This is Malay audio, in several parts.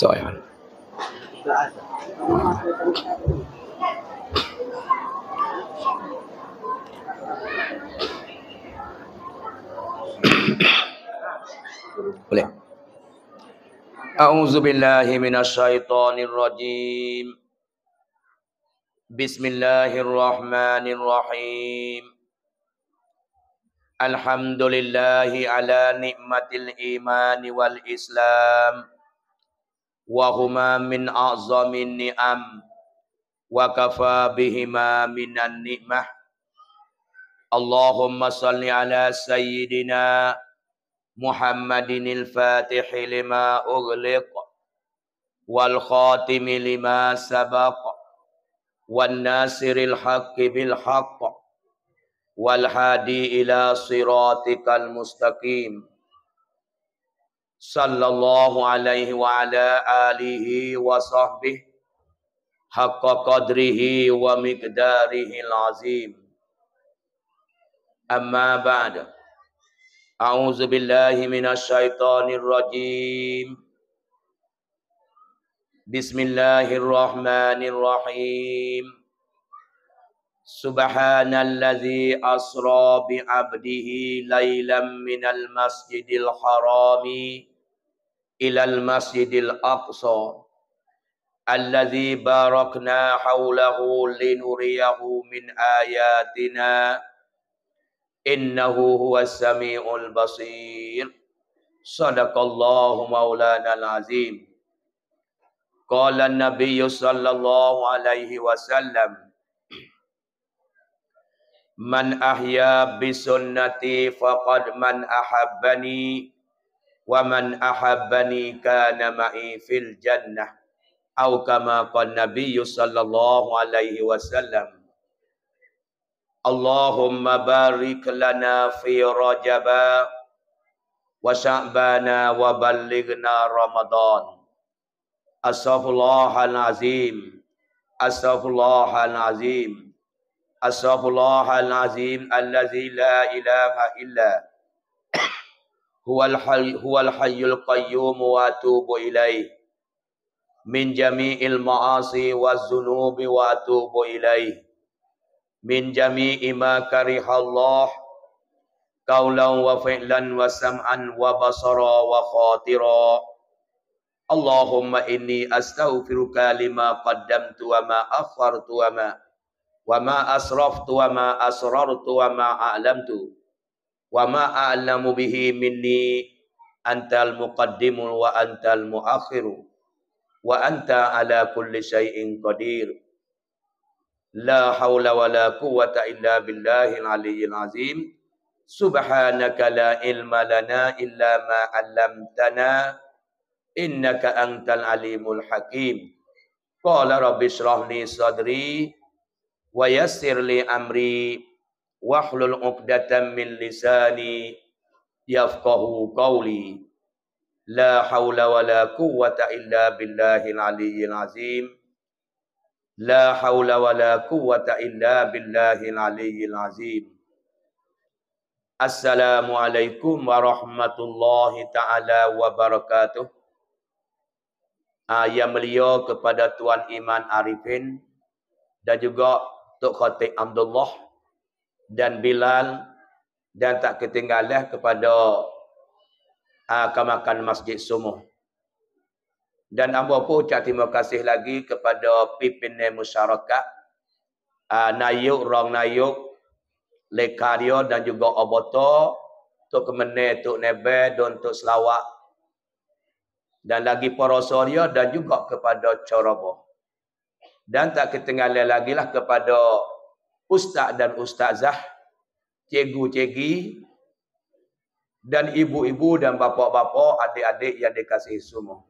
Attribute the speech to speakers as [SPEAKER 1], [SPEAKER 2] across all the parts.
[SPEAKER 1] So ayan. Boleh. أعوذ بالله من الشيطان الرجيم بسم الله الرحمن الرحيم الحمد لله على نعمة الإيمان والإسلام wa huma min a'zamin ni'am wa kafa bihima minan ni'mah Allahumma salli ala sayyidina Muhammadin al-Fatihi lima ughliq wal khatimi lima sabaq wan nasiril haqqi bil haqq wal hadi ila siratikal mustaqim sallallahu alaihi wa ala alihi wa sahbihi haqqa qadrihi wa miqdarihi azim amma ba'da a'udzu billahi minasy syaithanir rajim bismillahirrahmanirrahim سبحان الذي أسرى بعبده ليلا من المسجد الحرام ilal masjidil aqsa alladhi barakna hawlahu linuriyahu min ayatina innahu huwas samiul basir sadaqallahu maulana alazim qala an-nabiy sallallahu alaihi wasallam man ahya bi sunnati faqad man ahabbani wa man ahabbani kana ma'i fil jannah au kama qala nabiyyu sallallahu alaihi wasallam Allahumma barik lana fi rajaba wa sya'bana wa ballighna ramadan Astaghfirullahal azim Astaghfirullahal azim Astaghfirullahal azim allazi la ilaha illa huwal hay, huwal hayyul qayyum wa atubu ilaih min jami'il ma'asi wa zunubi wa atubu ilaih min jami'i ma Allah qawlan wa fi'lan wa sam'an wa basara wa khatira Allahumma inni astaghfiruka lima qaddamtu wa ma akhartu wa ma wa ma asraftu wa ma asrartu wa ma a'lamtu وما أعلم به مني أنت المقدم وأنت المؤخر وأنت على كل شيء قدير لا حول ولا قوة إلا بالله العلي العظيم سبحانك لا علم لنا إلا ما علمتنا إنك أنت العليم الحكيم قال رب اشرح لي صدري ويسر لي أمري wahlul 'uqdatam min lisani yafqahu qawli la haula wala quwwata illa billahil aliyyil azim la haula wala quwwata illa billahil aliyyil azim assalamualaikum warahmatullahi taala wabarakatuh ah, Ya Melio kepada Tuan Iman Arifin dan juga Tok Khatib Abdullah dan Bilal dan tak ketinggalan kepada ah, akamakan uh, masjid semua. Dan ambo pun ucap terima kasih lagi kepada pimpinan masyarakat uh, ah, Nayuk Rong Nayuk Lekario dan juga Oboto untuk Kemene, Tok Nebe dan untuk Selawak dan lagi Porosoria dan juga kepada Coroboh. Dan tak ketinggalan lagi lah kepada ustaz dan ustazah, cikgu-cikgi dan ibu-ibu dan bapa-bapa, adik-adik yang dikasihi semua.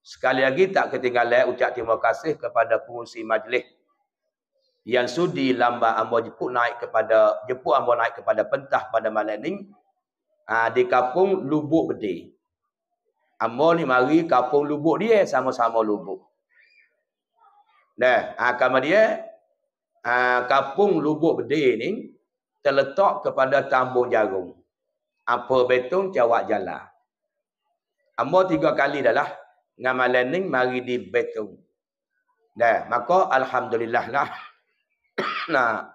[SPEAKER 1] Sekali lagi tak ketinggalan ucap terima kasih kepada pengurusi majlis yang sudi lamba ambo jepuk naik kepada jepuk ambo naik kepada pentas pada malam ini ha, di kampung Lubuk Gede. Ambo ni mari kampung Lubuk dia sama-sama Lubuk. Nah, akan ha, dia Ha, kapung Lubuk Bedi ni terletak kepada Tambung Jarum. Apa betul cawak jala. Ambo tiga kali dah lah ngamalan ni mari di betul. Dah, maka alhamdulillah lah. nah,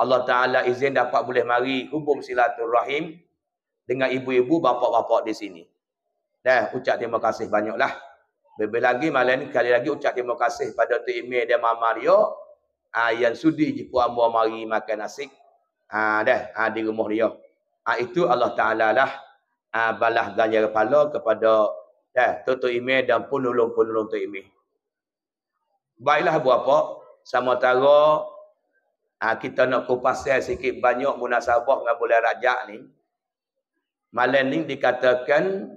[SPEAKER 1] Allah Taala izin dapat boleh mari hubung silaturahim dengan ibu-ibu bapa-bapa di sini. Dah, ucap terima kasih banyaklah. Lebih lagi malam ni kali lagi ucap terima kasih pada Tu Imi dan Mama Rio ha, ah, yang sudi je puan buah mari makan nasi. Ha, ah, dah, ha, di rumah dia. Ha, itu Allah Ta'ala lah ha, balah ganjar kepala kepada dah, Toto imi dan penolong-penolong Toto imi. Baiklah buat berapa, sama tara ha, kita nak kupasai sikit banyak munasabah dengan bulan rajak ni. Malam ni dikatakan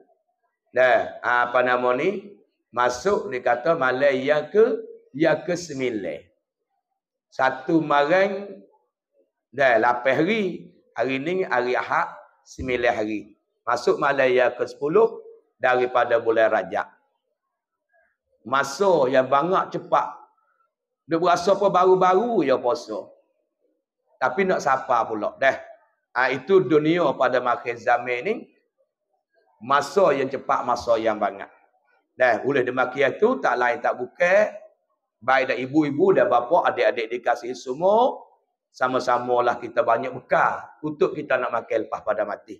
[SPEAKER 1] dah, ha, apa nama ni? Masuk dikata malam yang ke yang ke sembilan satu marang dah lapan hari. Hari ini hari Ahad, sembilan hari. Masuk malam yang ke sepuluh daripada bulan Rajab. Masa yang bangak cepat. Dia berasa apa baru-baru ya puasa. Tapi nak sapa pula. Dah. Ha, itu dunia pada makhluk zaman ni. Masa yang cepat, masa yang banyak. Dah. Boleh demakian tu tak lain tak bukan. Baik dah ibu-ibu, dah bapa, adik-adik dikasih semua. sama sama lah kita banyak bekal. Untuk kita nak makan lepas pada mati.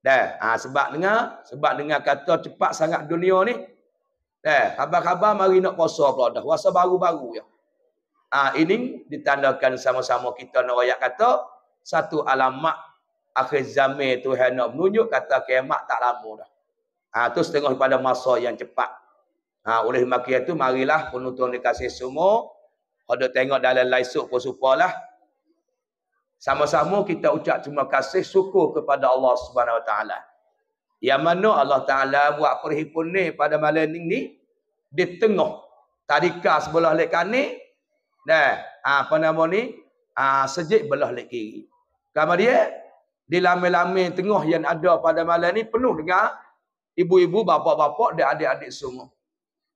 [SPEAKER 1] Dah. Ha, sebab dengar. Sebab dengar kata cepat sangat dunia ni. Dah. Khabar-khabar mari nak kosa pula dah. Wasa baru-baru ya. Ha, ini ditandakan sama-sama kita nak rakyat kata. Satu alamat akhir zaman tu nak menunjuk kata kiamat tak lama dah. Ha, tu setengah pada masa yang cepat. Ha, oleh makia tu marilah penonton dikasih semua. Ada tengok dalam live show pun supalah. Sama-sama kita ucap terima kasih syukur kepada Allah Subhanahu Wa Yang mana Allah Taala buat perhimpun ni pada malam ini. di tengah tadika sebelah lek kani. Nah, ha, apa nama ni? Ah sejik belah lek kiri. Kemudian di lama-lama tengah yang ada pada malam ni penuh dengan ibu-ibu, bapa-bapa dan adik-adik semua.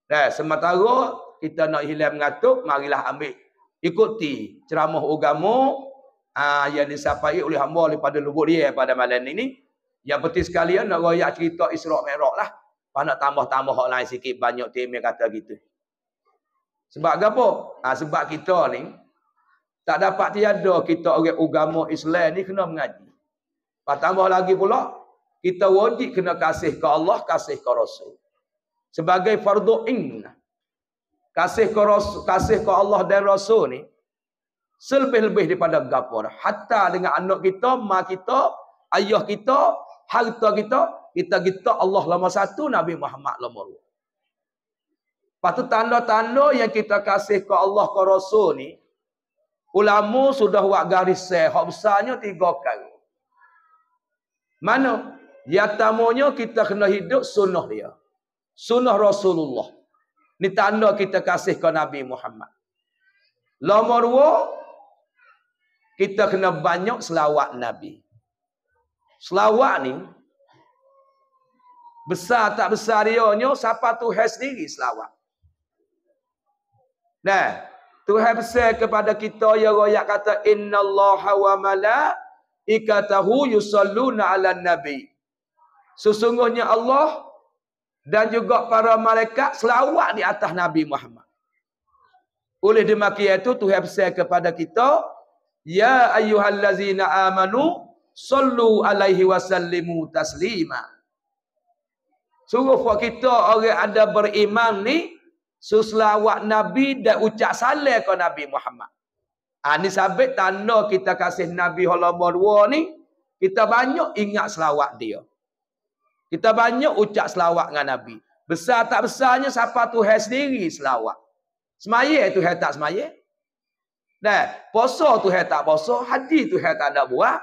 [SPEAKER 1] Nah, sementara kita nak hilang mengatuk, marilah ambil. Ikuti ceramah agama uh, yang disampaikan oleh hamba daripada lubuk dia pada malam ini. Yang penting sekalian nak royak cerita Isra' Merah lah. Nak tambah-tambah hak lain sikit banyak timnya kata gitu. Sebab apa? Ha, sebab kita ni tak dapat tiada kita orang agama Islam ni kena mengaji. Pas tambah lagi pula kita wajib kena kasih ke Allah, kasih ke Rasul sebagai fardu ain kasih ke rasul kasih ke Allah dan rasul ni selebih-lebih daripada gapo hatta dengan anak kita mak kita ayah kita harta kita kita kita Allah lama satu Nabi Muhammad lama dua patu tanda-tanda yang kita kasih ke Allah ke rasul ni ulama sudah buat garis seh hak besarnya tiga kali mana yatamonyo kita kena hidup sunnah dia sunnah Rasulullah. Ni tanda kita kasih ke Nabi Muhammad. Nomor dua, kita kena banyak selawat Nabi. Selawat ni, besar tak besar dia ni, siapa tu has diri selawat. Nah, Tuhan besar kepada kita ya royak kata Inna Allah wa mala ikatahu yusalluna ala nabi. Sesungguhnya Allah dan juga para malaikat selawat di atas Nabi Muhammad. Oleh demikian itu Tuhan pesan kepada kita, ya ayyuhallazina amanu sallu alaihi wasallimu taslima. Suruh buat kita orang ada beriman ni suslawat Nabi dan ucap salam ke Nabi Muhammad. Ha, ini sabit tanda kita kasih Nabi Halamah dua ni. Kita banyak ingat selawat dia. Kita banyak ucap selawat dengan Nabi. Besar tak besarnya siapa tu hai sendiri selawat. Semaya tu hai tak semaya. Dan poso tu hai tak poso. Haji tu hai tak ada buah.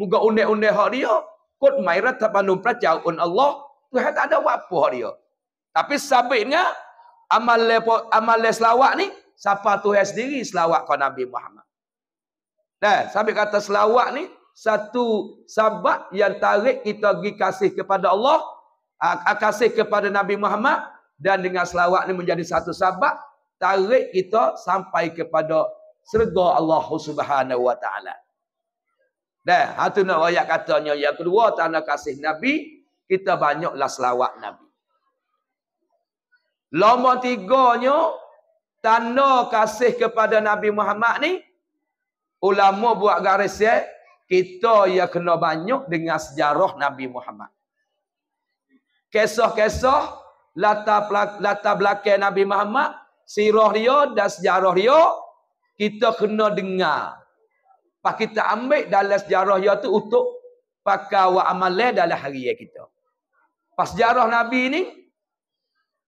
[SPEAKER 1] Muka undai-undai hak dia. Kut mairat tak pandu pelacau un Allah. Tu hai tak ada buah apa hak dia. Tapi sabitnya. Amal le, amal le selawat ni. Siapa tu hai sendiri selawat kau Nabi Muhammad. Dan sabit kata selawat ni satu sabat yang tarik kita pergi kasih kepada Allah kasih kepada Nabi Muhammad dan dengan selawat ini menjadi satu sabat tarik kita sampai kepada serga Allah Subhanahu wa taala. Dah, hatu nak ayat katanya yang kedua tanda kasih Nabi kita banyaklah selawat Nabi. Lama tiganya tanda kasih kepada Nabi Muhammad ni ulama buat garis ya, kita yang kena banyak dengan sejarah Nabi Muhammad. Kisah-kisah latar, lata belakang Nabi Muhammad, sirah dia dan sejarah dia, kita kena dengar. Pak kita ambil dalam sejarah dia tu untuk pakai wa amale dalam hari kita. Pas sejarah Nabi ni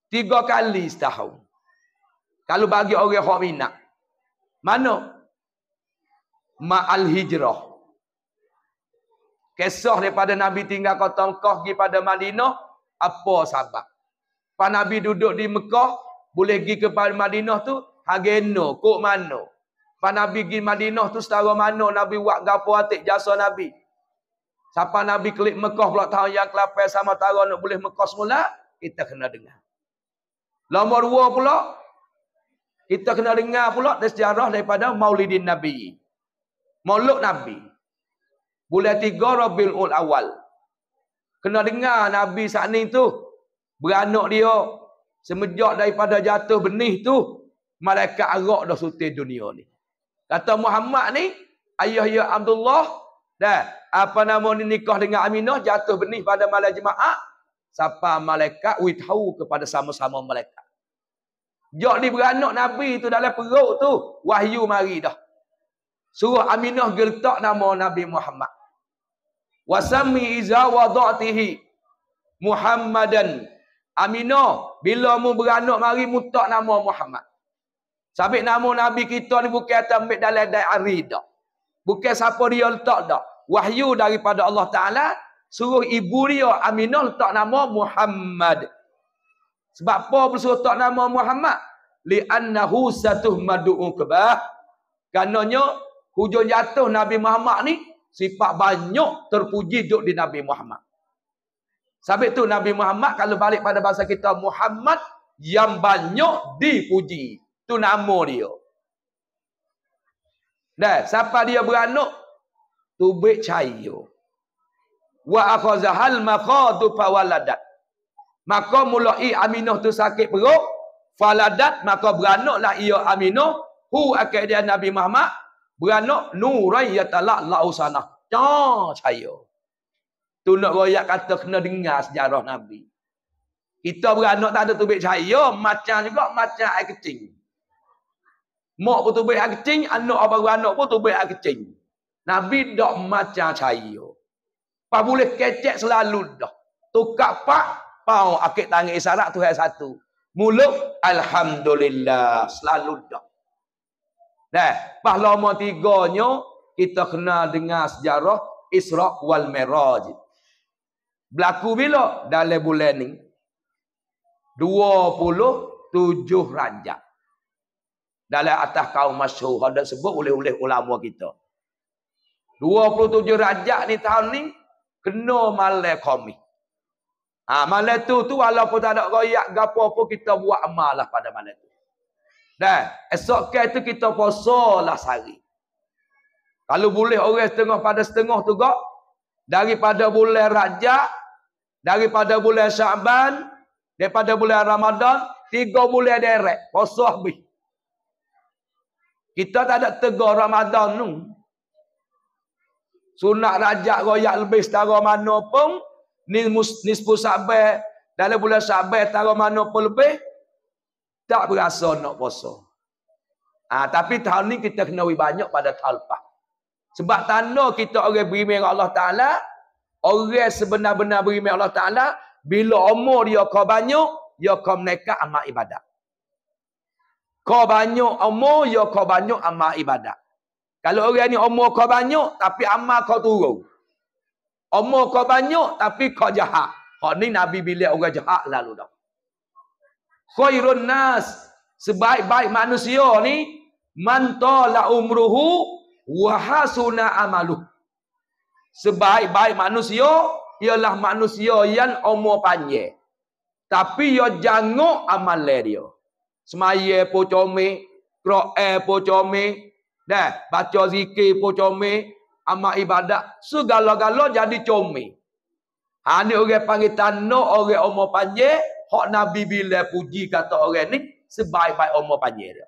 [SPEAKER 1] tiga kali setahun. Kalau bagi orang hok minat. Mana? Maal hijrah. Kesoh daripada Nabi tinggal kota Mekah pergi pada Madinah. Apa sahabat? Pak Nabi duduk di Mekah. Boleh pergi ke Madinah tu. Hageno. Kok mana? Pak Nabi pergi Madinah tu setara mana? Nabi buat gapa atik jasa Nabi. Sapa Nabi klik Mekah pula tahun yang kelapa sama tahu nak boleh Mekah semula? Kita kena dengar. Nombor dua pula. Kita kena dengar pula sejarah daripada Maulidin Nabi. Mauluk Nabi. Boleh tiga Rabiul ul awal. Kena dengar Nabi saat ni tu. Beranak dia. Semenjak daripada jatuh benih tu. mereka Arak dah sutih dunia ni. Kata Muhammad ni. Ayah ya Abdullah. Dah. Apa nama ni nikah dengan Aminah. Jatuh benih pada malam jemaah. Sapa malaikat. Withau kepada sama-sama malaikat. Jok di beranak Nabi tu dalam perut tu. Wahyu mari dah suruh Aminah geletak nama Nabi Muhammad. Wasami iza wada'tihi Muhammadan. Aminah, bila mu beranak mari mu tak nama Muhammad. Sabit nama Nabi kita ni bukan atas ambil dalam dai arida. Bukan siapa dia letak dak. Wahyu daripada Allah Taala suruh ibu dia Aminah letak nama Muhammad. Sebab apa pun suruh tak nama Muhammad? Li'annahu satuh madu'u kebah. Kananya hujung jatuh Nabi Muhammad ni sifat banyak terpuji duduk di Nabi Muhammad sabit tu Nabi Muhammad kalau balik pada bahasa kita Muhammad yang banyak dipuji tu nama dia Dah siapa dia beranak tubik cahaya wa akhazahal makhadu fawaladat maka mulai aminah tu sakit perut faladat maka beranaklah ia aminah hu akidah nabi Muhammad beranak nurai ya talak lau sana. cahaya. Tu nak royak kata kena dengar sejarah Nabi. Kita beranak tak ada tubik cahaya. Macam juga macam air kecing. Mak pun tubik air kecing. Anak apa beranak pun tubik air kecing. Nabi tak macam cahaya. Pak boleh kecek selalu dah. Tukar pak. Pau akik tangan isyarat tu yang satu. Muluk. Alhamdulillah. Selalu dah. Dah, pahlawan tiganya kita kenal dengan sejarah Isra' wal Miraj. Berlaku bila? Dalam bulan ni. 27 Rajab. Dalam atas kaum masyur. Ada sebut oleh-oleh ulama kita. 27 Rajab ni tahun ni. Kena malai kami. Ha, malai tu tu walaupun tak ada gaya. gapo pun kita buat amal lah pada malai tu. Dan esok ke itu kita puasa lah sehari. Kalau boleh orang setengah pada setengah tu kok. Daripada bulan Rajab. Daripada bulan Syaban. Daripada bulan Ramadan. Tiga bulan derek. Puasa habis. Kita tak ada tegur Ramadan tu. Sunat Rajab royak lebih setara mana pun. Ni, nispu Syaban. Dalam bulan Syaban setara mana pun lebih. Tak berasa nak puasa. Ha, tapi tahun ni kita kena banyak pada tahun lepas. Sebab tanda kita orang beriman Allah Ta'ala. Orang sebenar-benar beriman Allah Ta'ala. Bila umur dia kau banyak. Dia kau menekat amal ibadat. Kau banyak umur. Dia kau banyak amal ibadat. Kalau orang ni umur kau banyak. Tapi amal kau turun. Umur kau banyak. Tapi kau jahat. Kau ni Nabi bila orang jahat lalu dah khairun nas sebaik-baik manusia ni man tala umruhu wa hasuna amalu sebaik-baik manusia ialah manusia yang umur panjang tapi yo janguk amal dia semaya po come qira'a po come dah baca zikir po amal ibadat segala-gala jadi come ha ni orang panggil tanah orang umur panjang Hak Nabi bila puji kata orang ni sebaik-baik umur panjang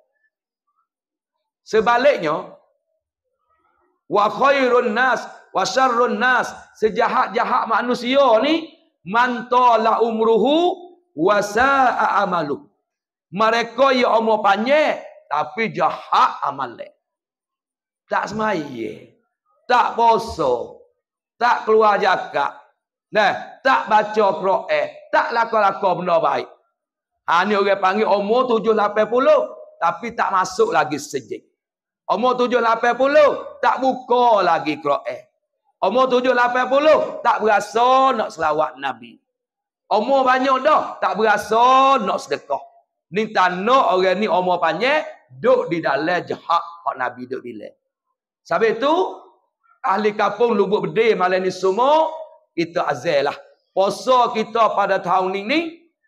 [SPEAKER 1] Sebaliknya wa khairun nas wa syarrun nas sejahat-jahat manusia ni mantala umruhu wa sa'a amalu. Mereka ya umur panjang tapi jahat amalnya. Tak semaya. Tak poso. Tak keluar jaga. Nah, tak baca Quran tak laku-laku benda baik. Ha ni orang panggil umur tujuh lapan puluh. Tapi tak masuk lagi sejik. Umur tujuh lapan puluh. Tak buka lagi Quran. Umur tujuh lapan puluh. Tak berasa nak selawat Nabi. Umur banyak dah. Tak berasa nak sedekah. Ni tanda orang ni umur panjang. Duk di dalam jahat. Kau Nabi duk bila. Sebab itu. Ahli kapung lubuk bedih malam ni semua. itu azailah. Puasa kita pada tahun ini.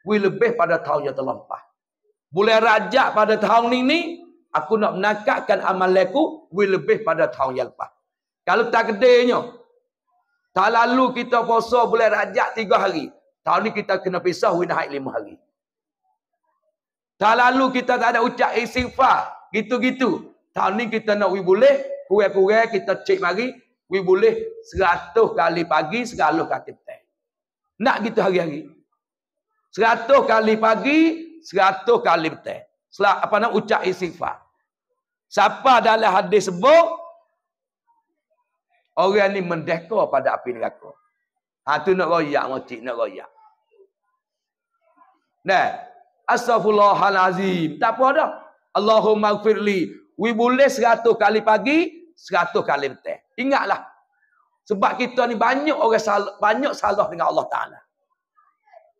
[SPEAKER 1] Kui lebih pada tahun yang terlampau. Boleh rajak pada tahun ini. Aku nak menakatkan amalanku. Kui lebih pada tahun yang lepas. Kalau tak kedainya. Tak lalu kita puasa boleh rajak tiga hari. Tahun ini kita kena pisah. Kui naik lima hari. Tak lalu kita tak ada ucap istighfar. Gitu-gitu. Tahun ini kita nak kui boleh. Kui kui kita cek mari. Kui boleh seratus kali pagi. Seratus kali nak gitu hari-hari. Seratus kali pagi, seratus kali petang. Selak apa nak ucap istighfar. Siapa dalam hadis sebut orang ni mendeka pada api neraka. Ha tu nak royak ngotik nak royak. Nah, astagfirullahalazim. Tak apa dah. Allahummaghfirli. Wi boleh kali pagi, 100 kali petang. Ingatlah, sebab kita ni banyak orang salah, banyak salah dengan Allah Ta'ala.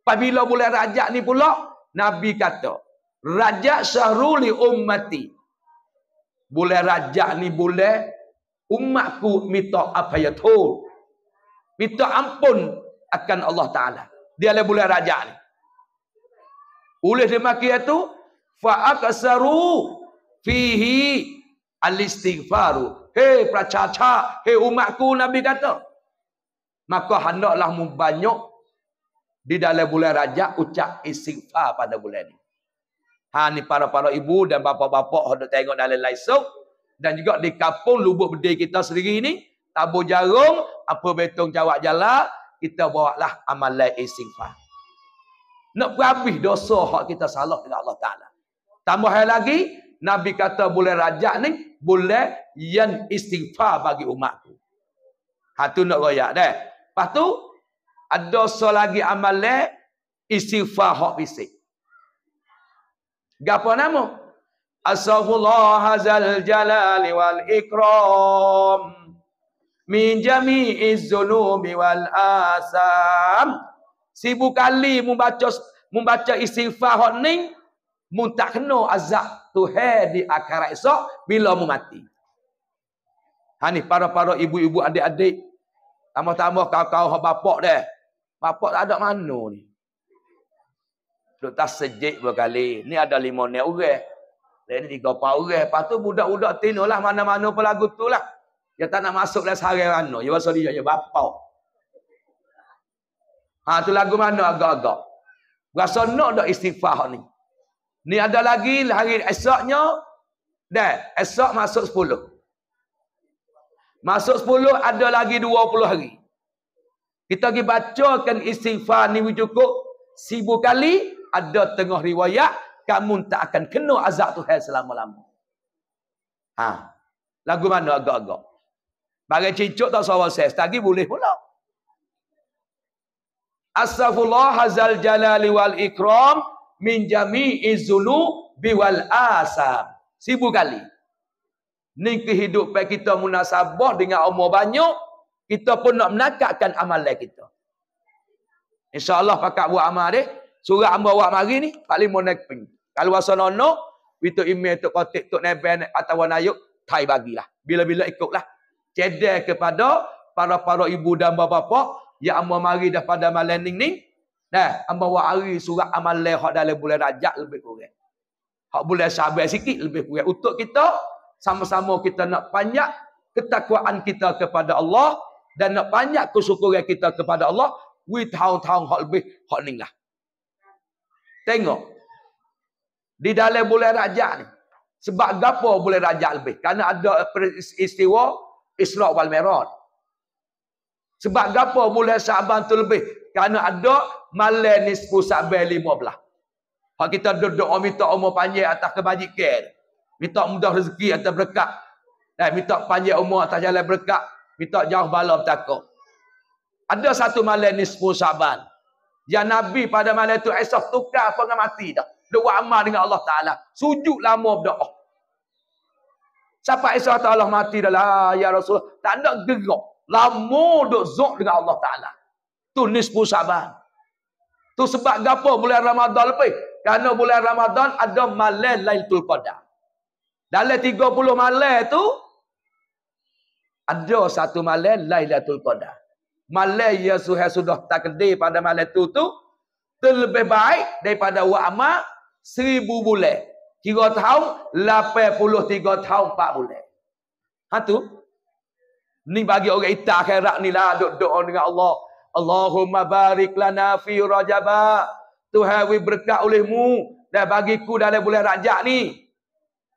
[SPEAKER 1] Apabila bulan rajak ni pula, Nabi kata, Rajak syahruli ummati. Bulan rajak ni boleh, umatku minta apa ya tol. Minta ampun akan Allah Ta'ala. Dia lah bulan rajak ni. Boleh dia maki itu? Fa'aksaru fihi al-istighfaru. Hei pracaca, hei umatku Nabi kata. Maka hendaklah mu banyak di dalam bulan Rajab ucap istighfar pada bulan ini. Ha ni para-para ibu dan bapa-bapa hendak tengok dalam laisuk dan juga di kampung lubuk bedi kita sendiri ini tabur jarum apa betong jawab jala kita bawalah amalan istighfar. Nak habis dosa hak kita salah dengan Allah Taala. Tambah lagi Nabi kata boleh rajak ni boleh yang istighfar bagi umatku. Hatu nak royak deh. Lepas tu ada sel lagi amale istighfar hak bisik. Gapo nama? Astaghfirullah hazal jalal wal ikram min jami'i zunubi wal asam. Sibu kali membaca membaca istighfar hak ni mun tak kena azab tuhe di akarat esok bila mu mati. Hanif para-para ibu-ibu adik-adik. tamu-tamu kau-kau hak bapak dia. Bapak tak ada mana ni. Duk tak sejik berkali. Ni ada lima ni orang. Ini tiga empat orang. Lepas tu budak-budak tino lah mana-mana pun lagu tu lah. Dia tak nak masuk dalam sehari mana. Dia pasal dia, dia bapak. Ha tu lagu mana agak-agak. Rasa nak tak istighfar ni. Ni ada lagi hari esoknya. Dah. Esok masuk sepuluh, Masuk sepuluh ada lagi dua puluh hari. Kita pergi bacakan istighfar ni cukup. Sibu kali ada tengah riwayat. Kamu tak akan kena azab Tuhan selama-lama. Ha. Lagu mana agak-agak? Bagai cincuk tak suara saya. Setagi boleh pula. Astagfirullahalazim jalali wal min jami'i zulu biwal asab. Sibu kali. Ni kehidupan kita munasabah dengan umur banyak, kita pun nak menakatkan amalan kita. InsyaAllah pakat buat amal dia. Surah amal buat mari ni, paling mau naik pun. Kalau rasa nono, kita email tu kotik tu neben atau nayuk, tai bagilah. Bila-bila ikutlah. Cedek kepada para-para ibu dan bapa-bapa yang amal dah pada malam ni ni, Nah, hamba buat hari surat amalan hak dalam bulan Rajab lebih kurang. Hak bulan Syaban sikit lebih kurang. Untuk kita sama-sama kita nak panjat ketakwaan kita kepada Allah dan nak panjat kesyukuran kita kepada Allah we tahun-tahun hak lebih hak lah. Tengok. Di dalam bulan Rajab ni sebab gapo boleh Rajab lebih? Karena ada istiwa Isra' wal Mi'raj. Sebab gapo boleh Syaban tu lebih? Karena ada malam ni 10 Sabar 15. Kalau kita duduk minta umur panjang atas kebajikan. Minta mudah rezeki atas berkat. Dan eh, minta panjang umur atas jalan berkat. Minta jauh bala bertakut. Ada satu malam ni 10 Sabar. Yang Nabi pada malam itu esok tukar apa dengan mati dah. Dia buat amal dengan Allah Ta'ala. Sujud lama berdoa. Siapa esok atas Allah mati dah lah. Ah, ya Rasulullah. Tak ada gerak. Lama duduk zuk dengan Allah Ta'ala. Tu nisbu sabar. Tu sebab gapo bulan Ramadan lebih? Karena bulan Ramadan ada malam Lailatul Qadar. Dalam 30 malam tu ada satu malam Lailatul Qadar. Malam ya suha sudah takdir pada malam tu tu terlebih baik daripada wa amal seribu bulan. Kira tahun 83 tahun 4 bulan. Ha tu. Ni bagi orang itah akhirat ni lah duduk dengan Allah. Allahumma barik lana fi Rajab. Tuhan we berkat olehmu dan bagiku dalam bulan Rajab ni.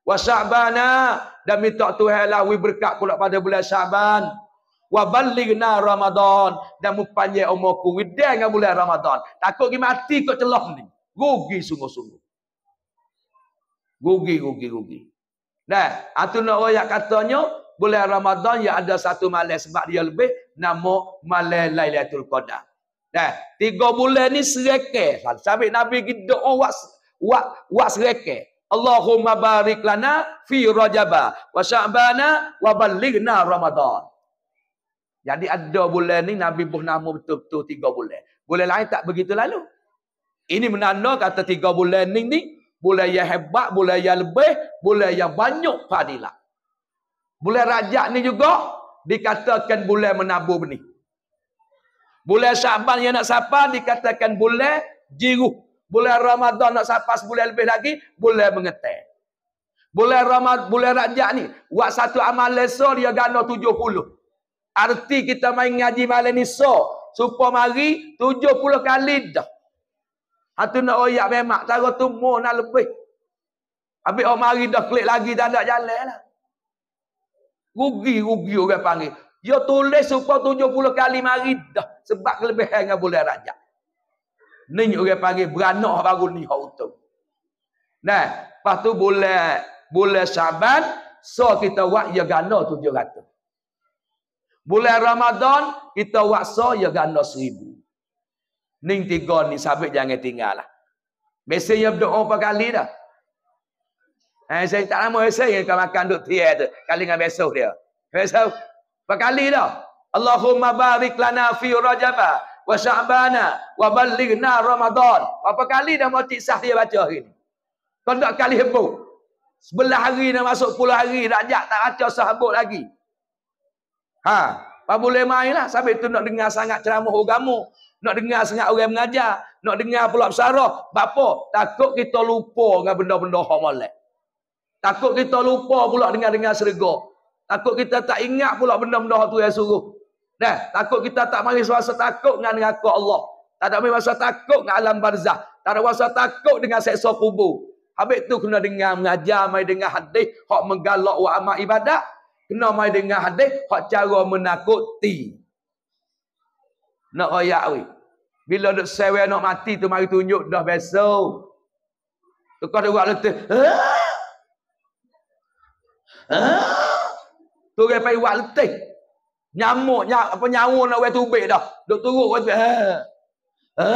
[SPEAKER 1] Wa Sya'bana dan minta Tuhanlah we berkat pula pada bulan Syaban. Wa ballighna Ramadan dan mupanjang umurku we dengan bulan Ramadan. Takut gi mati kau celah ni. Rugi sungguh-sungguh. Rugi rugi rugi. Nah, atun ha, orang yang katanya bulan Ramadan ya ada satu malas sebab dia lebih nama malam Lailatul Qadar. Nah, tiga bulan ni serekeh. Sampai Nabi pergi doa oh, wak, wak, wak serekeh. Allahumma barik lana fi rajaba wa sya'bana wa balighna ramadan. Jadi ada bulan ni Nabi buh nama betul-betul tiga bulan. Bulan lain tak begitu lalu. Ini menanda kata tiga bulan ni ni bulan yang hebat, bulan yang lebih, bulan yang banyak fadilah. Bulan rajak ni juga dikatakan boleh menabur benih. boleh Syaban yang nak sapa dikatakan boleh jiruh. boleh Ramadan nak sapa sebulan lebih lagi boleh mengetek. boleh Ramadan boleh Rajab ni buat satu amal lesa dia gana 70. Arti kita main ngaji malam ni so supo mari 70 kali dah. Hatu nak oyak memak taruh tu mo nak lebih. Habis orang mari dah klik lagi tak nak jalan lah. Rugi, rugi orang panggil. Dia tulis supaya tujuh puluh kali mari dah. Sebab lebih dengan boleh rajak. Ni orang panggil beranak baru ni hak Nah, lepas tu boleh boleh saban, so kita buat ya gana tujuh ratus. Boleh Ramadan, kita buat so ya gana seribu. Ni tiga ni, sabit jangan tinggal lah. Biasanya berdoa berkali dah. Eh, saya tak lama saya kau makan duk tiada tu. Kali dengan besok dia. Besok. Berkali dah. Allahumma barik lana fi rajaba wa sya'bana wa balighna ramadan. Berapa kali dah mati sah dia baca hari ni? Kau nak kali hebuk. Sebelah hari dah masuk puluh hari. Rajak tak baca sahabut lagi. Ha. Apa boleh main lah. Sambil tu nak dengar sangat ceramah agama. Nak dengar sangat orang mengajar. Nak dengar pula bersara. Bapa, takut kita lupa dengan benda-benda hormat. Takut kita lupa pula dengar-dengar serga. Takut kita tak ingat pula benda-benda tu yang suruh. Nah, takut kita tak mari rasa takut dengan neraka Allah. Tak ada rasa takut dengan alam barzah. Tak ada rasa takut dengan seksa kubur. Habis tu kena dengar mengajar mai dengan hadis hak menggalak wa amal ibadat. Kena mai dengar hadis hak cara menakuti. Nak royak weh. Bila nak sewe nak mati tu mari tunjuk dah besok. Tukar dia buat letih. Eh! Haa! Ha? tu pergi buat letih. Nyamuk, nyak, apa nyawa nak buat tubik dah. dok, turun buat tubik. Ha? Ha?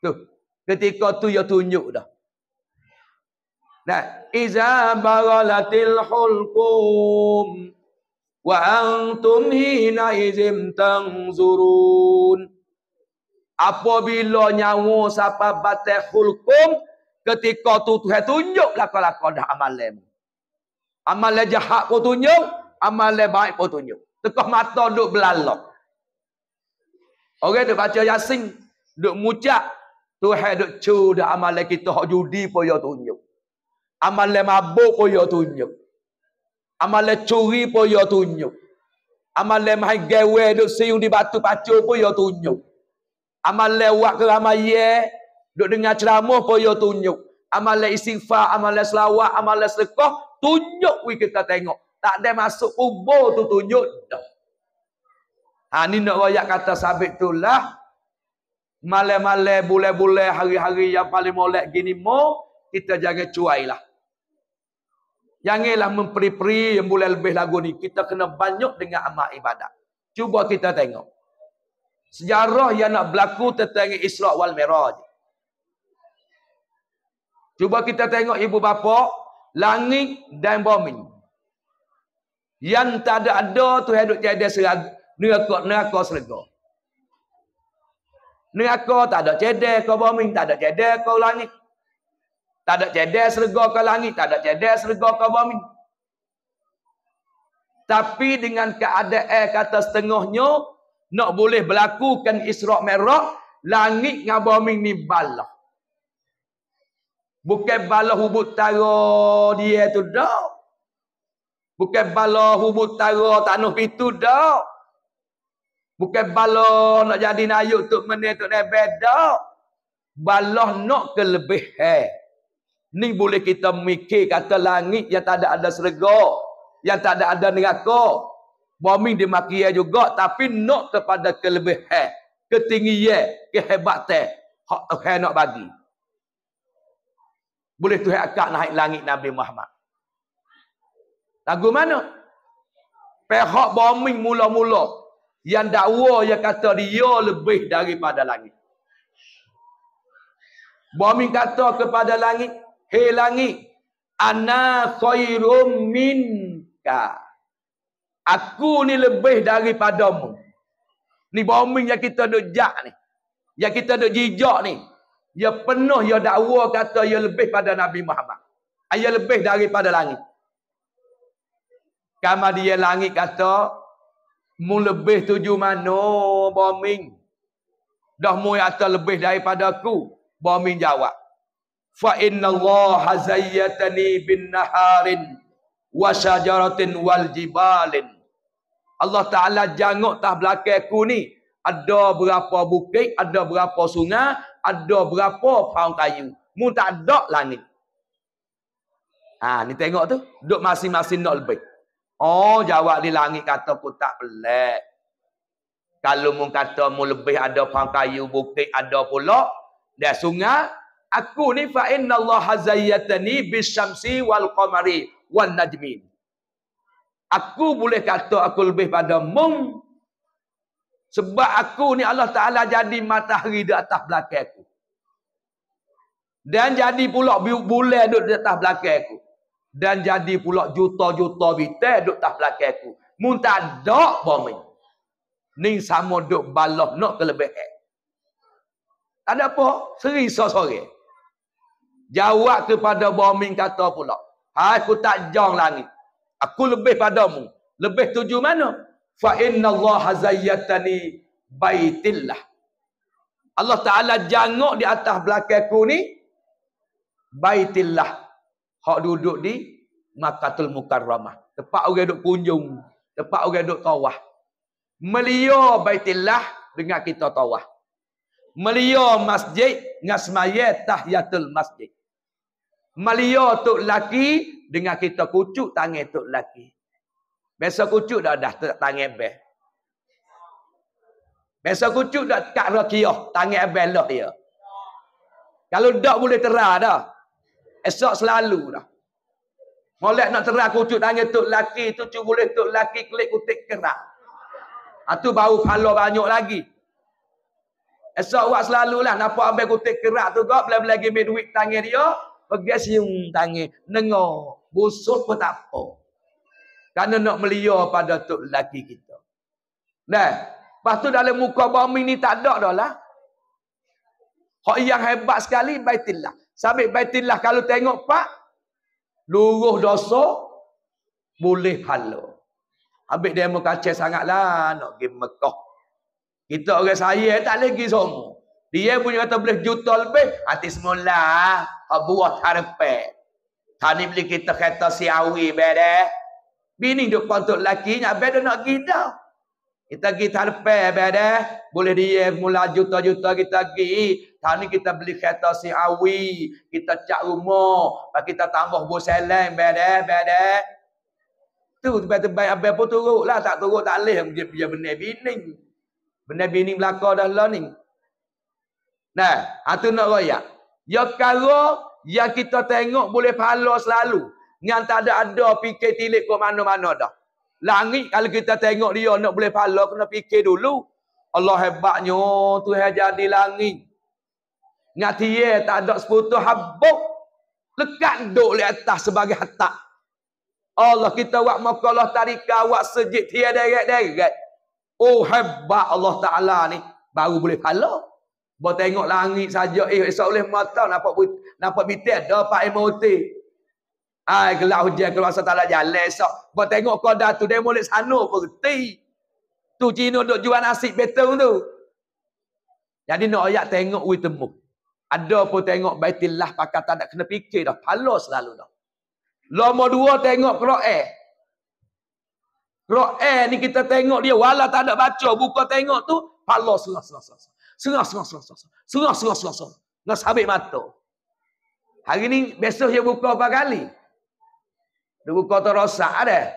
[SPEAKER 1] Tu. Ketika tu dia tunjuk dah. Nah, iza baralatil hulqum wa antum hina izim tanzurun. Apabila nyawa sapa batal hulqum ketika tu Tuhan tunjuk lakon-lakon dah amalan. Amal yang jahat kau tunjuk. Amal yang baik kau tunjuk. Tekah mata duduk belalak. Orang duduk baca yasin. Duduk mucak. Tuhan duduk cu. Duduk amal yang kita hak judi pun yang tunjuk. Amal yang mabuk pun yang tunjuk. Amal yang curi pun yang tunjuk. Amal yang main gawe duduk siung di batu pacu pun yang tunjuk. Amal yang wak ke ramai ye. Duduk dengar ceramah pun yang tunjuk. Amal yang istighfar. Amal yang selawat. Amal yang selekoh tunjuk we kita tengok. Tak ada masuk kubur tu tunjuk dah. Ha ni nak royak kata sabit tu lah. Male-male bule-bule hari-hari yang paling molek gini mo kita jangan cuai lah. Yang ialah memperi-peri yang boleh lebih lagu ni. Kita kena banyak dengan amal ibadat. Cuba kita tengok. Sejarah yang nak berlaku tentang Isra' wal Miraj. Cuba kita tengok ibu bapa langit dan bumi. Yang tak ada ada tu hidup jadi serag neraka neraka selega. Neraka tak ada cedek ke bumi, tak ada cedek ke langit. Tak ada cedek serga ke langit, tak ada cedek serga ke bumi. Tapi dengan keadaan kata setengahnya, nak boleh berlakukan Isra' Merah, langit dengan bumi ni balah. Bukan bala hubut tara dia tu dah. Bukan bala hubut tara tanah itu dah. Bukan bala nak jadi nayuk tu menit tu nebe dah. Bala nak kelebihan. Ni boleh kita mikir kata langit yang tak ada ada serga. Yang tak ada ada neraka. Bumi dimakia juga tapi nak kepada kelebihan. Ketinggian, kehebatan. Hak Tuhan nak bagi boleh tuhai akak naik langit Nabi Muhammad. Lagu mana? Pihak bombing mula-mula yang dakwa yang kata dia lebih daripada langit. Bombing kata kepada langit, "Hei langit, ana khairum minka." Aku ni lebih daripadamu. Ni bombing yang kita nak jak ni. Yang kita nak jijak ni ia penuh ia dakwa kata ia lebih pada Nabi Muhammad. Ah, ia lebih daripada langit. Kama dia langit kata mu lebih tujuh mano bombing. Dah mu atas lebih daripada aku. Bombing jawab. Fa inna Allah hazayyatani bin naharin wa syajaratin wal jibalin. Allah Ta'ala jangok tah belakang aku ni. Ada berapa bukit, ada berapa sungai, ada berapa pound kayu. Mu tak ada langit. ni. Ha, ni tengok tu. Duk masing-masing nak lebih. Oh, jawab ni langit kata aku tak pelik. Kalau mu kata mu lebih ada pound kayu, bukit ada pula. Dia sungai. Aku ni fa'inna Allah hazayyatani bisyamsi wal qamari wal najmin. Aku boleh kata aku lebih pada mung sebab aku ni Allah Ta'ala jadi matahari di atas belakang aku. Dan jadi pula bulan duduk di atas belakang aku. Dan jadi pula juta-juta bintang duduk di atas belakang aku. Muntah dok bumi. Ni sama duduk balok nak kelebihan. Tak ada apa. Seri sore. Jawab kepada bumi kata pula. Ha, aku tak jang langit. Aku lebih padamu. Lebih tuju mana? fa inna Allah zayyatani baitillah Allah Taala jangok di atas belakangku ni baitillah hak duduk di Makatul Mukarramah tempat orang duk kunjung tempat orang duk tawah melia baitillah dengan kita tawah melia masjid ngasmaye tahyatul masjid melia tok laki dengan kita kucuk tangan tok laki Biasa kucuk dah dah tangan abel. Biasa kucuk dah kat rakiah tangan abel lah dia. Kalau tak boleh terah dah. Esok selalu dah. Molek nak terah kucuk tangan tu laki tu cuba boleh tu laki klik kutik kerak. Atu ah, bau falo banyak lagi. Esok buat lah nampak ambil kutik kerak tu kau belah lagi ambil duit tangan dia, pergi siung tangan, nengok, busuk pun tak apa. Karena nak melia pada tu lelaki kita. Nah, lepas tu dalam muka bumi ni tak ada dah lah. Hak yang hebat sekali Baitillah. Sambil Baitillah kalau tengok pak luruh dosa boleh halo. hala. dia mau kacau sangatlah nak pergi Mekah. Kita orang saya tak boleh pergi semua. Dia punya kata boleh juta lebih. Hati semula. Buat harpe. Tak ni beli kita kereta si Awi. Beda. Bini duk pantuk lakinya abang nak pergi dah. Kita pergi tarpe abang dah. Boleh dia mula juta-juta kita pergi. Tahun ni kita beli kereta si awi. Kita cak rumah. Kita tambah buah seleng abang dah. Abang dah. Tu tiba-tiba abang pun turut lah. Tak turut tak boleh. Dia punya benda bini. Benda bini belakang dah lah ni. Nah, itu ha, nak raya. Ya kalau yang kita tengok boleh pahala selalu yang tak ada-ada fikir tilik ke mana-mana dah. Langit kalau kita tengok dia nak boleh pala kena fikir dulu. Allah hebatnya tu yang jadi langit. Yang dia tak ada seputus habuk. Lekat duduk di atas sebagai hatak. Allah kita buat makalah tarika buat sejid dia deret-deret. Oh hebat Allah Ta'ala ni. Baru boleh pala. Buat tengok langit saja. Eh esok boleh matang nampak, nampak bitir. Dapat emotif. Hai gelak hujan keluar asal tak jalan esok. Buat tengok kau dah tu demo lek sano berhenti. Tu Cina duk jual nasi betul tu. Jadi nak ayat tengok we temu. Ada pun tengok baitillah pakai tak kena fikir dah. Palo selalu dah. Lama dua tengok kerok eh. Kerok eh ni kita tengok dia. Walau tak ada baca buka tengok tu. Palo selah selah selah selah. Selah selah selah selah selah. Selah selah selah selah. Nak sabit mata. Hari ni besok dia buka berapa kali? Ibu kota rosak ada.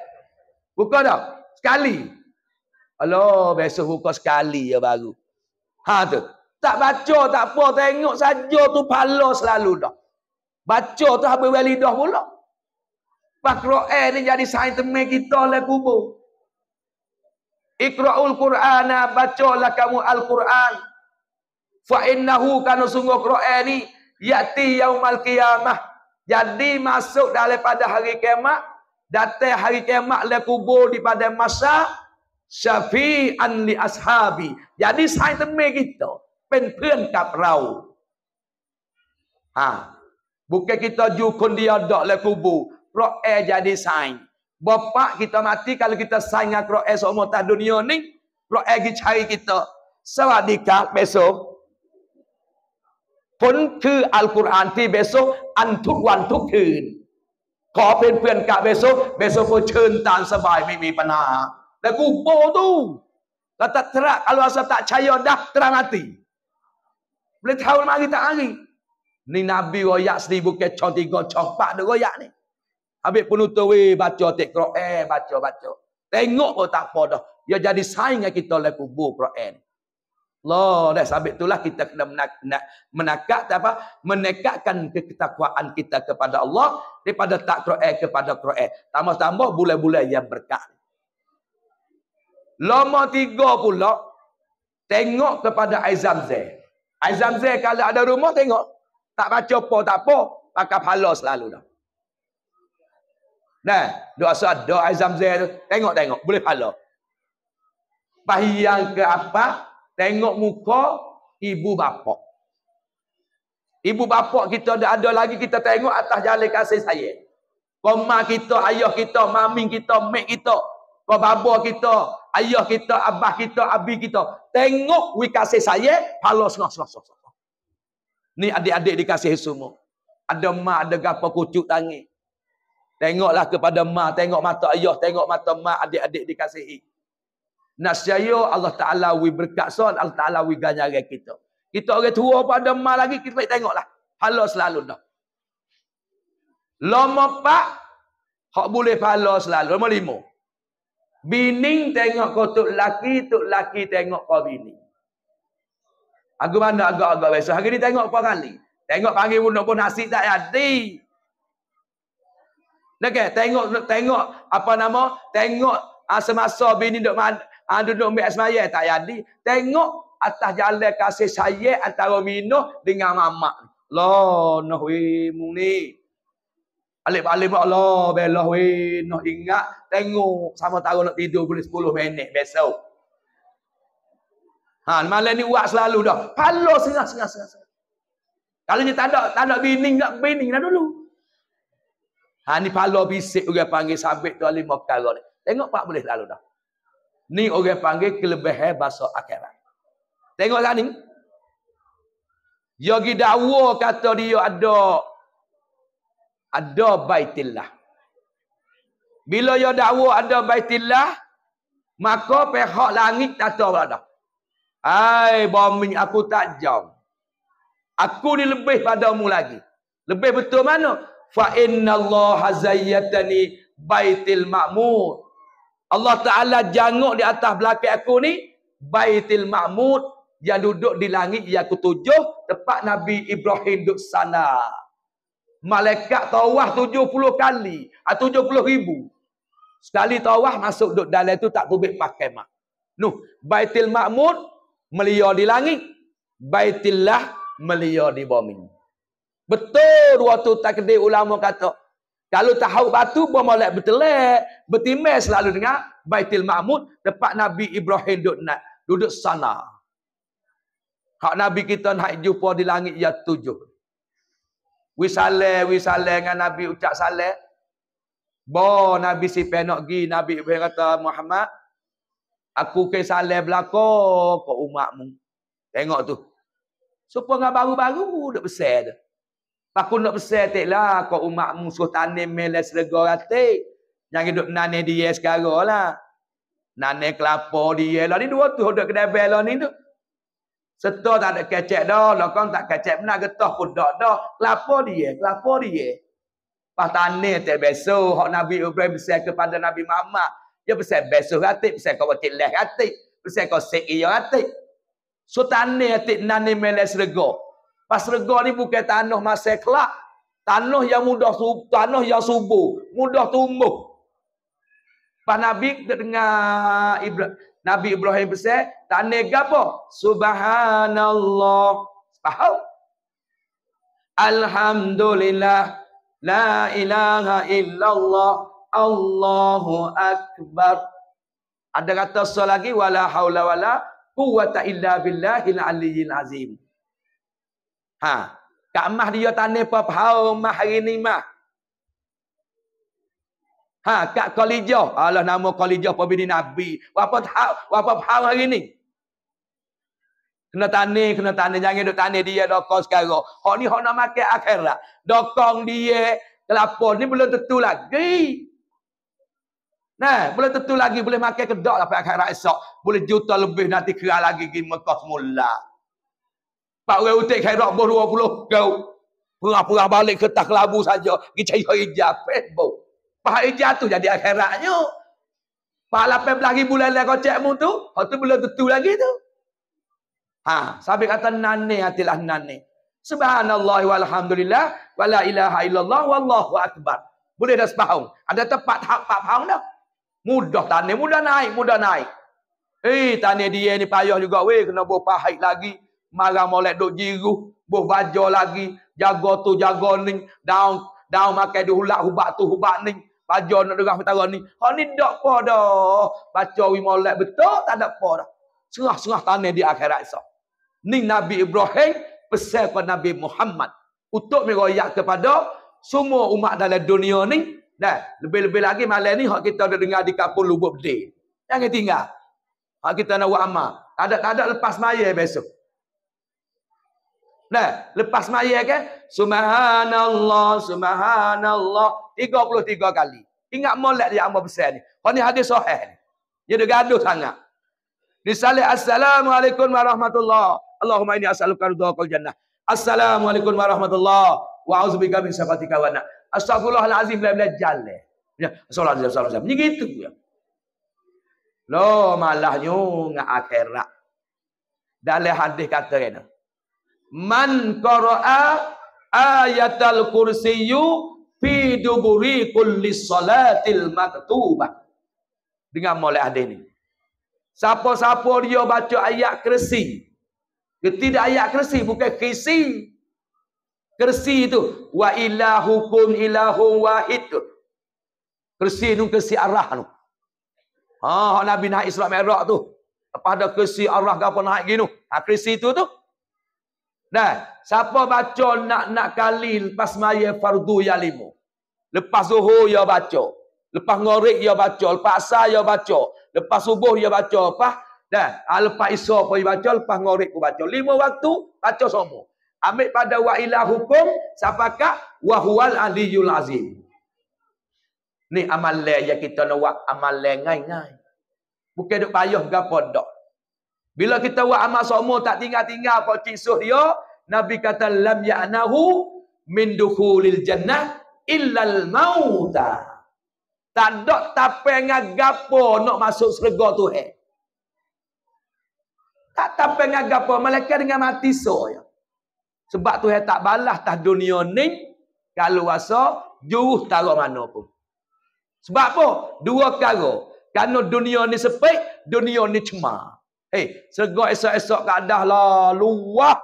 [SPEAKER 1] Buka dah. Sekali. Alah, biasa buka sekali ya baru. Ha tu. Tak baca tak apa. Tengok saja tu pala selalu dah. Baca tu habis wali dah pula. Pakro'e ni jadi saintemen kita lah kubur. Ikra'ul baca lah kamu Al-Quran. Fa innahu kana sungguh Qur'an ni yati yaumal qiyamah jadi masuk daripada hari kiamat, datang hari kiamat le kubur di pada masa syafi'an li ashabi. Jadi saya temui kita, pen pen kap rau. Ha. Bukan kita jukun dia dok le kubur, pro eh jadi saya. Bapak kita mati kalau kita saya ngak pro eh semua dunia ni, pro eh cari kita. Sawadika besok. ผลคืออัลกุรอานที่เบซอันทุกวันทุกคืน ขอเป็นเพื่อนกับเบซเบซโกเชิญตามสบายไม่มีปัญหาแต่กูโบตู้ลัตตระอัลวาสตะชายอดักตรานาติเลยเท่ามากิตาอังกนี่นบีวอยะสตีบุกเกชอนติกอชอกปะดูวอยะนี่อาเบปุนุตเวบัจโจเตกรอแอบัจโจบัจโจเตงโงบตาปอดอย่าจะดีไซน์ไงกิตอเลกูบูกรอแอ Allah dah sabit itulah kita kena menak, nak, menakak apa menekatkan ketakwaan kita kepada Allah daripada tak kroe kepada kroe tambah-tambah bulan-bulan yang berkah lama tiga pula tengok kepada Aizam Zain Aizam Zain kalau ada rumah tengok tak baca apa tak apa pakai pala selalu dah nah doa saat doa Aizam Zain tengok-tengok boleh pala Pahiyang ke apa tengok muka ibu bapa. Ibu bapa kita dah ada lagi kita tengok atas jalan kasih sayang. Koma kita, ayah kita, mamin kita, mek kita, bapa kita, ayah kita, abah kita, abi kita. Tengok wi kasih sayang palos nos nos nos. Ni adik-adik dikasih semua. Ada mak, ada gapo kucuk tangi. Tengoklah kepada mak, tengok mata ayah, tengok mata mak adik-adik dikasihi. Nasyayo Allah Ta'ala wi berkat son, Allah Ta'ala wi ganyari kita. Kita orang tua pada mal lagi, kita baik lah Halo selalu dah. Lama pak, hak boleh pahala selalu. Lama lima. Bini tengok kau tuk laki, tuk laki tengok kau bini. Aku mana agak-agak biasa. Hari ni tengok apa kali? Tengok panggil bunuh pun, pun nasi tak hati. Okay, tengok tengok apa nama? Tengok uh, semasa bini duk mana? Ha, duduk ambil asmaya tak jadi. Tengok atas jalan kasih saya antara minuh dengan mamak. Allah noh wimu ni. Alif-alif Allah belah wimu noh ingat. Tengok sama taruh nak tidur boleh sepuluh minit besok. Ha, malam ni buat selalu dah. Palo singa singa singa. Kalau ni tak ada tak ada bining tak bini dah dulu. Ha ni palo bisik orang panggil sabit tu alim perkara ni. Tengok pak boleh selalu dah ni orang panggil kelebihan bahasa akhirat. Tengoklah ni. Yogi dakwa kata dia ada ada baitillah. Bila dia dakwa ada baitillah, maka pihak langit tak tahu berada. Hai, bombing aku tak jauh. Aku ni lebih padamu lagi. Lebih betul mana? Fa inna Allah hazayyatani baitil ma'mur. Allah Ta'ala jangok di atas belakang aku ni. Baitil Mahmud. Yang duduk di langit yang aku tujuh. Tempat Nabi Ibrahim duduk sana. Malaikat tawah tujuh puluh kali. Ah, tujuh puluh ribu. Sekali tawah masuk duduk dalam tu tak kubik pakai mak. Nuh. Baitil Mahmud. Melia di langit. Baitillah. Melia di bumi. Betul waktu takdir ulama kata. Kalau tahu batu pun molek bertelek, bertimel selalu dengar baitil Mahmud tempat Nabi Ibrahim duduk nak duduk sana. Kalau Nabi kita nak jumpa di langit ya tujuh. Wi saleh, wi saleh dengan Nabi ucap saleh. Bo Nabi si penok gi Nabi Ibrahim kata Muhammad Aku ke saleh belako ke umatmu. Tengok tu. Supaya dengan baru-baru duduk besar tu. Aku nak besar tak lah. Kau umat musuh tanim melas rega ratik. Yang hidup nane dia sekarang lah. Nane kelapa dia lah. Ni dua tu hidup kedai bela lah ni tu. Setor tak ada kecek dah. Lokong lah, tak kecek pun getah pun dah. dah. Kelapa dia. Kelapa dia. Pas tanim tak besok. Hak Nabi Ibrahim besar kepada Nabi Muhammad. Dia besar besok ratik. Besar kau wakil leh ratik. Besar kau seki ratik. So tanim ratik nane melas rega. Pas rega ni bukan tanah masa kelak. Tanah yang mudah subuh, tanah yang subur mudah tumbuh. Pas Nabi dengar Ibrahim, Nabi Ibrahim besar, tanah gapo? Subhanallah. Faham? Alhamdulillah. La ilaha illallah. Allahu akbar. Ada kata sekali lagi wala haula wala quwata illa billahil aliyyil azim. Ha. Kak Mah dia tanya apa-apa. Hau Mah hari ni Mah. Ha. Kak Kolijah. Allah nama Kolijah pembini Nabi. Berapa hau hari ni? Kena tanya, kena tanya. Jangan duk tanya dia dokong sekarang. Hak ni hak nak makan akhirat. Dokong dia kelapa ni belum tentu lagi. Nah, belum tentu lagi boleh makan kedok lah pakai akhirat esok. Boleh juta lebih nanti kira lagi pergi Mekah semula. Pak orang utik khairat umur 20 kau. Perah-perah balik ke tak kelabu saja. Gi cari hijab Facebook. Pak hijab tu jadi akhiratnya. Pak 18 ribu lele kocek mu tu. kau tu belum tentu lagi tu. Ha, sampai kata nani atilah nani. Subhanallah walhamdulillah wala ilaha illallah wallahu akbar. Boleh dah sepahung. Ada tempat hak pak pahung dah. Mudah tanya. Mudah naik. Mudah naik. Eh, tanya dia ni payah juga. Weh, kena buat pahit lagi marah molek duk jiru buh baja lagi jaga tu jaga ni daun daun makan di hulak hubak tu hubak ni baja nak derah petara ni ha ni dak apa dah baca wi molek betul tak ada apa dah serah-serah tanah di akhirat esa ni nabi ibrahim pesan kepada nabi muhammad untuk meroyak kepada semua umat dalam dunia ni dah lebih-lebih lagi malam ni hak kita dah dengar di kampung lubuk bedil jangan tinggal hak kita nak buat amal tak ada tak ada lepas maya besok Nah, lepas maya ke? Kan? Subhanallah, subhanallah. 33 kali. Ingat molek dia amal besar ni. Kau ni hadis sahih ni. Dia dah gaduh sangat. Disalih, Assalamualaikum warahmatullahi Allahumma ini as'alukan rudu akal jannah. Assalamualaikum warahmatullahi Wa auzubika min sabatika wa anak. Astagfirullahalazim. Bila-bila jalan. Ya, Assalamualaikum warahmatullahi wabarakatuh. Ini gitu. Ya. Loh, malah nyungak akhirat. Dalam hadis kata kena. Ya man qara'a ayatal kursiyyu fi duburi kulli salatil maktubah dengan mole hadis ni siapa-siapa dia baca ayat kursi ketika ayat kursi bukan kursi kursi tu wa ilahukum ilahu wahid tu kursi nun kursi arah ha, tu ha nabi nak isra mikraj tu apa ada kursi arah gapo naik gini tu ha kursi tu tu Dah, siapa baca nak nak kali pas maya fardu ya limu. Lepas zuhur ya baca. Lepas ngorik ya baca, lepas asar ya baca, lepas subuh ya baca, apa? Dah, ah, lepas isya pun ya baca, lepas ngorik pun baca. Lima waktu baca semua. Ambil pada wa ilah hukum, siapakah? wahual huwal aliyul azim. Ni amalan yang kita nak buat amalan ngai-ngai. Bukan duk payah gapo pondok Bila kita buat amal semua tak tinggal-tinggal pak cik suh dia, Nabi kata lam ya'nahu min dukhulil jannah illal mauta. Tak ada tapai dengan gapo nak masuk syurga tu eh. Tak tapai dengan gapo malaikat dengan mati so ya. Sebab tu eh, tak balas tah dunia ni kalau rasa juruh taruh mana pun. Sebab apa? Dua perkara. Karena dunia ni sepik, dunia ni cemar. Eh, hey, segak esok-esok kadah lah luah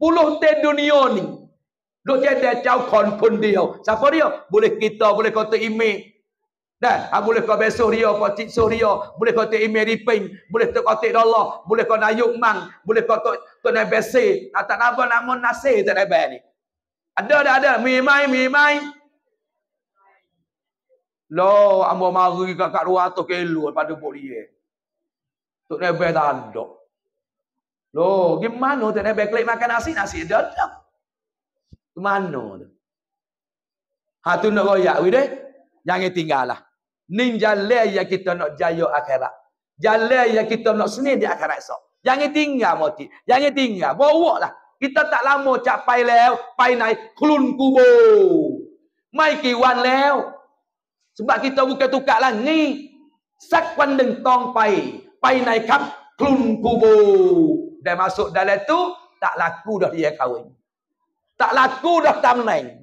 [SPEAKER 1] puluh di dunia ni. Duk jadi cawkon pun dia. Siapa dia? Boleh kita, boleh kata imit. Dan, ha, boleh kau besok dia, kau cik suh dia. Boleh kau tak imit riping. Boleh kau tak dolar. Boleh kau nak yuk mang. Boleh kau tak nak besi. Ha, tak nak nak mon nasi tak nak bayar ni. Ada, ada, ada. Mimai, mimai. Loh, ambo mari kakak 200 kilo pada buk dia. Tak nak bayar tak Loh, gimana tu nak beklek makan nasi, nasi dia dah. Gimana tu? Ha tu nak royak we deh. Jangan tinggal lah. Ning jalan yang kita nak jaya akhirat. Jalan yang kita nak seni di akhirat esok. Jangan tinggal mati. Jangan tinggal. Bawa lah. Kita tak lama capai lew. Pai naik kelun kubur. Mai kiwan lew. Sebab kita buka tukar lah. Ni. Sakwan deng tong pai. Pai naik kap kelun kubur dan masuk dalam tu tak laku dah dia kahwin. Tak laku dah tamnai.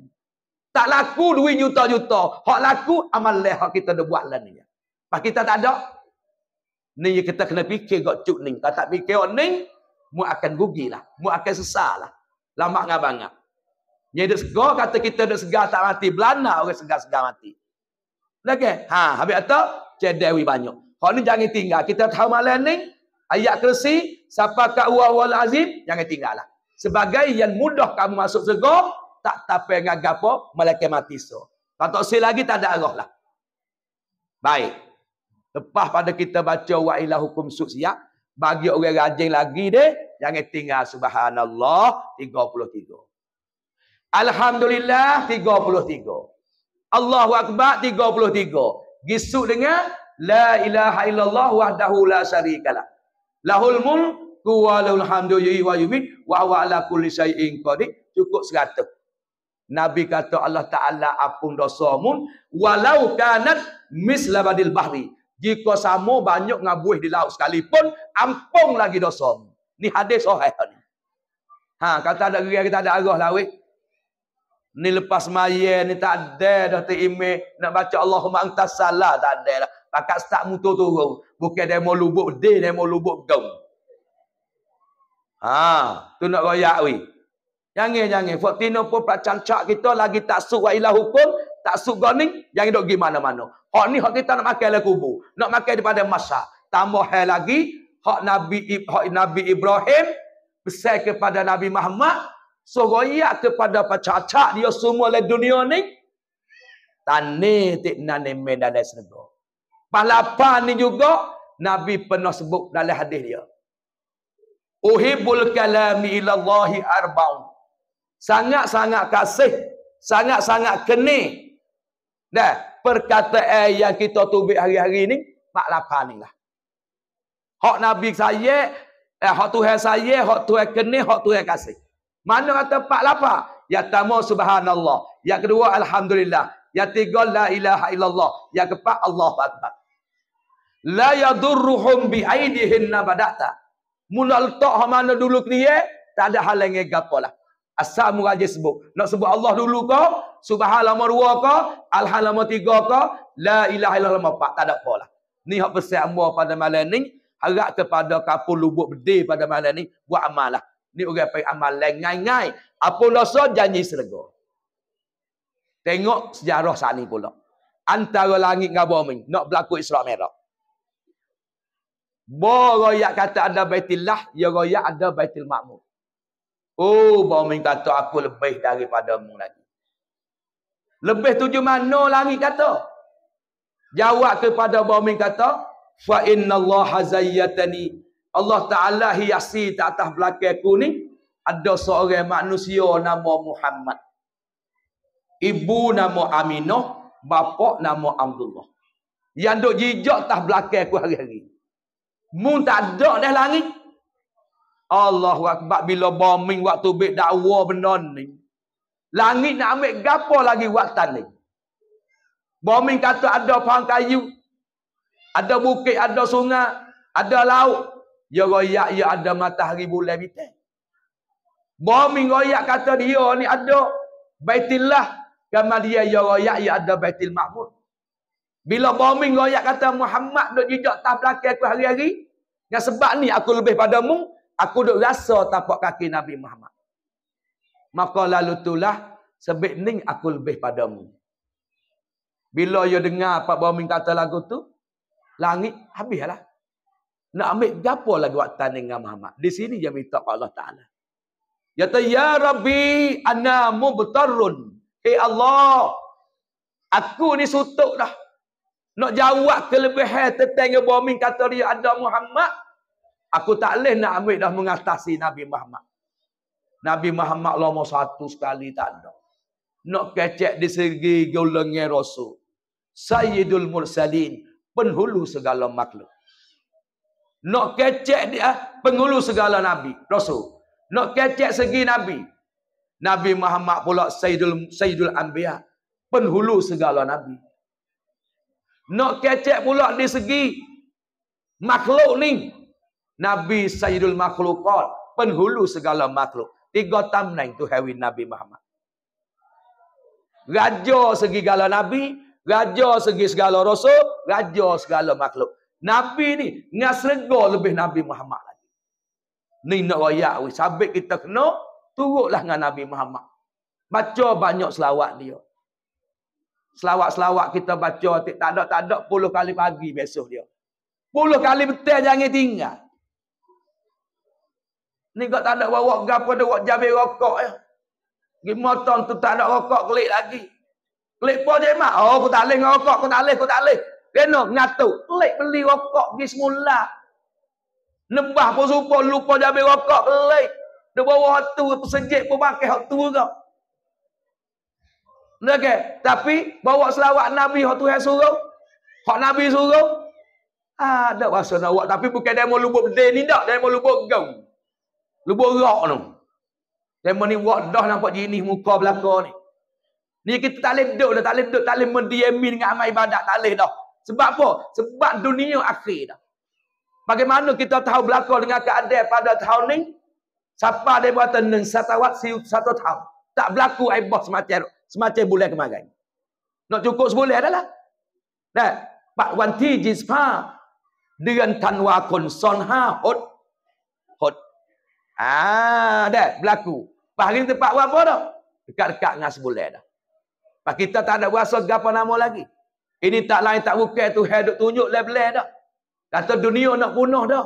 [SPEAKER 1] Tak laku duit juta-juta. Hak laku amal leh hak kita dah buat lah ni. Pak kita tak ada. Ni kita kena fikir got cuk ni. Kalau tak fikir ni, mu akan gugilah, mu akan sesalah. Lama ngah bangat. Ni dek segar kata kita dek sega tak mati belana orang sega sega mati. Lagi, ha habis atau cedewi banyak. Kalau ni jangan tinggal. Kita tahu malam ni, ayat kursi siapa kat wa wal azim jangan tinggallah sebagai yang mudah kamu masuk surga tak tapai dengan gapo malaikat mati so patok sel lagi tak ada arah lah baik lepas pada kita baca wa ila hukum suksia bagi orang rajin lagi deh jangan tinggal subhanallah 33 alhamdulillah tiga puluh 33 Allahu akbar tiga. gisuk dengan la ilaha illallah wahdahu la syarikalah lahul mulku wa lahul hamdu yuhyi wa yumit wa huwa ala kulli syai'in qadir cukup 100 Nabi kata Allah Ta'ala apun dosa mun walau kanat misla badil bahri jika sama banyak ngabuih di laut sekalipun ampung lagi dosa ni hadis sahih ni ha kata ada gerai kita ada arah lah ni lepas maya ni tak ada dah terimeh nak baca Allahumma antas salah tak ada lah Pakat start motor turun. Bukan demo lubuk dia, demo lubuk gong. Ha, tu nak royak weh. Jangan jangan Fortino pun pelancak kita lagi tak suka ilah hukum, tak suka ni, jangan dok pergi mana-mana. Hak ni hak kita nak makan lah kubur. Nak makan daripada masa. Tambah hal lagi, hak Nabi hak Nabi Ibrahim besar kepada Nabi Muhammad, so royak kepada pacacak dia semua le dunia ni. Tani tik nane medan dan senegara. Pahlawan ni juga Nabi pernah sebut dalam hadis dia. Uhibul kalami ilallahi arbaun. Sangat-sangat kasih. Sangat-sangat kene. Dah. Perkataan yang kita tubik hari-hari ni. Mak lapar ni lah. Hak Nabi saya. Eh, hak Tuhan saya. Hak Tuhan kene. Hak Tuhan kasih. Mana kata pak lapar? Yang pertama subhanallah. Yang kedua alhamdulillah. Yang tiga la ilaha illallah. Yang keempat Allah akbar. La yadurruhum bi aidihin nabadata. Mulal tok mana dulu ni eh? Tak ada hal yang gapo lah. Asal muraji sebut. Nak sebut Allah dulu ke? Subhanallah nombor 2 ke? Alhamdulillah nombor 3 ke? La ilaha illallah nombor 4. Tak ada apa lah. Ni hak pesan Allah pada malam ni. Harap kepada kapur lubuk bedih pada malam ni. Buat amal lah. Ni orang yang amal lain ngai Apa dosa janji selegar. Tengok sejarah saat ni pula. Antara langit dengan bumi. Nak berlaku Isra' Merah. Boroyak kata ada baitillah. Ya royak ada baitil makmur. Oh, bumi kata aku lebih daripada mu lagi. Lebih tujuh mana langit kata? Jawab kepada bumi kata. Fa inna Allah hazayyatani. Allah Ta'ala hiasi tak atas belakangku ni. Ada seorang manusia nama Muhammad. Ibu nama Aminah, bapa nama Abdullah. Yang dok jijak tah belakang aku hari-hari. Mu tak ada dah lari. Allahu akbar bila bombing waktu bid dakwa benon ni. Langit nak ambil gapo lagi waktu ni. Bombing kata ada pohon kayu. Ada bukit, ada sungai, ada laut. Ya royak ya ada matahari bulan bintang. Bombing royak kata dia ni ada Baitillah Kamal dia ya royak ya ada Baitul Mahmud. Bila bombing royak kata Muhammad duk jejak tah belakang aku hari-hari. Dan sebab ni aku lebih padamu, aku duk rasa tapak kaki Nabi Muhammad. Maka lalu itulah sebab ni aku lebih padamu. Bila dia dengar Pak Bombing kata lagu tu, langit habislah. Nak ambil berapa lagi waktu ni dengan Muhammad? Di sini dia minta Allah Ta'ala. Ya ta ya Rabbi, ana mubtarun. Eh Allah. Aku ni sutuk dah. Nak jawab kelebihan tertengah bombing kata dia ada Muhammad. Aku tak boleh nak ambil dah mengatasi Nabi Muhammad. Nabi Muhammad lama satu sekali tak ada. Nak kecek di segi gulungnya Rasul. Sayyidul Mursalin. Penghulu segala makhluk. Nak kecek dia penghulu segala Nabi. Rasul. Nak kecek segi Nabi. Nabi Muhammad pula Sayyidul, Sayyidul Anbiya. Penhulu segala Nabi. Nak kecek pula di segi makhluk ni. Nabi Sayyidul Makhlukat. Penhulu segala makhluk. Tiga tamnai tu hewi Nabi Muhammad. Raja segi segala Nabi. Raja segi segala Rasul. Raja segala makhluk. Nabi ni ngasrega lebih Nabi Muhammad lagi. Ni nak raya. Sabit kita kena turutlah dengan Nabi Muhammad. Baca banyak selawat dia. Selawat-selawat kita baca tak ada tak ada puluh kali pagi besok dia. Puluh kali betul jangan tinggal. Ni kau tak ada bawa gapo ada buat jabe rokok ya. Gi motong tu tak ada rokok kelik lagi. Klik pun je mak. Oh, aku tak boleh ngerokok, aku tak boleh, aku tak boleh. Kena ngatu. Kelik beli rokok Bismillah. semula. Nebah pun supa, lupa jabir ambil rokok, kelik. Dia bawa hak tu pesejik pun pakai hak tu kau. Okay. Tapi bawa selawat Nabi hak tu yang suruh. Hak Nabi suruh. Ah, ada bahasa nak buat. Tapi bukan dia mau lubuk dia ni tak. Dia mau lubuk kau. Lubuk rak tu. Dia mau ni buat dah nampak jenis muka belakang ni. Ni kita tak boleh duduk dah. Tak boleh duduk. Tak boleh mendiamin dengan amal ibadat. Tak boleh dah. Sebab apa? Sebab dunia akhir dah. Bagaimana kita tahu belakang dengan keadaan pada tahun ni? Siapa dia buat tenang satawat satu tahun. Tak berlaku aibah semacam semacam bulan kemarin. Nak cukup sebulan adalah. Nah, pak wanti jisfa dengan tanwa kon son sonha hot hot. Ah, dah berlaku. Pak hari tempat buat apa dah? Dekat-dekat dengan sebulan dah. Pak kita tak ada rasa gapo nama lagi. Ini tak lain tak bukan tu hidup tunjuk lebel dah. Kata dunia nak punah dah.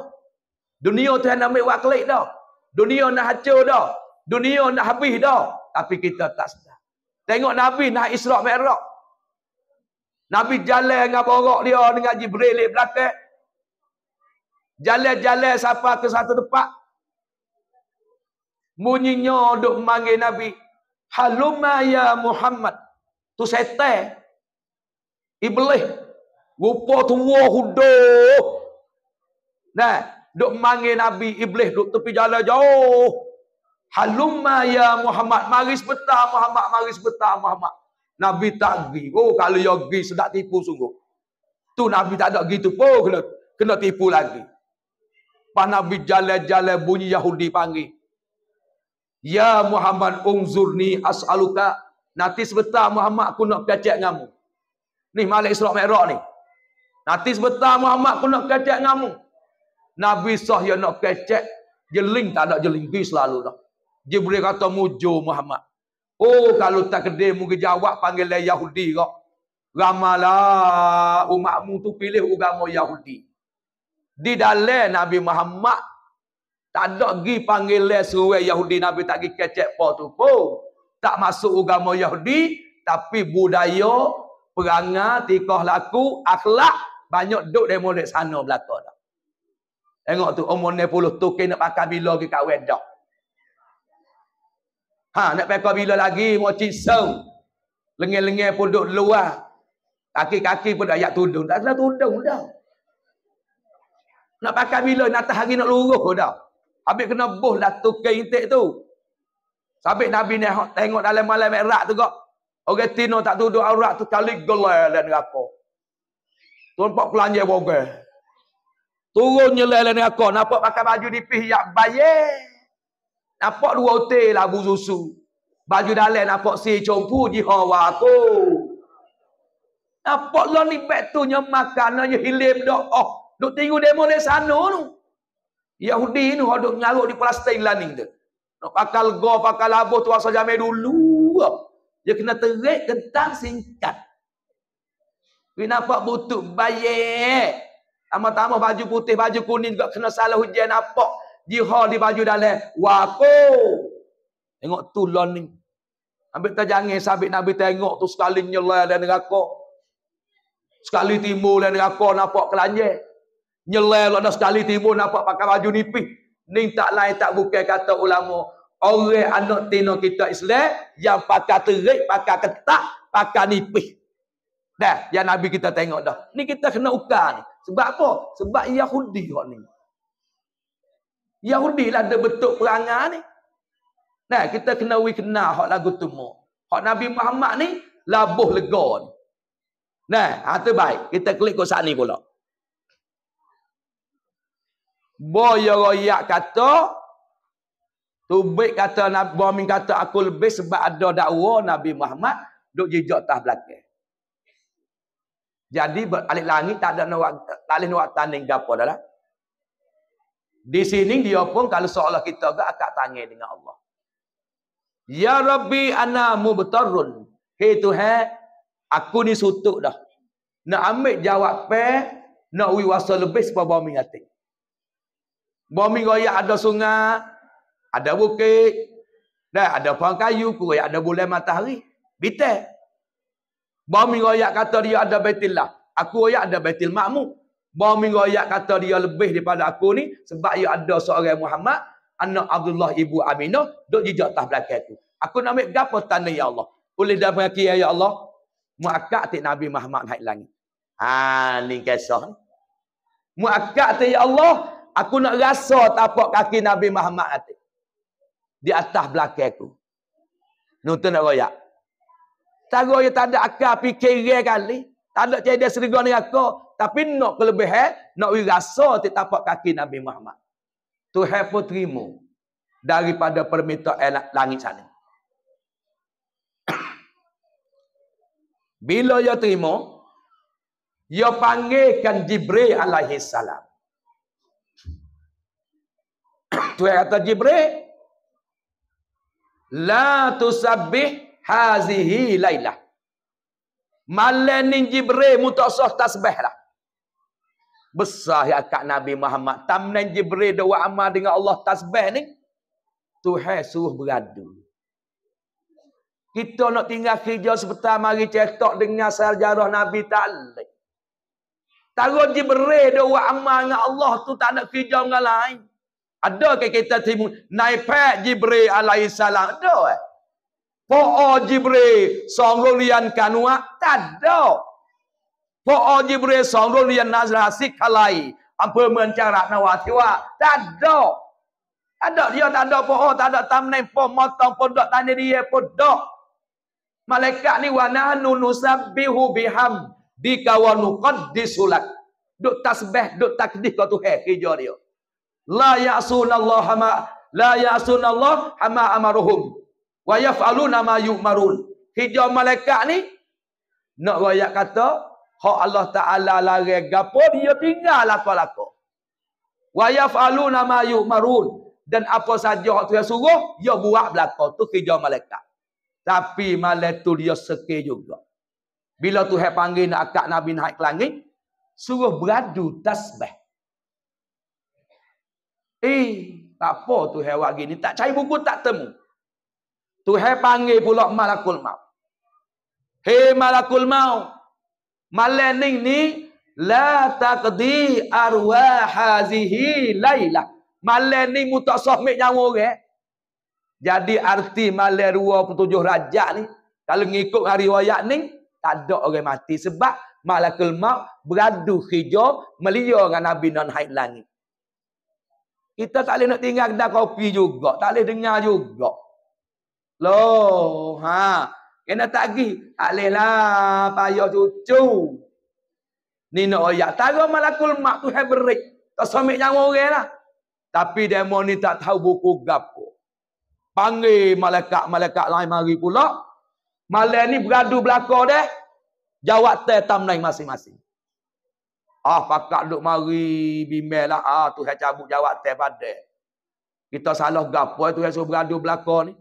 [SPEAKER 1] Dunia tu nak ambil waklik dah. Dunia nak hancur dah. Dunia nak habis dah. Tapi kita tak sedar. Tengok Nabi nak Israq Merak. Nabi jalan dengan borok dia dengan Jibril di belakang. Jalan-jalan siapa ke satu tempat. Munyinya duk manggil Nabi. Haluma ya Muhammad. Tu setan. Iblis. Rupa tua hudu. Nah, duk manggil Nabi Iblis duk tepi jalan jauh. Halumma ya Muhammad, mari sebentar Muhammad, mari sebentar Muhammad. Nabi tak pergi. Oh, kalau dia pergi, sedap tipu sungguh. Tu Nabi tak ada gitu pun, oh, kena, kena tipu lagi. Pak Nabi jalan-jalan bunyi Yahudi panggil. Ya Muhammad unzurni as'aluka. Nanti sebentar Muhammad aku nak kacak kamu. Ni Malik Isra Mikraj ni. Nanti sebentar Muhammad aku nak kacak kamu. Nabi sah yang nak kecek. Jeling tak ada jelingki selalu dah. Dia boleh kata Mujo Muhammad. Oh kalau tak kede mungkin jawab panggil dia Yahudi kok. Ramalah umatmu tu pilih agama Yahudi. Di dalam Nabi Muhammad. Tak ada pergi panggil dia suruh Yahudi. Nabi tak pergi kecek apa tu pun. Oh, tak masuk agama Yahudi. Tapi budaya, perangai, tikah laku, akhlak. Banyak duduk dari mulut sana belakang. Tengok tu umur 60 tokek nak pakai bila ke kahwin dah. Ha nak pakai bila lagi mau cisong. Lengeng-lengeng pun duduk luar. Kaki-kaki pun ayak tudung. Tak ada tudung dah. Nak pakai bila nak tahari nak luruh dah. Habis kena boh lah tukar intik tu. Sambil Nabi ni tengok dalam malam merak tu kok. Orang okay, Tino tak tuduh aurat tu kali gelar dan lah rapuh. Tuan Pak Pelanjir Bogor. Turunnya lelah ni aku. Nampak pakai baju di pih yang bayar. Nampak dua otel abu susu. Baju dalai nampak si compu hawa aku. Nampak lah ni betulnya makanannya hilim dah. Oh, duk tinggu demo di sana tu. Yahudi ni duk ngaruk di Palestine lah ni. Nak pakal go, pakal labu tu asal jamai dulu. Dia kena terik kentang singkat. Kenapa butuh bayar? Tama-tama baju putih, baju kuning juga kena salah hujan apa. Jihar di baju dalam. Waku. Tengok tu lah ni. Ambil terjangan sabit Nabi tengok tu sekali nyelah dan neraka. Sekali timur dan neraka nampak kelanjir. Nyelah lah dah sekali timur nampak pakai baju nipis. Ni tak lain tak bukan kata ulama. Orang anak tino kita Islam yang pakai terik, pakai ketak, pakai nipis. Dah, yang Nabi kita tengok dah. Ni kita kena ukar ni. Sebab apa? Sebab Yahudi kot ni. Yahudi lah ada bentuk perangai ni. Nah, kita kena we kena hak lagu tumo. Hak Nabi Muhammad ni labuh lega Nah, ha baik. Kita klik kat sana pula. Boya royak kata Tubik kata Nabi Muhammad kata aku lebih sebab ada dakwa Nabi Muhammad duk jejak tah belakang. Jadi alik langit tak ada nak tak leh nak tanding gapo dah lah. Di sini dia pun kalau seolah kita agak akak tangih dengan Allah. Ya Rabbi ana mubtarun. Hei he aku ni sutuk dah. Nak ambil jawab pe, nak ui wasa lebih sebab bumi ngati. Bumi goyak ada sungai, ada bukit, dan ada pohon kayu, kuih ada bulan matahari. Bitek. Bawa minggu ayat kata dia ada lah, Aku ayat ada betil makmu. Bawa minggu ayat kata dia lebih daripada aku ni. Sebab dia ada seorang Muhammad. Anak Abdullah Ibu Aminah. Duduk di jatah belakang tu. Aku nak ambil berapa tanah ya Allah. Boleh dah berhaki ya Allah. Mu'akak tak Nabi Muhammad naik langit. Haa ni kisah ni. Mu'akak tak ya Allah. Aku nak rasa tapak kaki Nabi Muhammad nanti. Di atas belakang aku. Nuntun nak royak. Cara yang tak ada akal fikir kali. Tak ada cahaya serigal ni aku. Tapi nak kelebihan. Nak rasa di tapak kaki Nabi Muhammad. To have for terima. Daripada permintaan langit sana. Bila dia terima. Dia panggilkan Jibreel alaihi salam. Tuhan kata Jibril. La tusabih hazihi lailah malam ni jibril mutasah tasbih lah besar ya kak nabi Muhammad tamnan jibril doa amal dengan Allah tasbih ni Tuhan suruh beradu kita nak tinggal kerja sebentar mari cetak dengan sejarah nabi ta'ala Taruh Jibril doa amal dengan Allah tu tak nak kerja dengan lain. Ada ke kita timun? Naipat Jibril Salam. Ada eh? Po'o Jibre, song rolian kanua, tak ada. Po'o Jibre, song rolian nazrah sikhalai, ampe mencarak nawa tiwa, tak ada. Tak dia, tak ada po'o, tak ada tamnen, po'o, motong, podok, tanya dia, podok. Malaikat ni, wana nanu bihu biham, dikawanu disulat Duk tasbih, duk takdih kau tu hai, hijau dia. La ya'sunallah hama, la ya'sunallah hama amaruhum wa yaf'aluna ma yu'marun hijau malaikat ni nak royak kata hak Allah taala larang gapo dia tinggal lako-lako wa yaf'aluna ma yu'marun dan apa saja hak Tuhan suruh dia buat belaka tu hijau malaikat tapi malaikat tu dia seke juga bila Tuhan panggil nak akak nabi naik ke langit suruh beradu tasbih eh apa tu hewan gini tak cari buku tak temu Tu Tuhan panggil pula malakul maut. Hei malakul maut. Malening ni. La takdi arwah hazihi laylah. Malening mu tak sohmik nyawa ke. Jadi arti malen petujuh raja ni. Kalau ngikut hari wayak ni. Tak ada orang mati. Sebab malakul maut beradu hijau. Melio dengan Nabi non haid langit. Kita tak boleh nak tinggal kedai kopi juga. Tak boleh dengar juga. Loh, ha. Kena tak pergi. Tak boleh lah, payah cucu. Ni nak ayat. Tak ada malakul mak tu hebrik. Tak somik nyawa orang lah. Tapi demo ni tak tahu buku gap ko. Panggil malaikat-malaikat lain mari pula. Malah ni beradu belakang deh. Jawab tetam naik masing-masing. Ah pakak duk mari bimel lah. Ah tu saya cabut jawab teh pada. Kita salah gapo eh. tu saya suruh beradu belakang ni.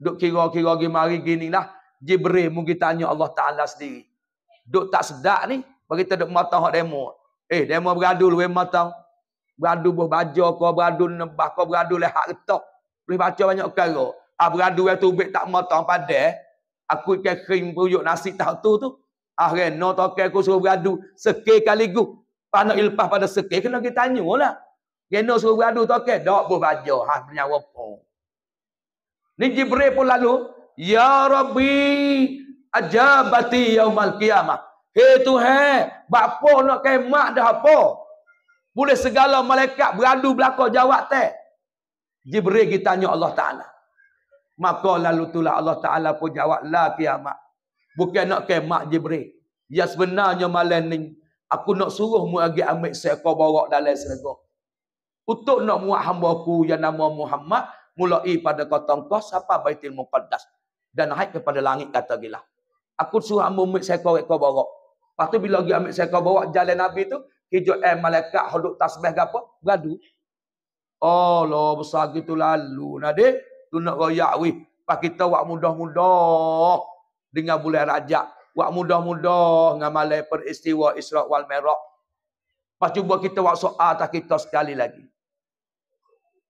[SPEAKER 1] Duk kira-kira pergi mari gini lah. Jibril mungkin tanya Allah Ta'ala sendiri. Duk tak sedap ni. Bagi kita duk matang hak demo. Eh demo beradu lu yang matang. Beradu buah baja kau. Beradu nebah kau. Beradu lehak hak ketok. Boleh baca banyak kera. Ah, beradu yang tubik tak matang pada. Aku ikan kering puyuk nasi tak tu tu. Ah reno tokek aku suruh beradu. Sekir kali gu. Panak ilpah pada sekir. Kena kita tanya lah. Reno suruh beradu tokek. Dok buah baja. Ha, ah, nyawa pun. Ni Jibril pun lalu, Ya Rabbi, ajabati yaumal qiyamah. Hei Tuhan, bapa nak kemak dah apa? Boleh segala malaikat beradu belakang jawab tak? Jibril kita tanya Allah Ta'ala. Maka lalu itulah Allah Ta'ala pun jawab, La kiamat. Bukan nak kemak Jibril. Ya sebenarnya malam ni, aku nak suruh mu agak ambil seekor bawa dalam serga. Untuk nak muat hamba aku yang nama Muhammad, mulai pada kata engkau siapa baitil muqaddas dan naik kepada langit kata gila aku suruh ambo mik saya kau kau bawa lepas tu bila lagi ambil saya kau bawa jalan nabi tu hijau eh malaikat hodok tasbih gapo gaduh oh lo besar gitu lalu nadi tu nak royak weh pas kita wak mudah-mudah dengan bulan rajab wak mudah-mudah dengan malam peristiwa Isra wal Mi'raj pas cuba kita wak soal tak kita sekali lagi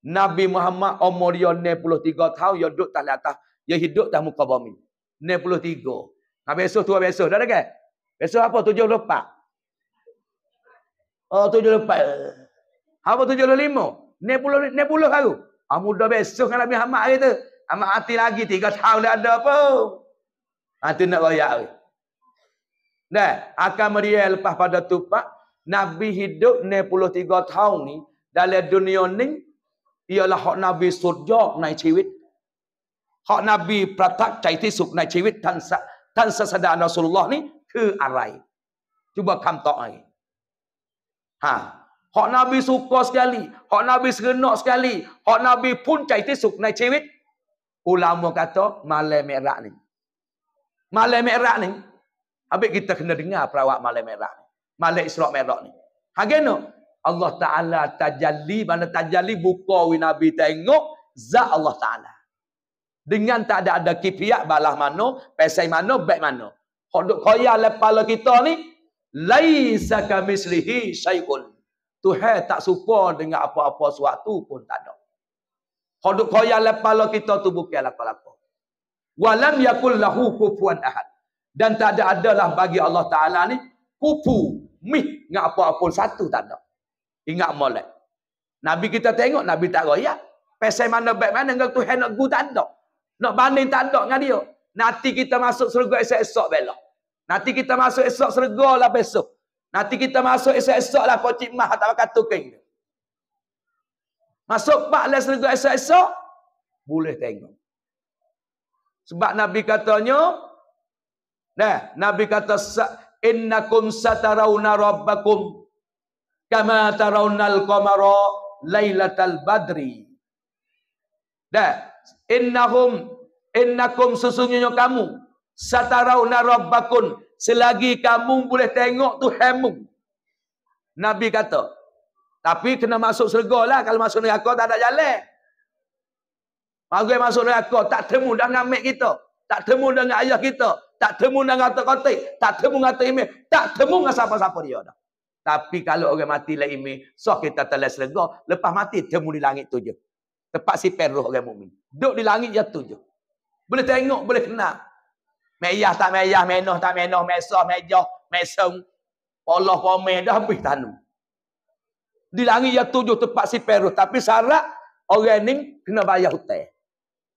[SPEAKER 1] Nabi Muhammad umur dia 93 tahun dia duduk tak atas, dia hidup dah muka bumi. 93. Nah besok tua besok dah dekat. Besok apa 74. Oh 74. Apa 75? 90 90 baru. Ah muda besok kan Nabi Muhammad kata. Amat ah, hati lagi 3 tahun dah ada apa. Hati ah, nak royak. Nah, akan meriah lepas pada tupak. Nabi hidup 93 tahun ni. Dalam dunia ni. ialah hak Nabi สุดยอดในชีวิตฮากนบีประทับใจที่สุดในชีวิตท่านท่านศาสดาอัสุลลอฮ์นี่คืออะไรจุบะคำต่อไอฮะฮากนบีสุข s e k าลีฮากนบีสนอก e k a l i หากนบีพุ่นใจที่สุดในชีวิตอุลามะกาโตมาเลเมระนี่มาเลเมระนี่ habis kita kena dengar p e r a า a t malam merah malam Isra m i k r a น ni hageno Allah Ta'ala tajalli. Mana tajalli buka wi Nabi tengok. Zat Allah Ta'ala. Dengan tak ada ada kipiak balah mana. Pesai mana, baik mana. Kau koyak lepas kita ni. Laisa kamislihi syai'un. Tuhan tak suka dengan apa-apa suatu pun tak ada. Kau koyak lepas kita tu bukan lapa-lapa. Walam yakul lahu kufuan ahad. Dan tak ada adalah bagi Allah Ta'ala ni. Kupu. Mih. Dengan apa-apa satu tak ada. Ingat molek. Nabi kita tengok, Nabi tak royak. Pesai mana baik mana, dengan Tuhan nak gu tak ada. Nak banding tak ada dengan dia. Nanti kita masuk surga esok-esok belok. Nanti kita masuk esok surga lah besok. Nanti kita masuk esok-esok lah kau cik mah tak makan tukang. Masuk pak lah surga esok-esok, boleh tengok. Sebab Nabi katanya, Nah, Nabi kata, Innakum satarawna rabbakum kama tarawnal qamara lailatal badri dah innahum innakum sesungguhnya kamu satarawna rabbakun selagi kamu boleh tengok tu tuhanmu nabi kata tapi kena masuk syurga lah kalau masuk neraka tak ada jalan Mari masuk neraka tak temu dengan mak kita tak temu dengan ayah kita tak temu dengan kata-kata tak temu dengan imej tak temu dengan siapa-siapa dia dah tapi kalau orang mati lain ini, so kita telah selegar. Lepas mati, temui di langit tu je. Tempat si perlu orang mu'min. Duduk di langit je tu je. Boleh tengok, boleh kenal. Meyah tak meyah, menoh tak menoh, mesoh, mejoh, mesung. Allah pomeh, dah habis tanam. Di langit je tu tempat si perlu. Tapi syarat, orang ini kena bayar hutai.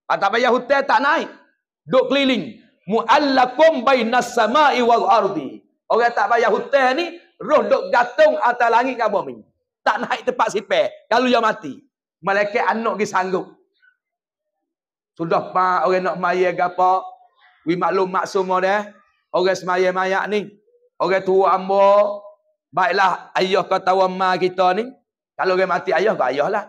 [SPEAKER 1] Tak bayar hutai, tak naik. Duduk keliling. Mu'allakum bainas sama'i wal ardi. Orang tak bayar hutai ni, Roh duk gantung atas langit ke bumi. Tak naik tempat sipir. Kalau dia mati. Malaikat anak pergi sanggup. Sudah pak orang nak maya ke apa. We maklum maksum dia. Orang semaya mayak ni. Orang tua ambo. Baiklah ayah kau tahu ma kita ni. Kalau dia mati ayah kau ayah lah.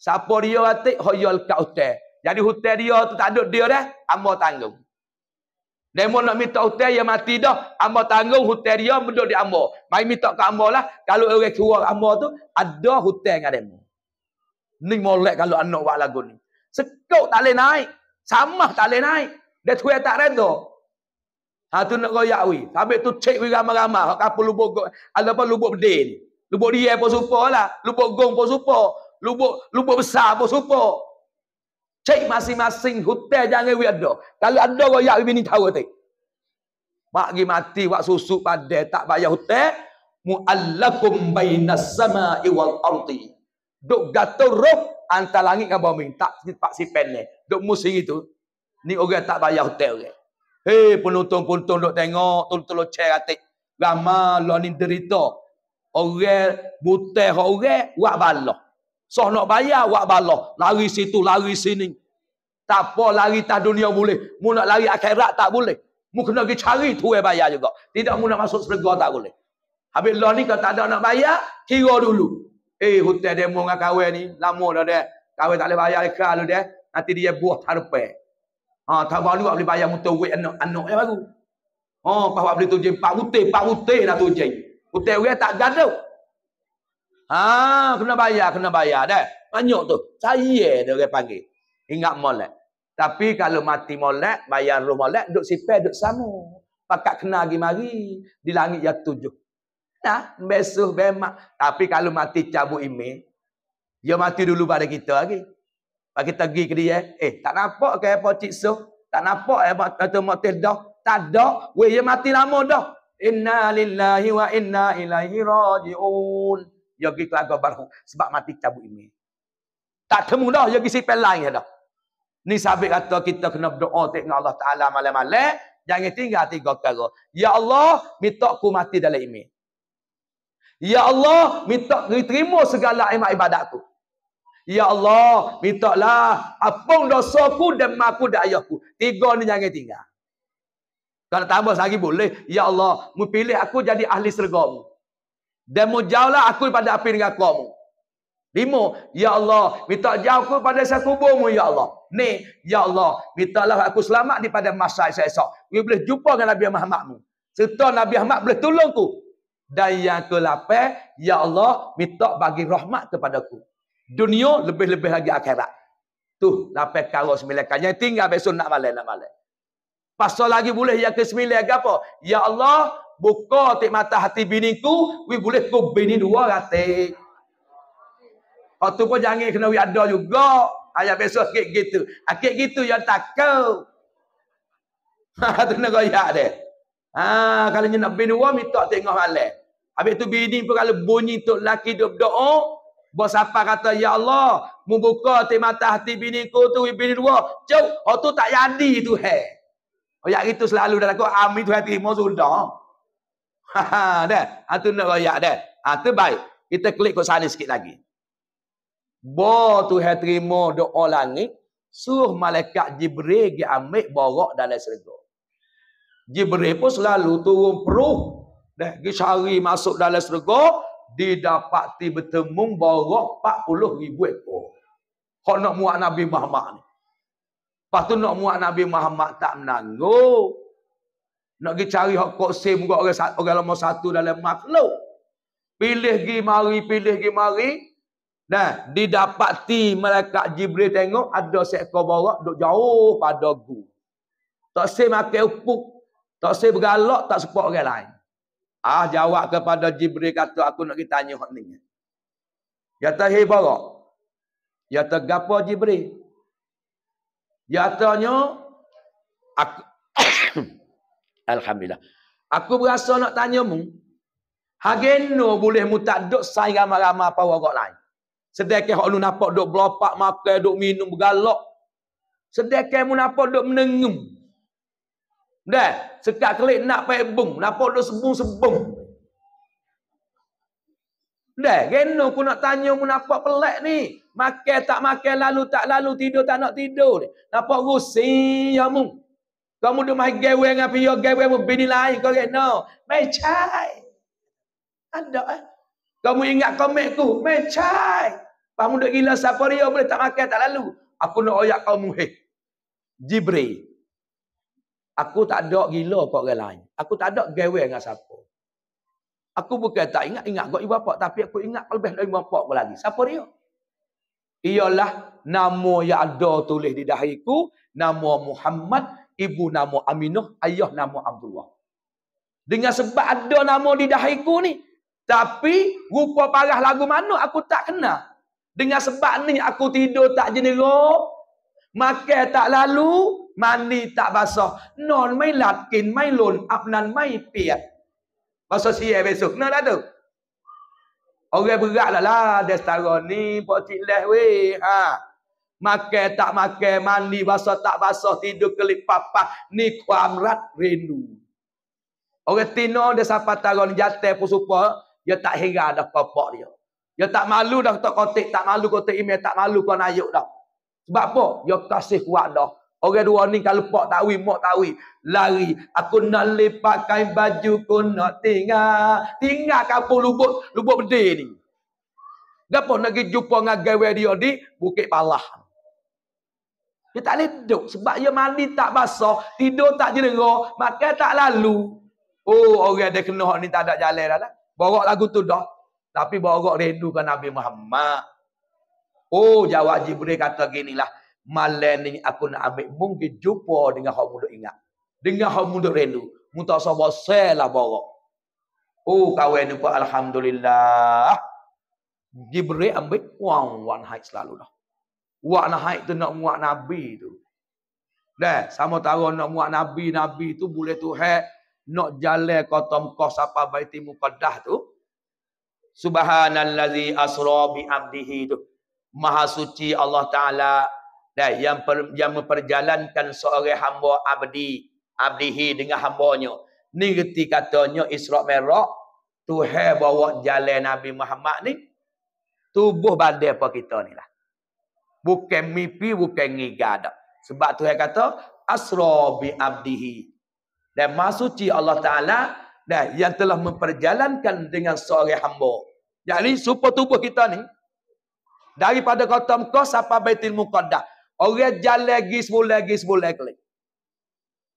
[SPEAKER 1] Siapa dia mati? Hoyol kat hotel. Jadi hotel dia tu tak ada dia dah. Ambo tanggung. Demo nak minta hotel yang mati dah. Amba tanggung hotel dia duduk di amba. Mari minta ke amba lah. Kalau orang keluar amba tu. Ada hotel dengan demo. Ni molek kalau anak buat lagu ni. Sekut tak boleh naik. Sama tak boleh naik. Dia tu tak rendah. Ha tu nak royak we. Sambil tu cek we ramai-ramai. Hak apa lubuk go. Ada apa lubuk bedil Lubuk dia pun supa lah. Lubuk gong pun supa. Lubuk lubuk besar pun supa. Cek masing-masing hotel jangan we ada. Kalau ada royak bini tahu tak? Mak gi mati buat susu padah tak bayar hotel muallakum bainas sama'i wal ardi. Dok gatur roh antara langit dan bumi tak sempat sipen ni. Dok musim itu ni orang tak bayar hotel ke. Hei penonton-penonton dok tengok tol-tol chair atik. Ramah lah lo ni derita. Orang butai orang buat balah. Soh nak bayar wak balah. Lari situ, lari sini. Tak apa lari tak dunia boleh. Mu nak lari akhirat tak boleh. Mu kena pergi cari tu yang bayar juga. Tidak mu nak masuk surga tak boleh. Habis Allah ni kalau tak ada nak bayar, kira dulu. Eh, hutan dia mau dengan kawin ni. Lama dah dia. Kawin tak boleh bayar dia kalau dia. Nanti dia buah tarpe. Ha, tak baru buat boleh bayar muta wik anak-anak yang baru. Ha, pas buat beli tujuh. Pak putih, pak putih dah tujuh. Putih wik tak gaduh. Ha, kena bayar, kena bayar dah. Banyak tu. Saya dia orang panggil. Ingat molek. Tapi kalau mati molek, bayar roh molek, duduk sipir, duduk sama. Pakat kena lagi mari. Di langit yang tujuh. Nah, besuh bemak. Tapi kalau mati cabut ini, dia mati dulu pada kita lagi. Pak kita pergi ke dia, eh tak nampak ke apa cik so? Tak nampak apa tu motel dah. Tak ada. Weh dia mati lama dah. Inna lillahi wa inna ilaihi rajiun. Yogi ya tu agak baru. Sebab mati cabut ini. Tak temu dah Yogi ya sipe lain dah. Ni sahabat kata kita kena berdoa dengan Allah Ta'ala malam-malam. Jangan tinggal tiga perkara. Ya Allah, minta aku mati dalam ini. Ya Allah, minta terima segala imat ibadatku. Ya Allah, minta lah apung dosaku dan maku dan ayahku. Tiga ni jangan tinggal. Kalau tambah lagi boleh. Ya Allah, mu pilih aku jadi ahli sergamu. Dan mau jauhlah aku daripada api dengan kau. Lima. Ya Allah. Minta jauh aku pada saya kuburmu. Ya Allah. Ni. Ya Allah. Mintalah aku selamat pada masa saya esok Aku boleh jumpa dengan Nabi Muhammadmu. Serta Nabi Muhammad boleh tolong aku. Dan yang ke lapan. Ya Allah. Minta bagi rahmat kepada aku. Dunia lebih-lebih lagi akhirat. Tu. Lapan karut sembilan kanya. Tinggal besok nak malam. Nak malam. Pasal lagi boleh yang ke sembilan ke apa? Ya Allah buka tik mata hati bini ku we boleh ku bini dua rata waktu pun jangan kena we ada juga ayat besok sikit gitu akik ah, gitu yang tak takut ha tu nak goyak dia ha kalau nak bini dua minta tengok malam habis tu bini pun kalau bunyi tu laki duk doa Bos apa kata, Ya Allah, membuka hati mata hati bini ku tu, bini dua. Cuk, oh tu tak jadi tu, he. Oh, yang itu selalu dah aku, amin tu hati, mau sudah. Ha ha tu nak royak dah. Ha tu baik. Kita klik kat sana sikit lagi. Bawa tu ha terima doa langit, suruh malaikat Jibril gi ambil borok dalam syurga. Jibril pun selalu turun peruh dah gi cari masuk dalam syurga, didapati bertemu borok 40 ribu ekor. Kalau nak muak Nabi Muhammad ni. Lepas tu nak muak Nabi Muhammad tak menanggung. Nak pergi cari hak koksim ke orang, orang lama satu dalam makhluk. Pilih pergi mari, pilih pergi mari. Dan didapati malaikat Jibril tengok ada seekor borak duduk jauh pada gu. Tak sih makan upuk. Tak sih bergalak, tak sepuk orang lain. Ah jawab kepada Jibril kata aku nak kita tanya hak ni. Ya ta hei borak. Ya ta gapo Jibril? Ya tanya aku Alhamdulillah. Aku berasa nak tanya mu. Hageno boleh mu tak duk saing ramai-ramai apa orang lain. Sedekah hok lu nampak duk belopak makan, duk minum bergalak. Sedekah mu nampak duk menengum. Dah, sekak kelik nak pai bung, nampak duk sebung-sebung. Dah, geno aku nak tanya mu nampak pelak ni. Makan tak makan lalu tak lalu tidur tak nak tidur. Nampak rusi ya mu. Kamu dah mahu gawe dengan pihak gawe pun bini lain kau kena. Mecai. Anda eh. Kamu ingat komik tu. Mecai. Kamu dah gila safari kau boleh tak makan tak lalu. Aku nak oyak kau muhe. Jibri. Aku tak ada gila kau orang lain. Aku tak ada gawe dengan siapa. Aku bukan tak ingat ingat kau ibu bapa tapi aku ingat lebih dari ibu bapa lagi. Siapa dia? Iyalah nama yang ada tulis di dahiku, nama Muhammad ibu nama Aminah, ayah nama Abdullah. Dengan sebab ada nama di dahiku ni. Tapi rupa parah lagu mana aku tak kenal. Dengan sebab ni aku tidur tak jenera, makan tak lalu, mandi tak basah. Non mai latkin mai lon afnan mai piat. Basah siap besok. Nah dah tu. Orang beratlah lah. Dia setara ni. Pak cik leh weh. Haa. Makan tak makan, mandi basah tak basah, tidur kelip papah. Ni kuamrat rindu. Orang tino dia sapa tarun jatah pun supa, dia tak hingga ada kopok dia. Dia tak malu dah kotak kotik, tak malu kotak email, tak malu kau ayuk dah. Sebab apa? Dia kasih kuat dah. Orang dua ni kalau pak tahu, mak tahu. Lari. Aku nak lipat kain baju, aku nak tinggal. Tinggal kampung lubuk, lubuk berdiri ni. Dia pun nak pergi jumpa dengan gawai dia di Bukit Palah. Dia tak boleh duduk. Sebab dia mandi tak basah. Tidur tak jelera. Makan tak lalu. Oh, orang dia kena ni tak ada jalan dah lah. Borok lagu tu dah. Tapi borok rindu kan Nabi Muhammad. Oh, jawab Jibril kata gini lah. Malam ni aku nak ambil mungkin jumpa dengan orang muda ingat. Dengan orang muda rindu. Minta sahabat saya lah borok. Oh, kawan ni pun Alhamdulillah. Jibril ambil wang-wang haid selalu lah. Wak nak haid tu nak muak Nabi tu. Dah, sama tahu nak muak Nabi, Nabi tu boleh tu haid. Nak jalan kotom kos sapa baiti muqaddah tu. Subhanallazi asra bi abdihi tu. Maha suci Allah Ta'ala. Dah, yang, per, yang memperjalankan seorang hamba abdi. Abdihi dengan hambanya. Ni kerti katanya Isra' Merak. Tuhai bawa jalan Nabi Muhammad ni. Tubuh badai apa kita ni lah bukan mimpi bukan ngigad sebab tu yang kata asra bi abdihi dan masuci Allah taala dah yang telah memperjalankan dengan seorang hamba yakni super tubuh kita ni daripada kota Mekah sampai Baitul Muqaddas orang jalan lagi sebulan lagi sebulan lagi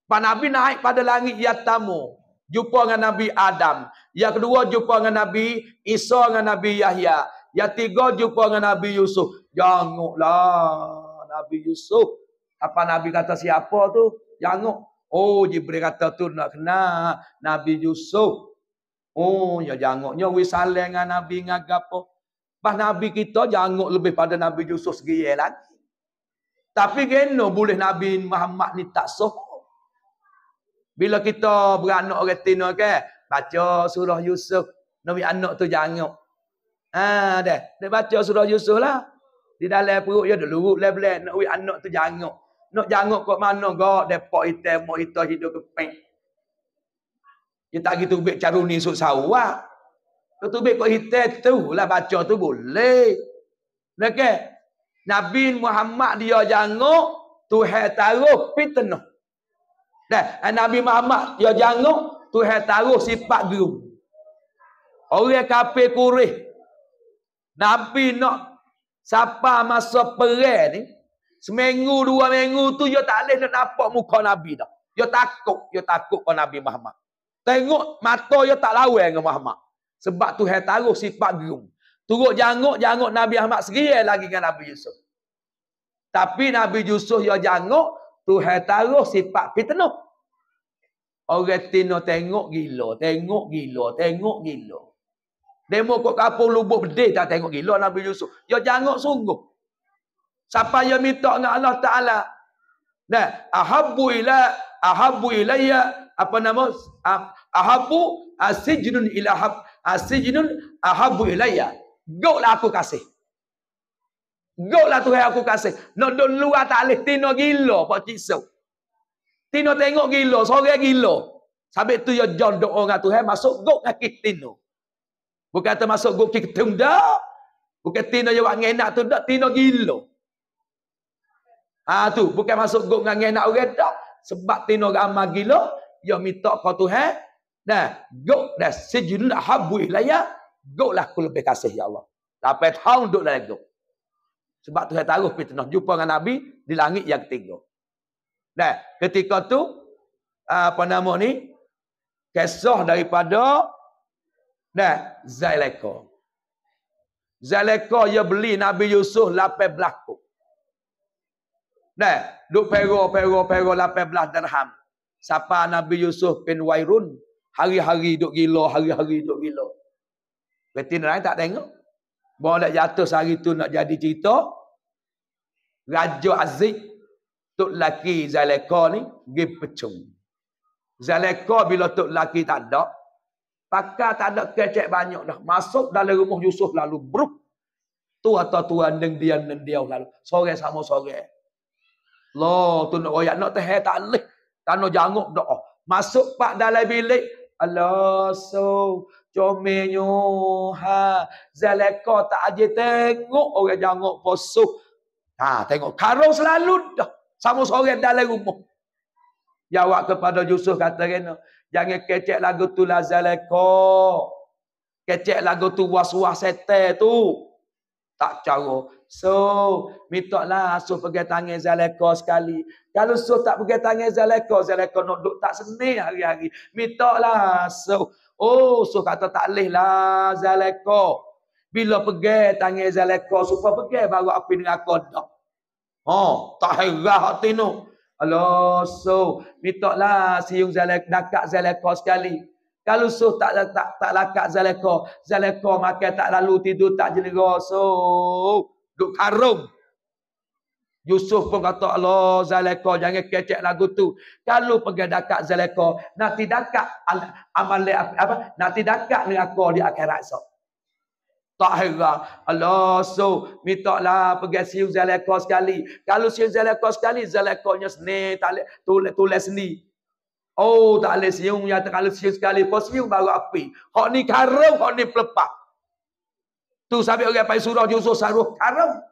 [SPEAKER 1] Pak Nabi naik pada langit ya tamu jumpa dengan Nabi Adam yang kedua jumpa dengan Nabi Isa dengan Nabi Yahya Ya tiga jumpa dengan Nabi Yusuf. Janganlah Nabi Yusuf. Apa Nabi kata siapa tu? Janganlah. Oh, Jibril kata tu nak kenal Nabi Yusuf. Oh, ya janganlah. Ya, wisalah dengan Nabi ngagapo. Bah Nabi kita janganlah lebih pada Nabi Yusuf segi lagi. Ya kan? Tapi kena boleh Nabi Muhammad ni tak sok. Bila kita beranak orang Tino ke, baca surah Yusuf. Nabi anak tu janganlah. Ha dah. Dia baca surah Yusuf lah. Di dalam perut dia dulu lurut lebel nak wih anak tu janguk. Nak janguk kok mana gak dia pok itu mo itu hidup ke pek. Dia tak gitu bek caruni sok sawah. Tu tu bek kok hitam tu lah baca tu boleh. Nak Nabi Muhammad dia janguk Tuhan taruh fitnah. Dah, eh, Nabi Muhammad dia janguk Tuhan taruh sifat gerum. Orang kafir kurih Nabi nak siapa masa perang ni seminggu dua minggu tu dia tak leh nak nampak muka Nabi dah. Dia takut, dia takut pada Nabi Muhammad. Tengok mata dia tak lawan dengan Muhammad. Sebab tu hai taruh sifat gerung. Turuk janguk-janguk Nabi Muhammad segi lagi dengan Nabi Yusuf. Tapi Nabi Yusuf dia janguk, tu hai taruh sifat fitnah. Orang tino tengok gila, tengok gila, tengok gila. Demo kok kapung lubuk bedih tak tengok gila Nabi Yusuf. Dia ya jangok sungguh. Siapa yang minta dengan Allah Ta'ala. Nah, ahabu ila, ahabu ilaya, apa nama? ahabu asijnun ilahab hab, asijnun ahabu ilaya. Goklah aku kasih. Goklah Tuhan aku kasih. Nak duduk luar tak boleh tino gila, Pak Cik Sok. Tino tengok gila, sore gila. Sampai tu yang jauh orang dengan Tuhan, masuk gok dengan kita Bukan kata masuk gokil ketung dah. Bukan tino jawab ngenak tu dah. Tino gila. Ah tu. Bukan masuk gok dengan ngenak orang dah. Sebab tino ramah gila. Ya minta kau tu hai. Nah. Gok dah sejenu nak habuih lah ya. Gok lah aku lebih kasih ya Allah. Tapi tahun duduk dalam gok. Sebab tu saya tahu pergi tenang. Jumpa dengan Nabi di langit yang ketiga. Nah, ketika tu, apa nama ni? Kesoh daripada Nah, Zalika. Zalika ia beli Nabi Yusuf 18 belaku. Nah, duk pera, pera, pera 18 darham. Siapa Nabi Yusuf bin Wairun? Hari-hari duk gila, hari-hari duk gila. Berarti orang tak tengok. Bawa nak jatuh sehari tu nak jadi cerita. Raja Aziz. Tuk laki Zalekor ni. Gip pecung. Zalekor bila tuk laki tak ada. Pakar tak ada kecek banyak dah. Masuk dalam rumah Yusuf lalu bruk. Tu atau tuan neng dia neng dia lalu. Sore sama sore. Loh tu nak royak nak teher tak leh. tak Tano janguk doa. Oh, masuk pak dalam bilik. Allah so comenyo ha zaleko tak aje tengok orang janguk posuh. Ha tengok karung selalu dah. Sama sore dalam rumah. Jawab kepada Yusuf kata kena. Jangan kecek lagu tu la lazaleko. Kecek lagu tu was-was setel tu. Tak cara. So, mintaklah so pergi tangan Zaleko sekali. Kalau so tak pergi tangan Zaleko, Zaleko nak duduk tak seni hari-hari. Mintaklah so, Oh, so kata tak boleh lah Zaleko. Bila pergi tangan Zaleko, supaya pergi baru api dengan kodok. Oh, tak herah hati ni. No. Losuh. lah siung zalek, dakak zalekor sekali. Kalau suh tak tak tak lakak zalekor. Zalekor makan tak lalu tidur tak jadi losuh. Duk karung. Yusuf pun kata Allah Zalekor jangan kecek lagu tu. Kalau pergi dakak Zalekor. Nanti dakak amal apa? Nanti dakak ni aku di akhirat esok. Tak tahira. Allah so minta lah pergi siu zalaqa sekali. Kalau siu zalaqa sekali zalaqanya sini tak boleh tulis tu, sini. Oh tak boleh siu ya kalau siu sekali pas siu baru api. Kau ni karam kau ni pelepah. Tu sampai orang pai surah juzuh saruh karam.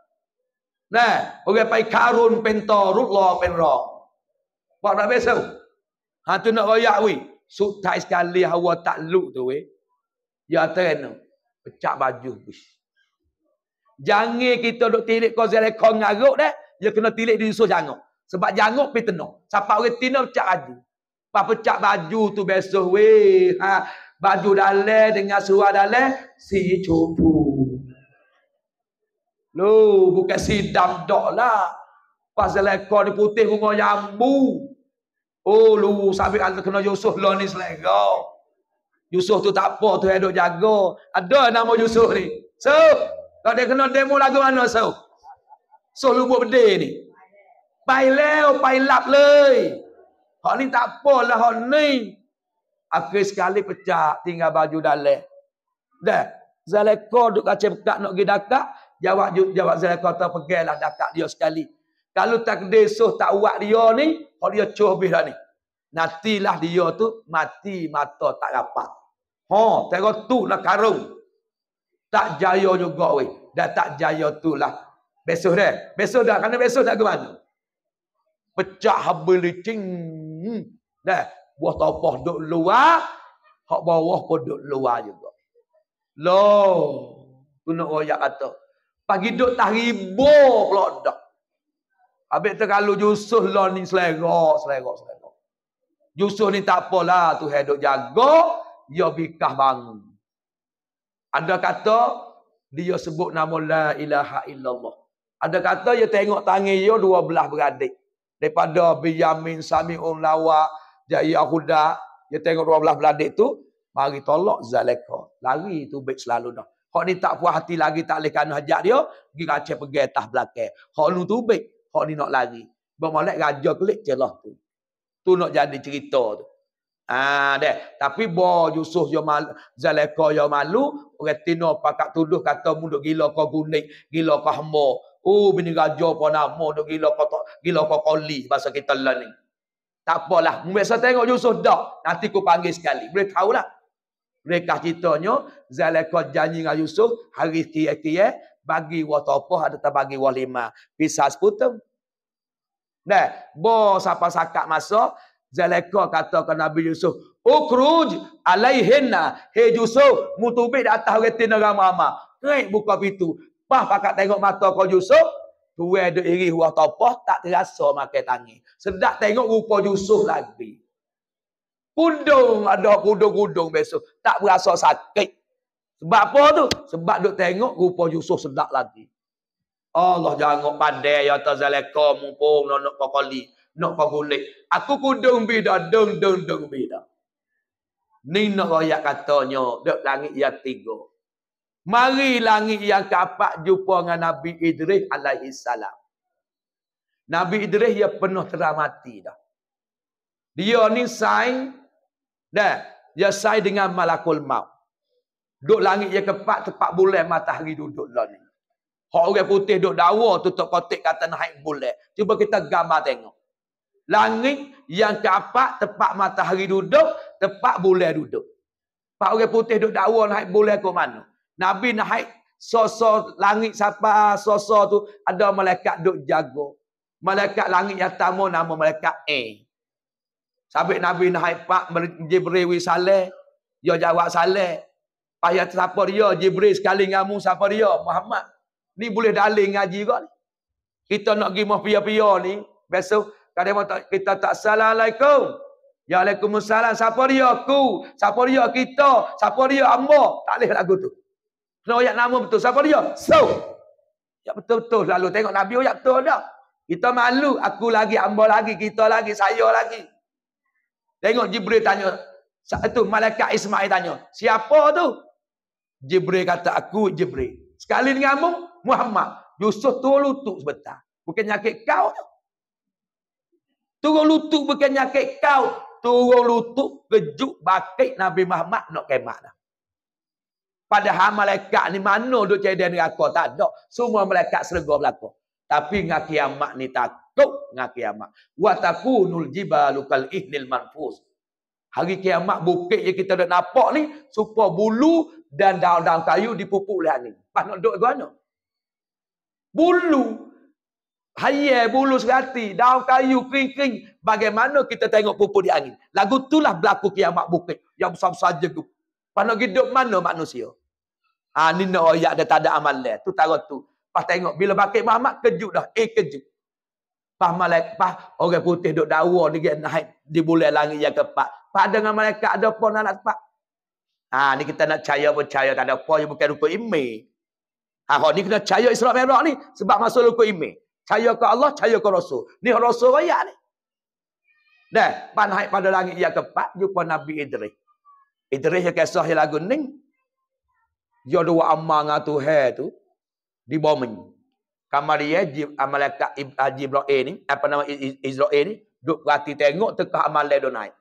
[SPEAKER 1] Nah, orang pai karun pentor rullah penro. Pak nak besau. Ha tu nak royak weh. Sutai sekali hawa tak luk tu weh. Ya tren Pecah baju. Jangan kita duk tilik kau zelekor ngaruk dah. Dia kena tilik diri suruh jangan. Sebab jangan pergi tenang. Siapa orang tina pecah baju. Pak pecah baju tu besok. Weh. Ha. Baju dalai dengan suara dalai. Si cupu. Lu bukan si damdok lah. Pak zelekor ni putih bunga jambu. Oh lu sabit anda kena Yusuf lah ni selekor. Yusuf tu tak apa tu hidup jaga. Ada nama Yusuf ni. So, kalau dia kena demo lagu mana so? So lubuk bede ni. Pai leo, pai lap lei. Hak ni tak apa lah hak ni. Akhir sekali pecah tinggal baju dalek. Dah. Zaleko duk kacau pekat nak pergi dakak. Jawab, jawab Zaleko tak pergi lah dakak dia sekali. Kalau takde soh tak uat dia ni. Kalau dia cuh habis dah ni. Nantilah dia tu mati mata tak rapat. Ha, tengok tu lah karung. Tak jaya juga weh. Dah tak jaya tu lah. Besok dah. Besok dah. Kerana besok dah ke mana? Pecah habili cing. Dah. Buah topah duduk luar. Hak bawah pun duduk luar juga. Loh. Kena royak kata. Pagi duduk tak ribu pula dah. Habis tu kalau jusuh lah ni selerok, selerok, selerok. Jusuh ni tak apalah. Tu hidup jaga. Jaga ya bikah baru. Ada kata dia sebut nama la ilaha illallah. Ada kata dia tengok tangan dia dua belah beradik. Daripada Benjamin Sami'un, Lawa, jai akuda, Dia tengok dua belah beradik tu. Mari tolak Zaleka. Lari tu baik selalu dah. Hak ni tak puas hati lagi tak boleh kena hajak dia. Pergi kaca pergi atas belakang. Kau ni tu baik. Hak ni nak lari. Bermalek raja kelik celah tu. Tu nak jadi cerita tu. Ah ha, deh, tapi bo Yusuf yo mal Zaleka yo malu, retino pakak tuduh kata munduk gila kau gunik, gila kau hamba. Oh bini raja apa nama duk gila kau gila kau koli bahasa kita lah ni. Tak apalah, biasa tengok Yusuf dah. Nanti ku panggil sekali. Boleh tahulah. Mereka ceritanya Zaleka janji dengan Yusuf hari kia-kia bagi wa topoh ada tak bagi wa lima. Pisah seputem. Nah, bo siapa sakak masa Zalaika kata ke Nabi Yusuf, oh, "Ukruj alaihinna, hei Yusuf, mutubik di atas orang tina ramama." Kerik buka pintu. Pah pakat tengok mata kau Yusuf, tuwe de iri huah topah tak terasa makan tangi. Sedak tengok rupa Yusuf lagi. pundung ada kudung-kudung besok. Tak berasa sakit. Sebab apa tu? Sebab duk tengok rupa Yusuf sedak lagi. Allah jangan pandai ya ta zalaka mumpung nak nak nak pagunik. Aku kudung bida, deng deng deng bida. Ni nak rakyat katanya, dek langit yang tiga. Mari langit yang kapak jumpa dengan Nabi Idris alaihi salam. Nabi Idris yang penuh teramati dah. Dia ni sign, dah, dia sign dengan malakul maut. Duk langit yang kepak tepat bulan matahari duduk lah ni. Hak orang putih duk dawa tutup kotik kata naik bulan. Cuba kita gambar tengok. Langit yang keempat tempat matahari duduk, tempat boleh duduk. Pak orang putih duduk dakwa naik boleh ke mana? Nabi naik sosok langit siapa sosok tu ada malaikat duk jaga. Malaikat langit yang tamu nama malaikat A. Sampai Nabi naik Pak Jibril wi saleh, dia jawab saleh. Paya siapa dia? Jibril sekali ngamu siapa dia? Muhammad. Ni boleh dalil ngaji kan? Kita nak pergi mah pia-pia ni, besok Kadang-kadang kita tak assalamualaikum. Ya Waalaikumsalam. Siapa dia aku? Siapa dia kita? Siapa dia Allah? Tak boleh lagu tu. Kena ayat nama betul. Siapa dia? So. Ya betul-betul. Lalu tengok Nabi ya betul dah. Kita malu. Aku lagi. Amba lagi. Kita lagi. Saya lagi. Tengok Jibril tanya. Satu malaikat Ismail tanya. Siapa tu? Jibril kata aku Jibril. Sekali dengan kamu Muhammad. Yusuf tu lutut sebentar. Bukan nyakit kau. Tu. Turun lutut bukan nyakit kau. Turun lutut kejuk bakit Nabi Muhammad nak kemak dah. Padahal malaikat ni mana duk cari dia neraka. Tak ada. Semua malaikat serga belakang. Tapi dengan kiamat ni takut dengan kiamat. Wataku takunul jibalu kal ihnil manfus. Hari kiamat bukit je kita dah nampak ni. Supaya bulu dan daun-daun kayu dipupuk oleh angin. Pas nak duduk ke mana? Bulu Hayai bulu serati, daun kayu kering-kering. Bagaimana kita tengok pupuk di angin. Lagu itulah berlaku kiamat bukit. Yang besar-besar je tu. Pada hidup mana manusia? Ha, ni nak no, ayak dia tak ada amal dia. Tu taruh tu. Pas tengok bila bakit Muhammad kejut dah. Eh kejut. Pas malaik, pas orang putih duk dakwa ni naik di bulan langit yang keempat. Pas dengan malaikat ada pun anak sepak. Ha, ni kita nak percaya percaya tak ada pun yang bukan rupa imi. Ha, ni kena percaya Israq Merah ni sebab masuk rupa imi. Caya ke Allah, caya ke Rasul. Ni Rasul raya ni. Dah, panah pada langit yang keempat, jumpa Nabi Idris. Idris yang kisah yang lagu ni. Dia dua amal dengan Tuhan tu. Di bomen. Kamar dia, Amalika ah, ah, Jibra'il ni. Apa nama Israel ni. Duk berhati tengok, tekah amal dia naik.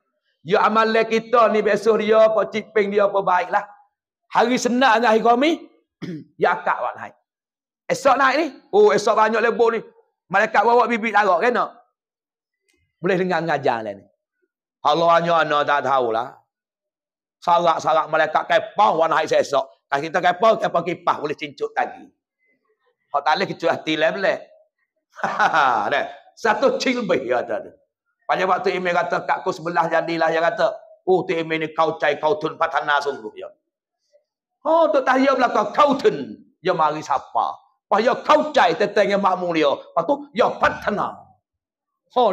[SPEAKER 1] Ya amal kita ni besok dia, apa ciping dia, apa baiklah. Hari senang dengan hari kami, ya akak buat naik. Esok naik ni. Oh, esok banyak lebur ni. Malaikat bawa bibit larak kena. Boleh dengar ngajar lah ni. Allah hanya anak tak tahulah. Salak-salak malaikat kepah warna hari sesok. Kalau kita kepah, kepah kipah boleh cincuk tadi. Kalau tak boleh, kita hati lah boleh. Satu cilbih dia kata Pada waktu ini kata, kat aku sebelah jadilah. yang kata, oh tu ini ni kau cai kau tun patana sungguh. Ya. Oh tu tahiyah belakang kau tun. Dia mari sapa. Lepas kau cai tentang yang makmum dia. Lepas tu, dia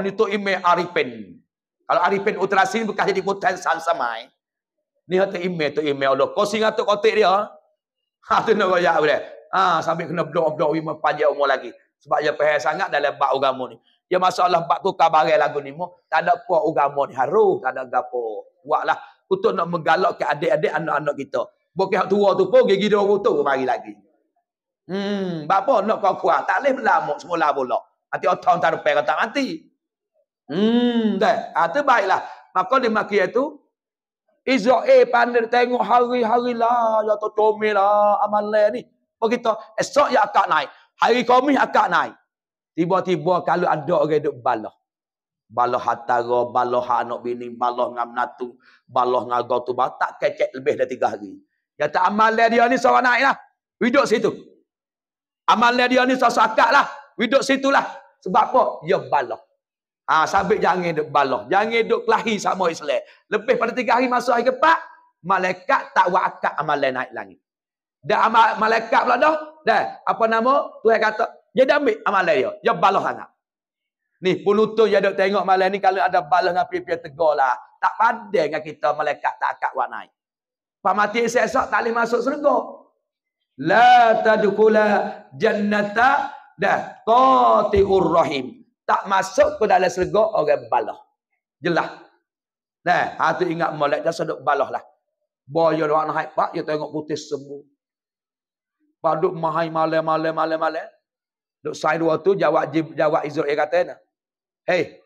[SPEAKER 1] ni tu ime Arifin. Kalau Arifin utara sini, bukan jadi kutan sang samai. Ni hati ime tu ime Allah. Kau tu kotik dia. Ha, nak kajak boleh. Ha, kena blok-blok lima panjang umur lagi. Sebab dia pahal dalam bak ugamu ni. Dia ya, masalah bak tu kabarai lagu ni. Mo, tak ada kuat ugamu ni. tak ada gapo. Buatlah. Untuk nak menggalak ke adik-adik anak-anak kita. Bukan tua tu pun, gigi dia orang lagi. Hmm, bapa nak kau kuat, tak boleh melamuk semula pula. Nanti otong taruh pek tak mati. Hmm, dah. Itu ha, baiklah. Maka di maki itu, eh pandir tengok hari-hari lah, ya tu comel lah, amal lah ni. Begitu, esok ya akak naik. Hari kami akak naik. Tiba-tiba kalau ada orang duduk balah. Baloh hatara, baloh anak bini, baloh dengan menatu, baloh dengan gotu, tak kecek lebih dari tiga hari. Yang tak amal dia ni seorang naik lah. Hidup situ. Amalnya dia ni sasak akak lah. Widuk situlah. Sebab apa? Ya balok. Ha, sabit jangan duduk balok. Jangan duduk kelahi sama Islam. Lebih pada tiga hari masuk hari keempat, malaikat tak buat akak amalan naik langit. Dah amal, malaikat pula dah, dah, apa nama? Tuhan kata, dia dah ambil amalan dia. Ya balok anak. Ni, pelutur yang duduk tengok malam ni, kalau ada balok dengan pipi-pipi tegur lah. Tak pandai dengan kita malaikat tak akak buat naik. Pak mati esok-esok, tak boleh masuk surga la tadkhula jannata dah qati'ur rahim tak masuk ke dalam syurga orang balah jelah nah ha tu ingat molek dah sedok balah lah boyo doa naik pak yo tengok putih semu paduk mahai malam malam malam malam duk sai dua tu jawab jawab Israel kata nah hey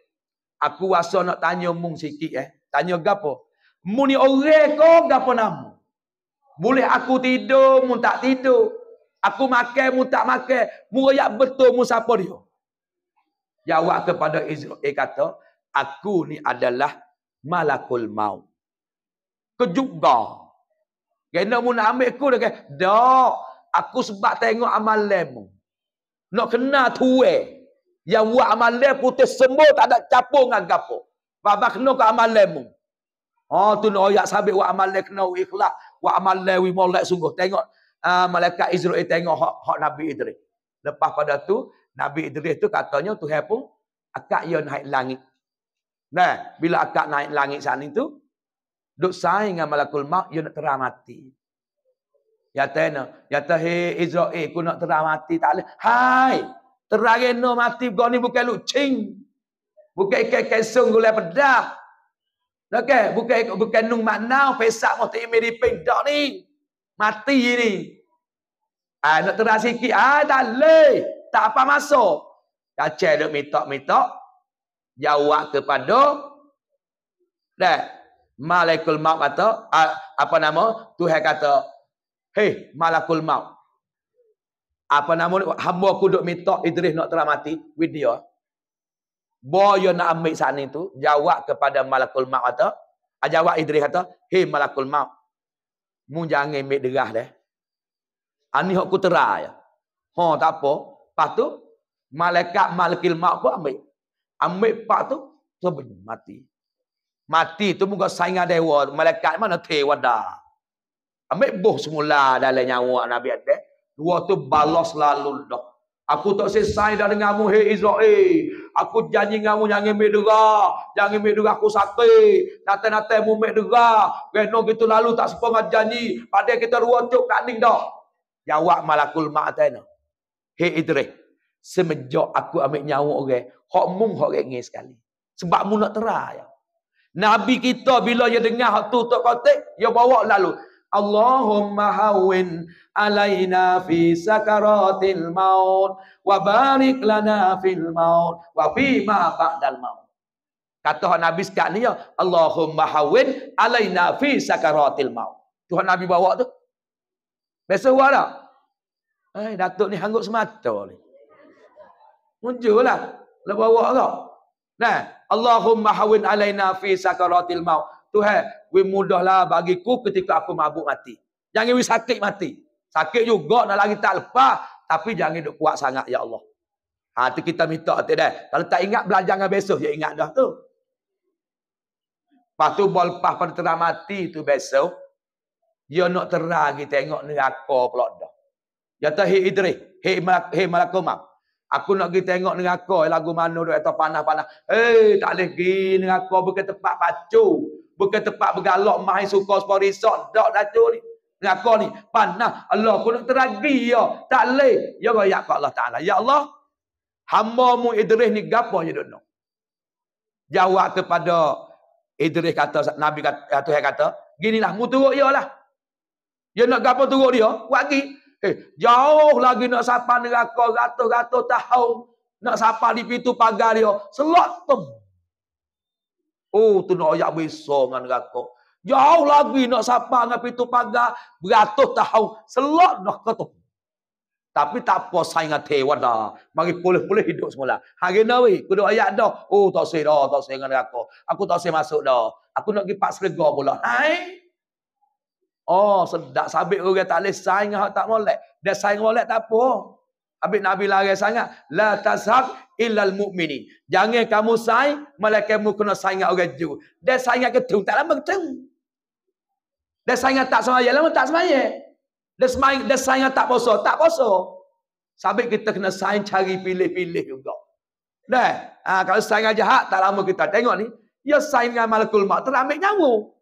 [SPEAKER 1] aku rasa nak tanya mung sikit eh tanya gapo muni orang ko gapo nama boleh aku tidur mu tak tidur. Aku makan mu tak makan. Mu royak betul mu siapa dia? Jawab kepada Israel eh, kata, aku ni adalah malakul maut. Kejuga. Kena mu nak ambil aku dia kata, dak. Aku sebab tengok amalan mu. Nak kena tuwe. Yang buat amalan putus semua tak ada capung dengan gapo. Baba kena ke amalan mu. Oh tu nak no, ayat sabit buat amalan kena ikhlas wa amalla wi molek sungguh tengok uh, malaikat Israel tengok hak, hak Nabi Idris. Lepas pada tu Nabi Idris tu katanya Tuhan pun akak ia naik langit. Nah, bila akak naik langit saat itu duk saing dengan malakul maut ia nak terang mati. Ya tena, ya tahi Israel eh, ku nak terang mati tak leh. Hai, terang no mati gani bukan lucing. Bukan ikan-ikan sungguh lepedah. Okay, bukan ikut bukan nung makna fesak mau tak imi riping dak ni. Mati ni. Ah nak terang sikit ah tak leh. Tak apa masuk. Kacau dok mitok mitok jawab kepada dah. Malaikul maut kata ah, apa nama? Tuhan kata, "Hei, malaikul maut. Apa nama hamba aku duk minta Idris nak terang mati with dia?" Boyo nak ambil sana itu Jawab kepada Malakul Maut kata. Ah, jawab Idris kata. Hei Malakul Maut. Mu jangan ambil derah deh. Ani ah, hok kutera ya. Ha tak apa. Lepas tu. Malaikat Malakil Maut pun ambil. Ambil pak tu. Tu mati. Mati tu muka saingan dewa. Malaikat mana tewa dah. Ambil buh semula dalam nyawa Nabi Adek. Dua tu balas lalu dah. Aku tak selesai dah dengan kamu, hei Israel. Aku janji dengan kamu, jangan ambil derah. Jangan ambil derah, aku sakit. Nantai-nantai kamu ambil derah. Renung gitu lalu, tak sempur dengan janji. Pada kita ruang kat ni dah. Jawab malakul ma'atai ni. Hei Idris. Semenjak aku ambil nyawa orang. Okay. Hak mung hak orang sekali. Sebab mu nak terah. Ya. Nabi kita bila dia dengar hak tu tak kotik. Dia bawa lalu. Allahumma hawin. علينا في سكرات الموت وبارك لنا في الموت وفيما بعد الموت Kata Nabi sekat ni, Allahumma hawin alaina fi sakaratil maut. Ya, Tuhan Nabi bawa tu. Biasa buat tak? Eh, Datuk ni hanggup semata ni. Muncul lah. Dia bawa tak? Nah, Allahumma hawin alaina fi sakaratil maut. Tu we mudahlah bagiku ketika aku mabuk mati. Jangan we sakit mati. Sakit juga nak lari tak lepas. Tapi jangan duduk kuat sangat, Ya Allah. Ha, kita minta hati dah. Kalau tak ingat belajar dengan besok, ya ingat dah tu. Lepas tu, bawa lepas pada terang mati tu besok. Dia nak terang lagi tengok neraka pula dah. Dia tahu, hei Idris. Hei Malak hey, Malakumam. Aku nak pergi tengok neraka. Eh, lagu mana duit atau panah-panah. Hei, tak boleh pergi neraka. Bukan tempat pacu. Bukan tempat bergalak main suka sepuluh resort. Dok, Datuk ni kau ni panah. Allah kau nak teragi ya. Tak leh. Ya raya ke Allah Ta'ala. Ya Allah. Hamba mu Idris ni gapa je dunia. Jawab kepada Idris kata. Nabi kata. Eh, Tuhan kata. Ginilah. Mu turut ya lah. Ya nak gapa turut dia. lagi Eh, jauh lagi nak sapa kau ratus-ratus tahun. Nak sapa di pintu pagar dia. Selotem. Oh, tu nak ayak besar dengan neraka. Jauh lagi nak sapa dengan pintu pagar. Beratus tahu Selak nak ketuk, Tapi tak apa saya dengan dah. Mari pulih-pulih hidup semula. Hari ni weh. Kuduk ayat dah. Oh tak saya dah. Tak saya dengan aku. Aku tak saya masuk dah. Aku nak pergi pak serga pula. Hai. Oh sedap sabit orang tak boleh saing hak tak molek. Dia saing molek tak apa. Habis Nabi lari sangat. La tazhab illal mu'mini. Jangan kamu saing, malaikatmu kena saing orang jiwa. Dia saing ke tu, tak lama ke dia sayang tak semaya. Lama tak semaya. Dia sayang, dia sayang tak poso. Tak poso. Sampai kita kena sayang cari pilih-pilih juga. Dah, ha, kalau sayang jahat, tak lama kita tengok ni. Ya sayang dengan malakul mak, terambil nyamuk.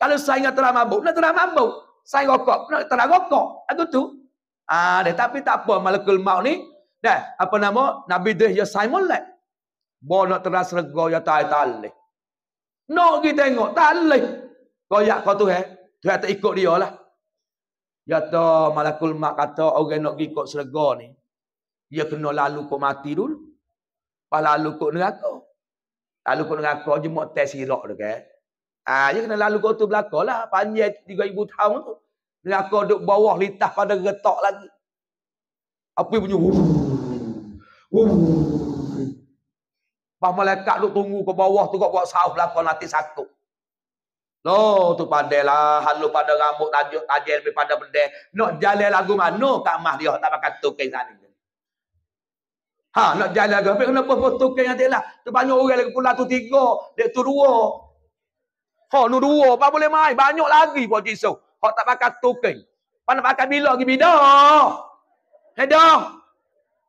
[SPEAKER 1] Kalau sayang dengan terang mabuk, nak terang mabuk. Sayang rokok, nak terang rokok. Aku ha, tu. Ah, ha, tapi tak apa malakul mak ni. Dah apa nama? Nabi dia ya sayang mulai. Bo nak terang serga ya tak tali. Nak pergi tengok, Kau Koyak kau tu eh. Tuhan tak ikut dia lah. Dia kata malakul mak kata orang nak pergi kot selega ni. Dia kena lalu kot mati dulu. Lepas lalu kot neraka. Lalu kot neraka je mak tes hirak tu kan. ha, dia kena lalu kot tu belakang lah. Panjang 3,000 tahun tu. Neraka duduk bawah litah pada getok lagi. Apa yang bunyi? Pas malaikat duduk tunggu ke bawah tu kau buat sahur belakang nanti sakuk. No, tu pandai lah. Halu pada rambut tajuk tajir lebih pada pendek. No, jalan lagu mana? No, kat mah dia tak pakai tukang sana. Ha, nak jalan lagu. Tapi kenapa pun tukang yang telah? Tu banyak orang lagi pula tu tiga. Dia tu dua. Ha, tu dua. Apa boleh main? Banyak lagi buat jisau. Hak tak pakai tukang. Pandai pakai bila lagi bida. Hei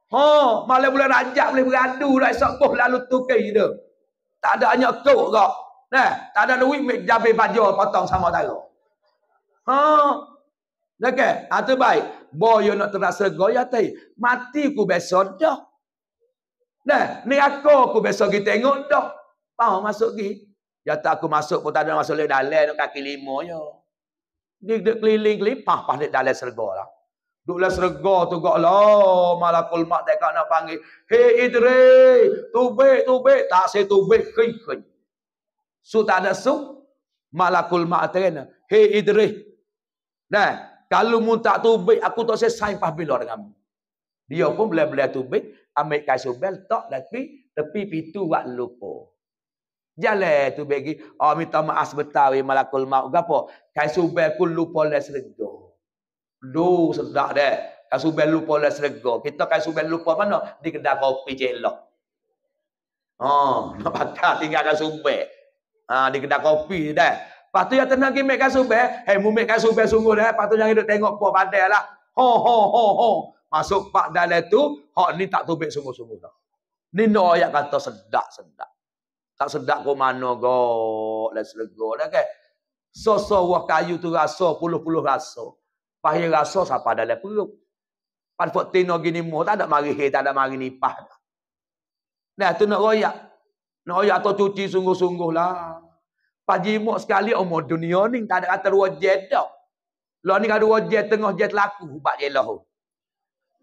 [SPEAKER 1] Ha, malam bulan rajab boleh beradu. Dah esok pun lalu tukang je Tak ada hanya kok kak. Nah, tak ada duit ambil jabir baju potong sama dara. Ha. Okey, Atu ha, baik. Boyo nak terasa goyah tai. Mati ku besok dah. Nah, ni aku ku besok kita tengok dah. Pau masuk gi. Ya tak aku masuk pun tak ada masuk lek dalan kaki lima yo. Ya. Di dik keliling keliling pah pah lek dalan sergalah. Duklah serga lah. lah tu gak lah. Malah kulmak dia kak nak panggil. Hei Idri. Tubik, tubik. Tak saya tubik. Kek, kek su tak ada su malakul ma'atrena hey idris Nah kalau mu tak tubik aku tak selesai pas bila dengan mu dia pun bila-bila tubik ambil kasu bel tak tapi tepi pitu wak lupa jalan tu bagi oh minta maaf sebentar malakul maut gapo kasu bel ku lupa le serga lu sedak dah kasu bel lupa le serga kita kasu bel lupa mana di kedai kopi celok Oh, nak pakai tinggal kasu Ha, di kedai kopi dah. Lepas tu yang tenang, gimik kasu be. Hei, mumik kasu be sungguh dah. Lepas tu yang hidup tengok puan pandai lah. Ho, ho, ho, ho. Masuk pak dalam tu. ho ni tak tubik sungguh-sungguh dah. Ni no ayat kata sedak-sedak. Tak sedak ke mana go, let's go. dah kan. So-so wah kayu tu rasa. Puluh-puluh rasa. Pahaya rasa siapa dalam perut. Pada fok tino gini muh. Tak ada mari hei. Tak ada mari nipah. Nah tu nak royak. Nak ayat atau cuci sungguh-sungguh lah. Pagi mok sekali oh, umur dunia ni tak ada kata dua jet tau. Lah ni kata dua jet tengah jet laku. Bak jet lah.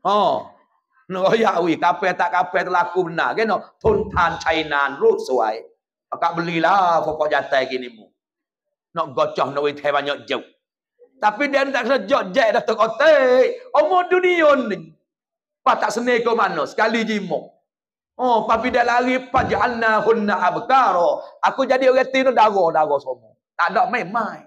[SPEAKER 1] Ha. Nak ayat weh. Kapal tak kafe terlaku benar. Kena. Tuntan China Rut suai. Akak belilah pokok jatai gini mu. Nak gocoh nak weh banyak jauh. Tapi dia tak kena jok jet dah terkotik. Oh, umur dunia ni. Pak tak seneka mana. Sekali jimok. Oh, papi dah lari pajalna hunna abkar. Aku jadi orang tino darah-darah semua. Tak ada main-main.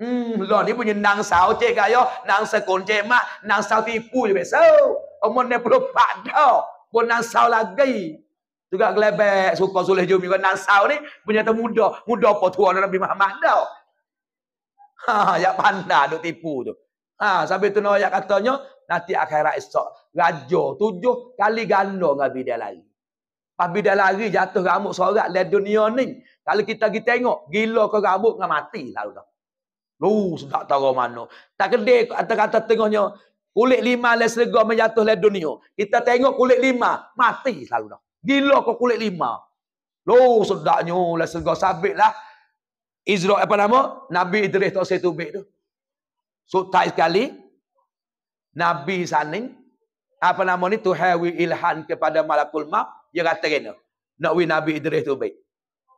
[SPEAKER 1] Hmm, lo lah, ni punya nang sao cik kaya, nang sekun cik mak, nang sao tipu je besok. Umur ni perlu pada, pun nang sao lagi. Juga gelebek, suka sulih jumi, kan nang sao ni punya tu muda. Muda apa tuan Nabi Muhammad tau. Ha, ya pandai duk tipu tu. Ha, sampai tu no, ya katanya, Nanti akhirat esok. Raja tujuh kali ganda dengan bidah lari. Lepas bidah lari jatuh rambut sorak dari dunia ni. Kalau kita pergi tengok, gila kau rambut dengan mati lalu dah. Luh, sedap tahu mana. Tak kena kata kata tengahnya, kulit lima le serga menjatuh le dunia. Kita tengok kulit lima, mati lalu dah. Gila kau kulit lima. Lo sedaknya le serga sabit lah. Izra apa nama? Nabi Idris tak saya tubik tu. So, tak sekali, Nabi saning apa nama ni tuhawi ilhan kepada malakul mak, dia kata kena nak wi Nabi Idris tu baik.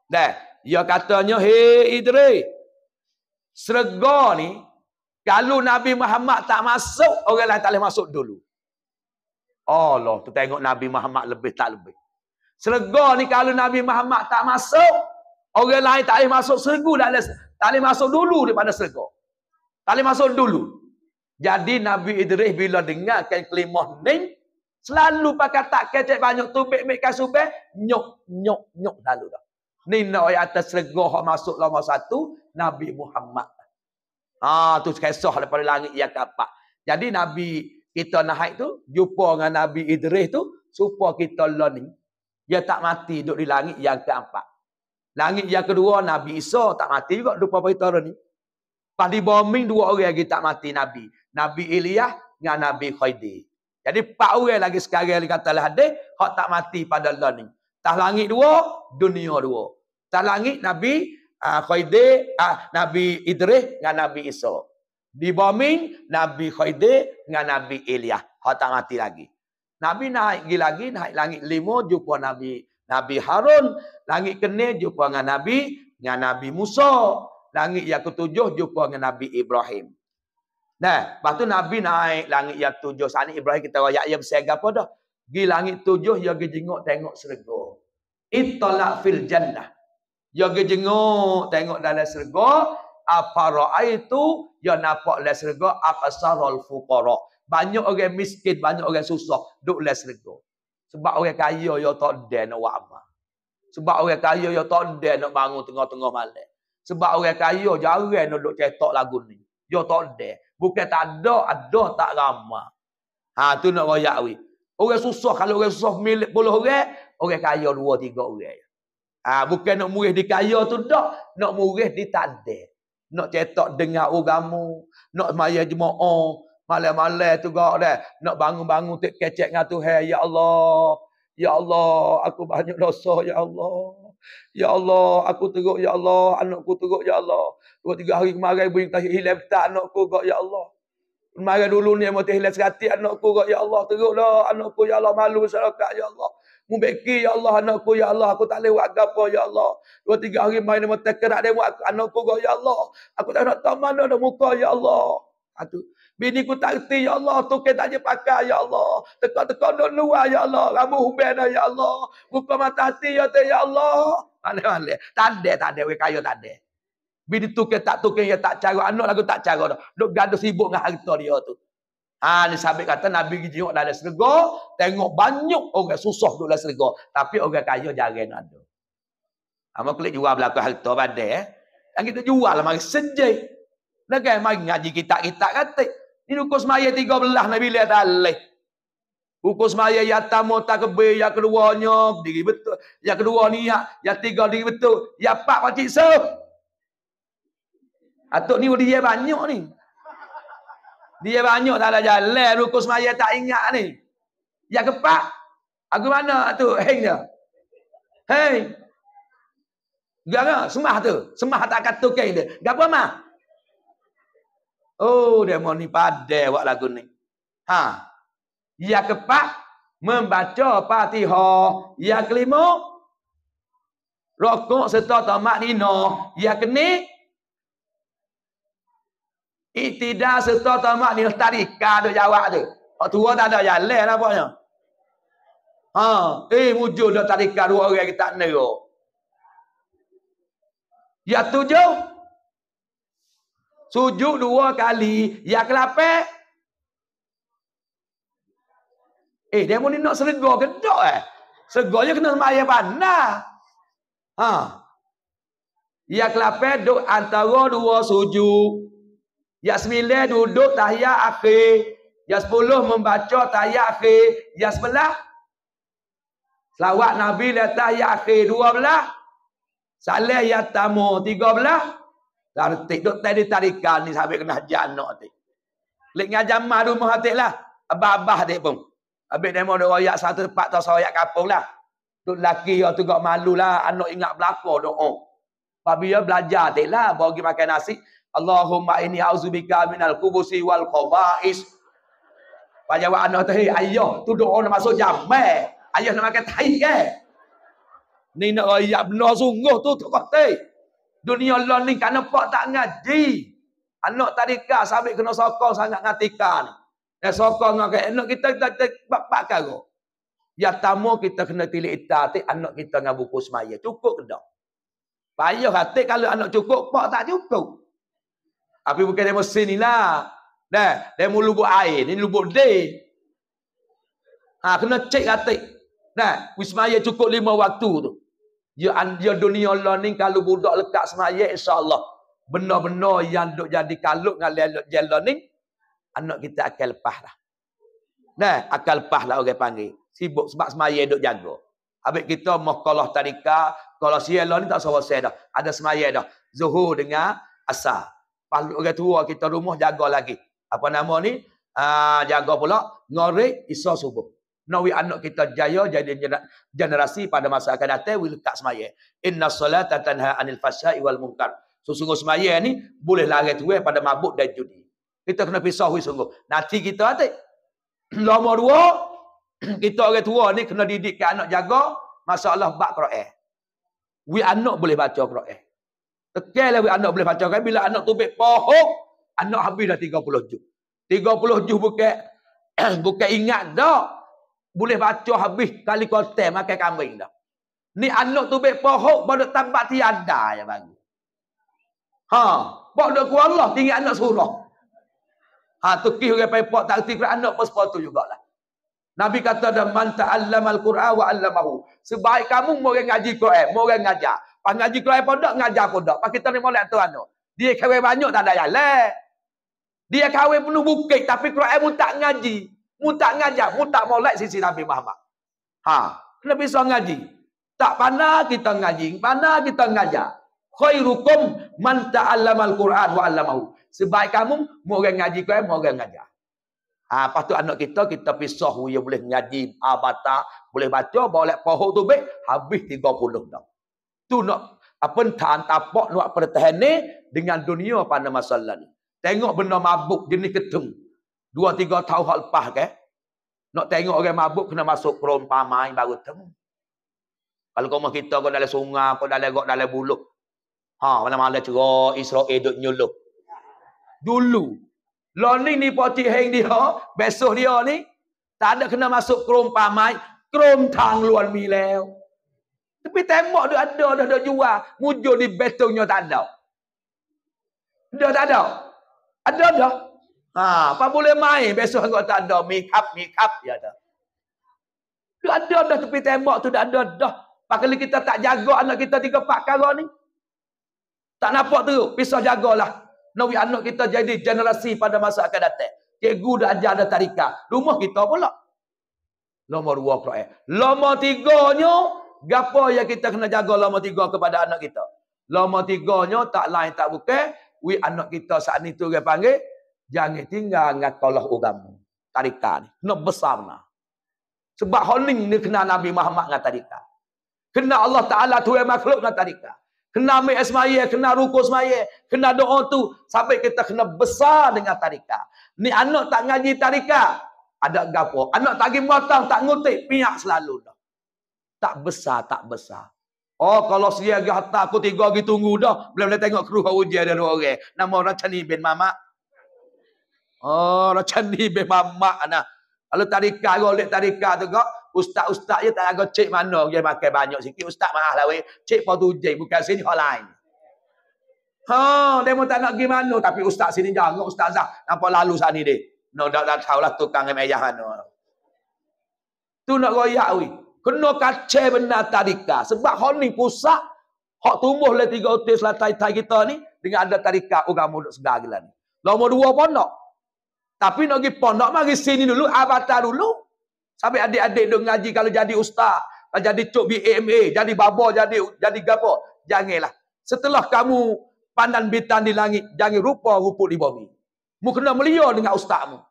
[SPEAKER 1] Dah, dia katanya he Idris serga ni kalau Nabi Muhammad tak masuk orang lain tak boleh masuk dulu. Allah tu tengok Nabi Muhammad lebih tak lebih. Serga ni kalau Nabi Muhammad tak masuk orang lain tak boleh masuk serga dah tak boleh masuk dulu daripada serga. Tak boleh masuk dulu. Jadi Nabi Idris bila dengarkan kelimah ning selalu pakai tak kecek banyak tupik mik kasubeh nyok nyok nyok lalu dah. Ni nak ayat atas lega masuk lama satu Nabi Muhammad. Ha tu kisah daripada langit yang kapak. Jadi Nabi kita naik tu jumpa dengan Nabi Idris tu supaya kita learning. Dia tak mati duduk di langit yang keempat. Langit yang kedua Nabi Isa tak mati juga duduk apa kita ni. Pas di bombing dua orang lagi tak mati Nabi. Nabi Ilyah dengan Nabi Khaydi. Jadi empat orang lagi sekarang yang dikatakan lah, hadis, hak tak mati pada Allah ni. Tah langit dua, dunia dua. Tah langit Nabi uh, Khaydi, uh, Nabi Idris dengan Nabi Isa. Di bombing Nabi Khaydi dengan Nabi Ilyah. Hak tak mati lagi. Nabi naik lagi, lagi naik langit lima, jumpa Nabi Nabi Harun. Langit kene jumpa dengan Nabi, dengan Nabi Musa. Langit yang ketujuh jumpa dengan Nabi Ibrahim. Nah, lepas tu Nabi naik langit yang tujuh. Saat ni Ibrahim kita rakyat yang ya, bersiaga apa dah. Di langit tujuh, dia pergi jenguk tengok serga. Itulah fil jannah. Dia pergi jenguk tengok dalam serga. Apa itu, dia nampak dalam serga. Aksarul fukara. Banyak orang miskin, banyak orang susah. duk dalam serga. Sebab orang kaya, dia tak ada nak buat apa. Sebab orang kaya, dia tak ada nak bangun tengah-tengah malam. Sebab orang kaya, jarang nak duduk cetak lagu ni. Dia tak ada. Bukan tak ada, ada tak ramah. Ha tu nak royak we. Orang susah kalau orang susah milik puluh orang, orang kaya dua tiga orang. Ah ha, bukan nak murih di kaya tu dak, nak murih di tadde. Nak cetak dengar ugamu. nak maya jemaah, malam-malam tu gak dah, nak bangun-bangun tik kecek dengan Tuhan, ya Allah. Ya Allah, aku banyak dosa, ya Allah. Ya Allah, aku teruk, ya Allah, anakku teruk, ya Allah. Dua tiga hari kemarin bunyi tak hilang tak anak aku kok ya Allah. Kemarin dulu ni mati hilang sekati anak aku kok ya Allah. Teruklah anak aku ya Allah malu masyarakat ya Allah. Mubeki ya Allah anak aku ya Allah. Aku tak boleh buat apa ya Allah. Dua tiga hari main ni mati kerak dia buat anak aku kok ya Allah. Aku tak nak tahu mana ada muka ya Allah. Atu. Bini ku tak kerti ya Allah. Tu kita je pakai ya Allah. Teka-teka duduk luar ya Allah. Rambut hubel ya Allah. Buka mata hati ya, Allah. Malik-malik. Tak ada, tak ada. Wekaya tak ada. Bini tukar tak tukar yang tak cara. Anak lagu tak cara dah. gaduh sibuk dengan harta dia tu. Ha, ni sahabat kata Nabi pergi jenguk dalam serga. Tengok banyak orang susah duduk dalam serga. Tapi orang kaya jarang nak ada. Ama ha, klik jual belakang harta pada eh. Yang kita jual lah mari sejik. Nakai kan, mari ngaji kita kita kata. Ini hukum semaya tiga belah Nabi lihat alih. Hukum semaya ya tamu tak kebe. Ya keduanya diri betul. Ya kedua ni ya. tiga diri betul. Ya pak pakcik sah. Atuk ni dia banyak ni. Dia banyak tak ada jalan rukun semaya tak ingat ni. Ya kepak. Aku mana tu? Hei dia. Hei. Gara semah tu. Semah tak kata kain dia. Gapa mah? Oh, dia mau ni padai buat lagu ni. Ha. Ya kepak membaca Fatihah Ya kelima rokok serta tamak nino yang kening Itidak serta tamak ni tadi ka ada jawab tu. Hak tua tak ada jalan apa nampaknya. Ha, eh wujud dah tadi ka dua orang kita nero. Ya tujuh. Sujud dua kali, ya kelapa. Eh, dia mesti nak serga ke tak eh? Seganya kena ayam panah. Ha. Ya kelapa duk antara dua sujud. Yang sembilan duduk tahiyat akhir. Yang sepuluh membaca tahiyat akhir. Yang sebelah. Selawat Nabi dan tahiyat akhir. Dua belah. Salih yang tamu. Tiga belah. Tartik. Lah, duk tadi tarikan ni sampai kena janok ni. Lek ngajam madu rumah hati lah. Abah-abah hati pun. Habis dia mahu royak satu tempat tau royak kampung lah. Tu lelaki yang tu malu lah. Anak ingat belakang doa. Oh. Habis dia belajar hati lah. Bagi makan nasi. Allahumma inni auzubika minal kubusi wal khaba'is. Pajawa ana tadi ayah tu doa nak masuk jamak. Ayah nak makan tai ke? Ni nak raya benda sungguh tu tu kote. Dunia lon ni kan pak tak ngaji. Anak tarika sambil kena sokong sangat ngatika ni. Ya sokong ngak anak kita kita bab bab Ya tamu kita kena tilik ita ti anak kita ngabuku semaya. Cukup ke dak? Payah hati kalau anak cukup pak tak cukup. Api bukan demo sini lah. Dah. demo lubuk air. Ni lubuk day. Ha, kena cek katik. Dah. Wismaya cukup lima waktu tu. Ya, ya dunia Allah ni kalau budak lekat semaya insyaAllah. Benar-benar yang duk jadi kalut dengan lelok jelok ni. Anak kita akan lepas lah. Dah. Akan lepas lah orang panggil. Sibuk sebab semaya duk jaga. Habis kita mau kalah tarikah. Kalau siya Allah ni tak sawa saya dah. Ada semaya dah. Zuhur dengan asar. Paluk orang tua kita rumah jaga lagi. Apa nama ni? Uh, jaga pula. Ngorik isa subuh. Nawi anak kita jaya jadi generasi pada masa akan datang. Wil tak semaya. Inna solatah tanha anil fasyai wal mungkar. So, sungguh semaya ni boleh lari tua eh, pada mabuk dan judi. Kita kena pisau sungguh. Nanti kita hati. Lama dua. kita orang tua ni kena didik ke anak jaga. Masalah bak kera'ah. Wi anak boleh baca kera'ah. Tekailah anak boleh baca kan. Bila anak tumpik pohon. Anak habis dah tiga 30 juh. puluh juh bukan. bukan ingat dah. Boleh baca habis. Kali kotak makan kambing dah. Ni anak tumpik pohon. Bada tambah tiada yang bagi. Ha. Bada ku Allah tinggi anak surah. Ha. Tukih orang pepok tak kira anak pun sepatu jugalah. Nabi kata dah. Man ta'allam al-Quran mahu. Sebaik kamu mau ngaji Quran. Mau orang ngajar. Pas ngaji keluar pondok, ngajar pondok. Pak kita terima oleh Tuhan tu. Dia kahwin banyak tak ada jalan. Dia kahwin penuh bukit tapi Quran pun tak ngaji. Mu tak ngajar, mu tak molek sisi Nabi Muhammad. Ha, kena bisa ngaji. Tak pandai kita ngaji, pandai kita ngajar. Khairukum man Al Quran wa 'allamahu. Sebaik kamu mu orang ngaji Quran, mu orang ngajar. Ha, lepas tu anak kita kita pisau dia boleh ngaji, abata, boleh baca, boleh pohon tu baik, habis 30 tahun tu nak apa tak tapak nak pertahan ni dengan dunia pada masa ni? Tengok benda mabuk jenis ketung. Dua tiga tahun hak lepas ke. Nak tengok orang mabuk kena masuk perumpamai baru temu. Kalau kau mah kita kau dalam sungai, kau dalam got dalam buluk. Ha, mana mana cerok Israel duk nyuluk. Dulu. Lonin ni poti hang dia, besok dia ni tak ada kena masuk perumpamai, kerum tang luar milau. Tapi tembok dia ada dah dah jual. Mujur ni betulnya tak ada. Dia tak ada. Ada dah. Ha, apa boleh main besok kalau tak ada make up make up ya dia ada. Tu ada dah tepi tembok tu tak ada dah. Pakai kita tak jaga anak kita tiga empat kali ni. Tak nampak teruk, pisau jagalah. Nabi anak kita jadi generasi pada masa akan datang. Cikgu dah ajar ada tarikah. Rumah kita pula. Nombor dua pula eh. Nombor tiga Gapo yang kita kena jaga lama tiga kepada anak kita? Lama tiganya tak lain tak bukan wi anak kita saat itu dia panggil jangan tinggal dengan kolah agama. Tarika ni kena besar nah. Sebab holing ni kena Nabi Muhammad dengan tarika. Kena Allah Taala Tuhan makhluk dengan tarika. Kena ambil esmaya, kena ruku esmaya, kena doa tu. Sampai kita kena besar dengan tarika. Ni anak tak ngaji tarika, ada gapo. Anak tak pergi motong, tak ngutip, pihak selalu dah. Tak besar, tak besar. Oh, kalau siaga harta aku tiga lagi tunggu dah. Boleh-boleh tengok kru hau dia dan orang. Nama Rachani bin Mamak. Oh, Rachani bin Mamak. Nah. Kalau tarikah, boleh tarikah tu kok. Ustaz-ustaz je tak agak cik mana. Dia pakai banyak sikit. Ustaz maaf lah weh. Cik pun tujik. Bukan sini, orang lain. Oh, dia pun tak nak pergi mana. Tapi ustaz sini jangan. Ustazah, nampak lalu sana ni dia. No, dah, dah tahulah tukang yang meyahan. Tu nak royak weh. Kena kacau benda tarika. Sebab hal ni pusat. Hak tumbuh lah tiga otis lah tai-tai kita ni. Dengan ada tarika orang muduk segar gila ni. Lama dua pondok. Tapi nak pergi pondok mari sini dulu. Abata dulu. Sampai adik-adik duk ngaji kalau jadi ustaz. jadi cuk BMA. Jadi babo, jadi jadi gapo. Janganlah. Setelah kamu pandan bitan di langit. Jangan rupa rupuk di bumi. Mu kena melio dengan ustazmu.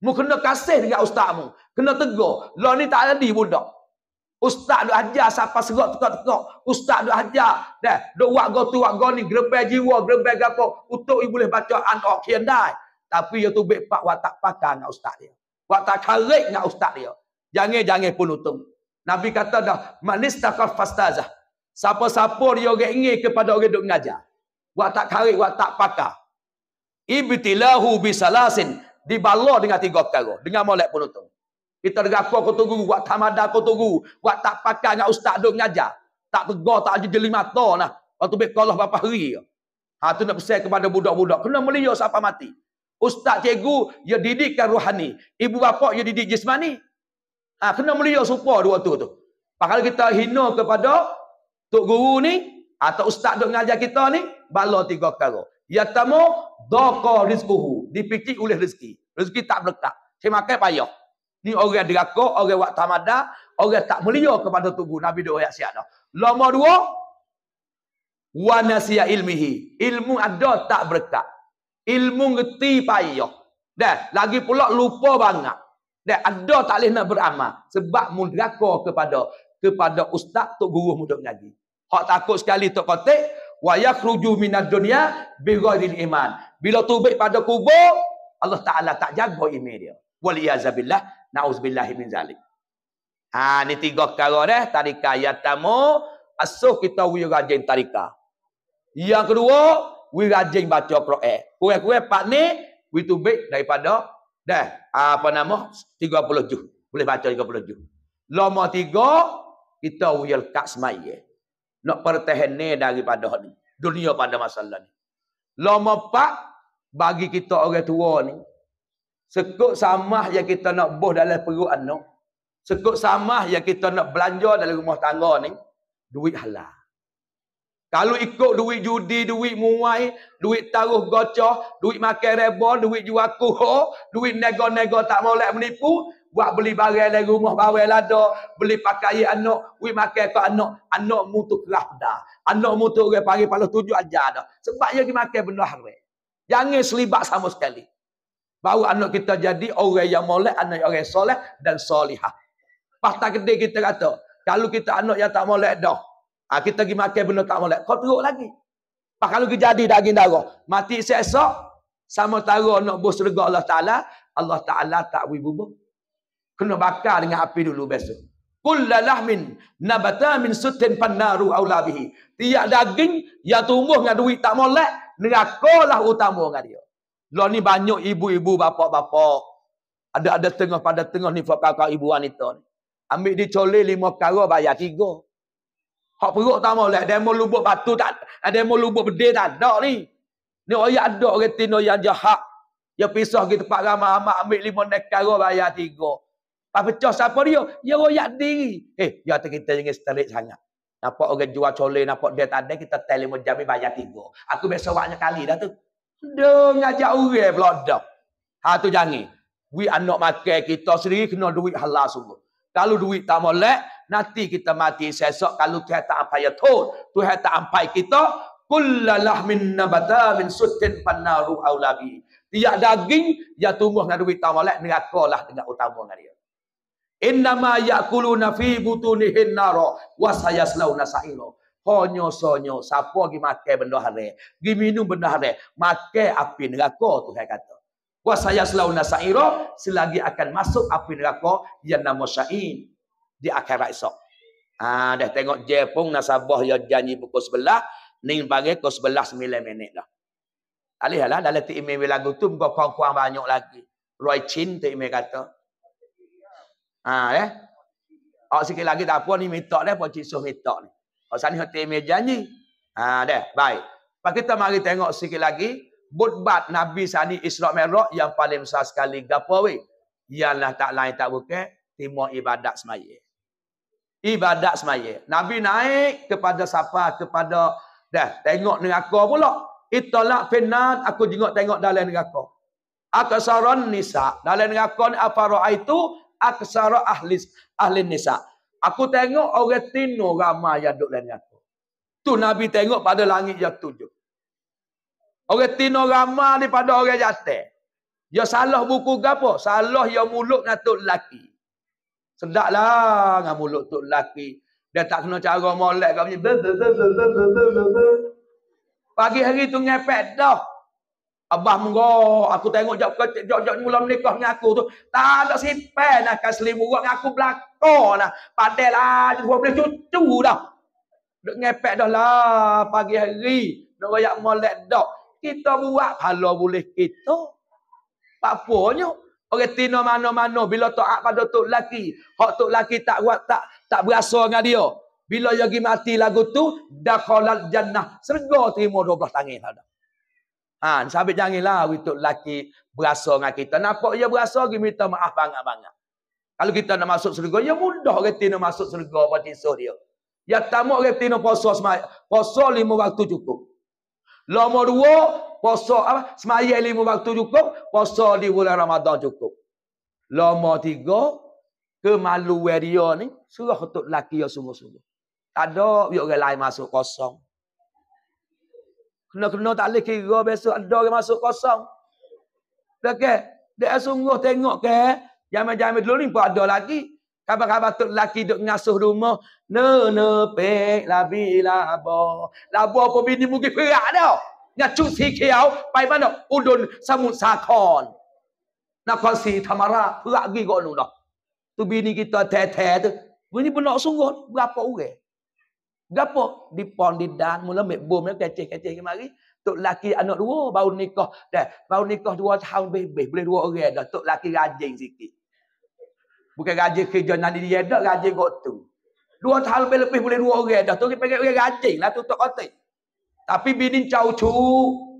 [SPEAKER 1] Mu kena kasih dengan ustazmu. Kena tegur. Lo lah ni tak ada di budak. Ustaz duk ajar siapa serok tekak-tekak. Ustaz duk ajar. Dah, duk buat go tu, buat go ni. Gerbel jiwa, gerbel gapo. Untuk ibu boleh baca anak dai, Tapi ia tu bepak wak tak pakar dengan ustaz dia. Wak tak karik dengan ustaz dia. Jangan-jangan pun utung. Nabi kata dah, manis takal fastazah. Siapa-siapa dia orang ingin kepada orang duk mengajar. Wak tak karik, wak tak pakar. Ibtilahu bisalasin. Dibalor dengan tiga perkara. Dengan molek pun utung. Kita tergapur kau tunggu. Buat tamada kau tunggu. Buat tak pakai dengan ustaz duk mengajar. Tak tegur, tak ajar jeli mata lah. Lepas tu bekal lah berapa hari. Ha tu nak pesan kepada budak-budak. Kena meliuk siapa mati. Ustaz cikgu, dia didikkan rohani. Ibu bapa, dia didik jismani. Ha, kena meliuk supa dua tu tu. Pakal kita hina kepada Tok Guru ni, atau ustaz duk mengajar kita ni, bala tiga kata. Ya tamu, doka rizkuhu. Dipikir oleh rezeki. Rezeki tak berkat. Saya makan payah. Ni orang deraka, orang wak tamada, orang tak mulia kepada tugu Nabi dok ayat siap dah. Nomor dua. Wa nasiya ilmihi. Ilmu ada tak berkat. Ilmu ngerti payah. Dah, lagi pula lupa banget. Dah, ada tak boleh nak beramal. Sebab mudraka kepada kepada ustaz tok guru mudok ngaji. Hak takut sekali tok kotik wa yakhruju minad dunya bi iman. Bila tubik pada kubur, Allah Taala tak jaga iman dia waliyazabilah na'uzubillah min zalik. Ha ni tiga perkara dah tarika yatamu asuh kita wi rajin tarika. Yang kedua wi rajin baca Quran. Kurang-kurang pak ni wi tu daripada dah apa nama 30 juz. Boleh baca 30 juz. Lama tiga kita wi kat semaya. Nak pertahan daripada ni. Dunia pada masalah ni. Lama pak bagi kita orang tua ni Sekut samah yang kita nak buh dalam perut anak. Sekut samah yang kita nak belanja dalam rumah tangga ni. Duit halal. Kalau ikut duit judi, duit muai, duit taruh gocoh, duit makan reba, duit jual kuho, duit nego-nego tak boleh menipu, buat beli barang dari rumah bawa lada, beli pakaian anak, duit makan ke anak, anak mutu kerah dah. Anak mutu orang pagi paling tujuh aja. dah. Sebab dia pergi makan benda haram. Jangan selibat sama sekali. Baru anak kita jadi orang yang molek, anak yang orang soleh dan soliha. Pasta gede kita kata, kalau kita anak yang tak molek dah. Ah, kita pergi makan benda tak molek. Kau teruk lagi. Pas kalau kita jadi daging darah. Mati sesok, sama taruh nak bos rega Allah Ta'ala. Allah Ta'ala tak wibu bubuk. Kena bakar dengan api dulu besok. Kullalah min nabata min sutin pannaru awla Tiap daging yang tumbuh dengan duit tak molek, nerakolah utama dengan dia. Lah ni banyak ibu-ibu bapa-bapa. Ada-ada tengah pada tengah ni fakak-fakak ibu wanita ni. Ambil dicole lima kara bayar tiga. Hak perut tak mau lah. Demo lubuk batu tak. Demo lubuk bedih tak ada ni. Ni orang ada orang tino yang jahat. Ya pisah ke tempat ramah-ramah ambil lima nekara bayar tiga. Pak pecah siapa dia? Ya royak diri. Eh, ya kita jangan sterik sangat. Nampak orang jual colin, nampak dia tak ada, kita tell lima jam bayar tiga. Aku besok waknya kali dah tu. Dia mengajak urih pula dah. Ha tu jangan. Duit anak makan kita sendiri kena duit halal sungguh. Kalau duit tak molek, nanti kita mati sesok. Kalau Tuhan tak apa ya tu, tu tak ampai kita. Kullalah min nabata min sutin panaruh awlabi. Tiap daging, ya tumbuh dengan duit tak molek, neraka lah dengan utama dengan dia. Innama yakuluna fi butunihin naro wasayaslawna sa'iroh. Honyo-sonyo. Siapa pergi makan benda hari, Pergi minum benda hari, Makan api neraka. saya kata. Wah saya selalu nasaira. Selagi akan masuk api neraka. Yang nama syain. Di akhirat esok. Ah, dah tengok Jepung nasabah yang janji pukul sebelah. Ning bagai pukul sebelah sembilan minit dah. Alihlah. Dah letak imam lagu tu. Muka kawan-kawan banyak lagi. Roy Chin tu imam kata. Ah, eh. Oh, sikit lagi tak apa ni. Mitok dah. Pakcik Suh ni. Pasal ni hati dia janji. Ha, dah, baik. Lepas kita mari tengok sikit lagi. Budbat Nabi Sani Isra' Merok yang paling besar sekali. Gapawi. lah tak lain tak bukan. Timur ibadat semaya. Ibadat semaya. Nabi naik kepada siapa? Kepada. Dah, tengok neraka pula. Itulah finat aku jengok tengok dalam Aku Aksaron nisa. Dalam neraka ni apa roh itu? Aksaron ahli, ahli nisa. Aku tengok orang tino ramai yang duduk lain aku. Tu Nabi tengok pada langit yang tujuh. Orang tino ramai daripada orang jatuh. Ya salah buku gapo? Salah yang mulut nak tok laki. Sedaklah ngam mulut tu laki. Dia tak kena cara molek Pagi hari tu ngepek dah. Abah munggo, aku tengok jap jap jap mula menikah dengan aku tu. Tak ada sipan nak lah. kan selim urat dengan aku belako lah. Padahal aja gua boleh cucu dah. Duk ngepek dah lah pagi hari. Nak royak molek dok. Kita buat pahala boleh kita. Tak punya. Orang tino mana-mana bila taat pada tok laki, hak tok laki tak buat tak tak berasa dengan dia. Bila dia mati lagu tu, dah dakhalal jannah. Serga terima 12 tangan lah Ha, sabit jangan lah untuk lelaki berasa dengan kita. Nampak dia berasa, dia minta maaf banyak-banyak. Kalau kita nak masuk surga, ya mudah kita nak masuk surga pada isuh dia. Ya tamak kita nak poso semayah. Poso lima waktu cukup. Lama dua, poso apa? Semayah lima waktu cukup. Poso di bulan Ramadan cukup. Lama tiga, kemaluan dia ni, surah untuk lelaki yang sungguh-sungguh. Tak ada orang lain masuk kosong. Kena-kena tak boleh kira besok ada orang masuk kosong. Okey. Dia sungguh tengok ke. Jamin-jamin dulu ni pun ada lagi. Khabar-khabar tu lelaki duduk ngasuh rumah. Ne ne pe la bi la bo. La bo pun bini mugi perak dah. Ngacu si kiau. Pai mana? Udun samut sakon. Nak kongsi tamara. Perak pergi kot nu dah. Tu bini kita teh-teh tu. Bini pun nak sungguh. Berapa orang? Gapo dipon di dan mula mek bom nak kecil-kecil kemari. Tok laki anak dua baru nikah. Dah, baru nikah dua tahun bebeh boleh dua orang dah. Tok laki rajin sikit. Bukan rajin kerja nanti dia dah rajin kok tu. Dua tahun lebih, boleh dua orang dah. Tok ki pengen orang rajin lah tutup kotak. Tapi bini cau cu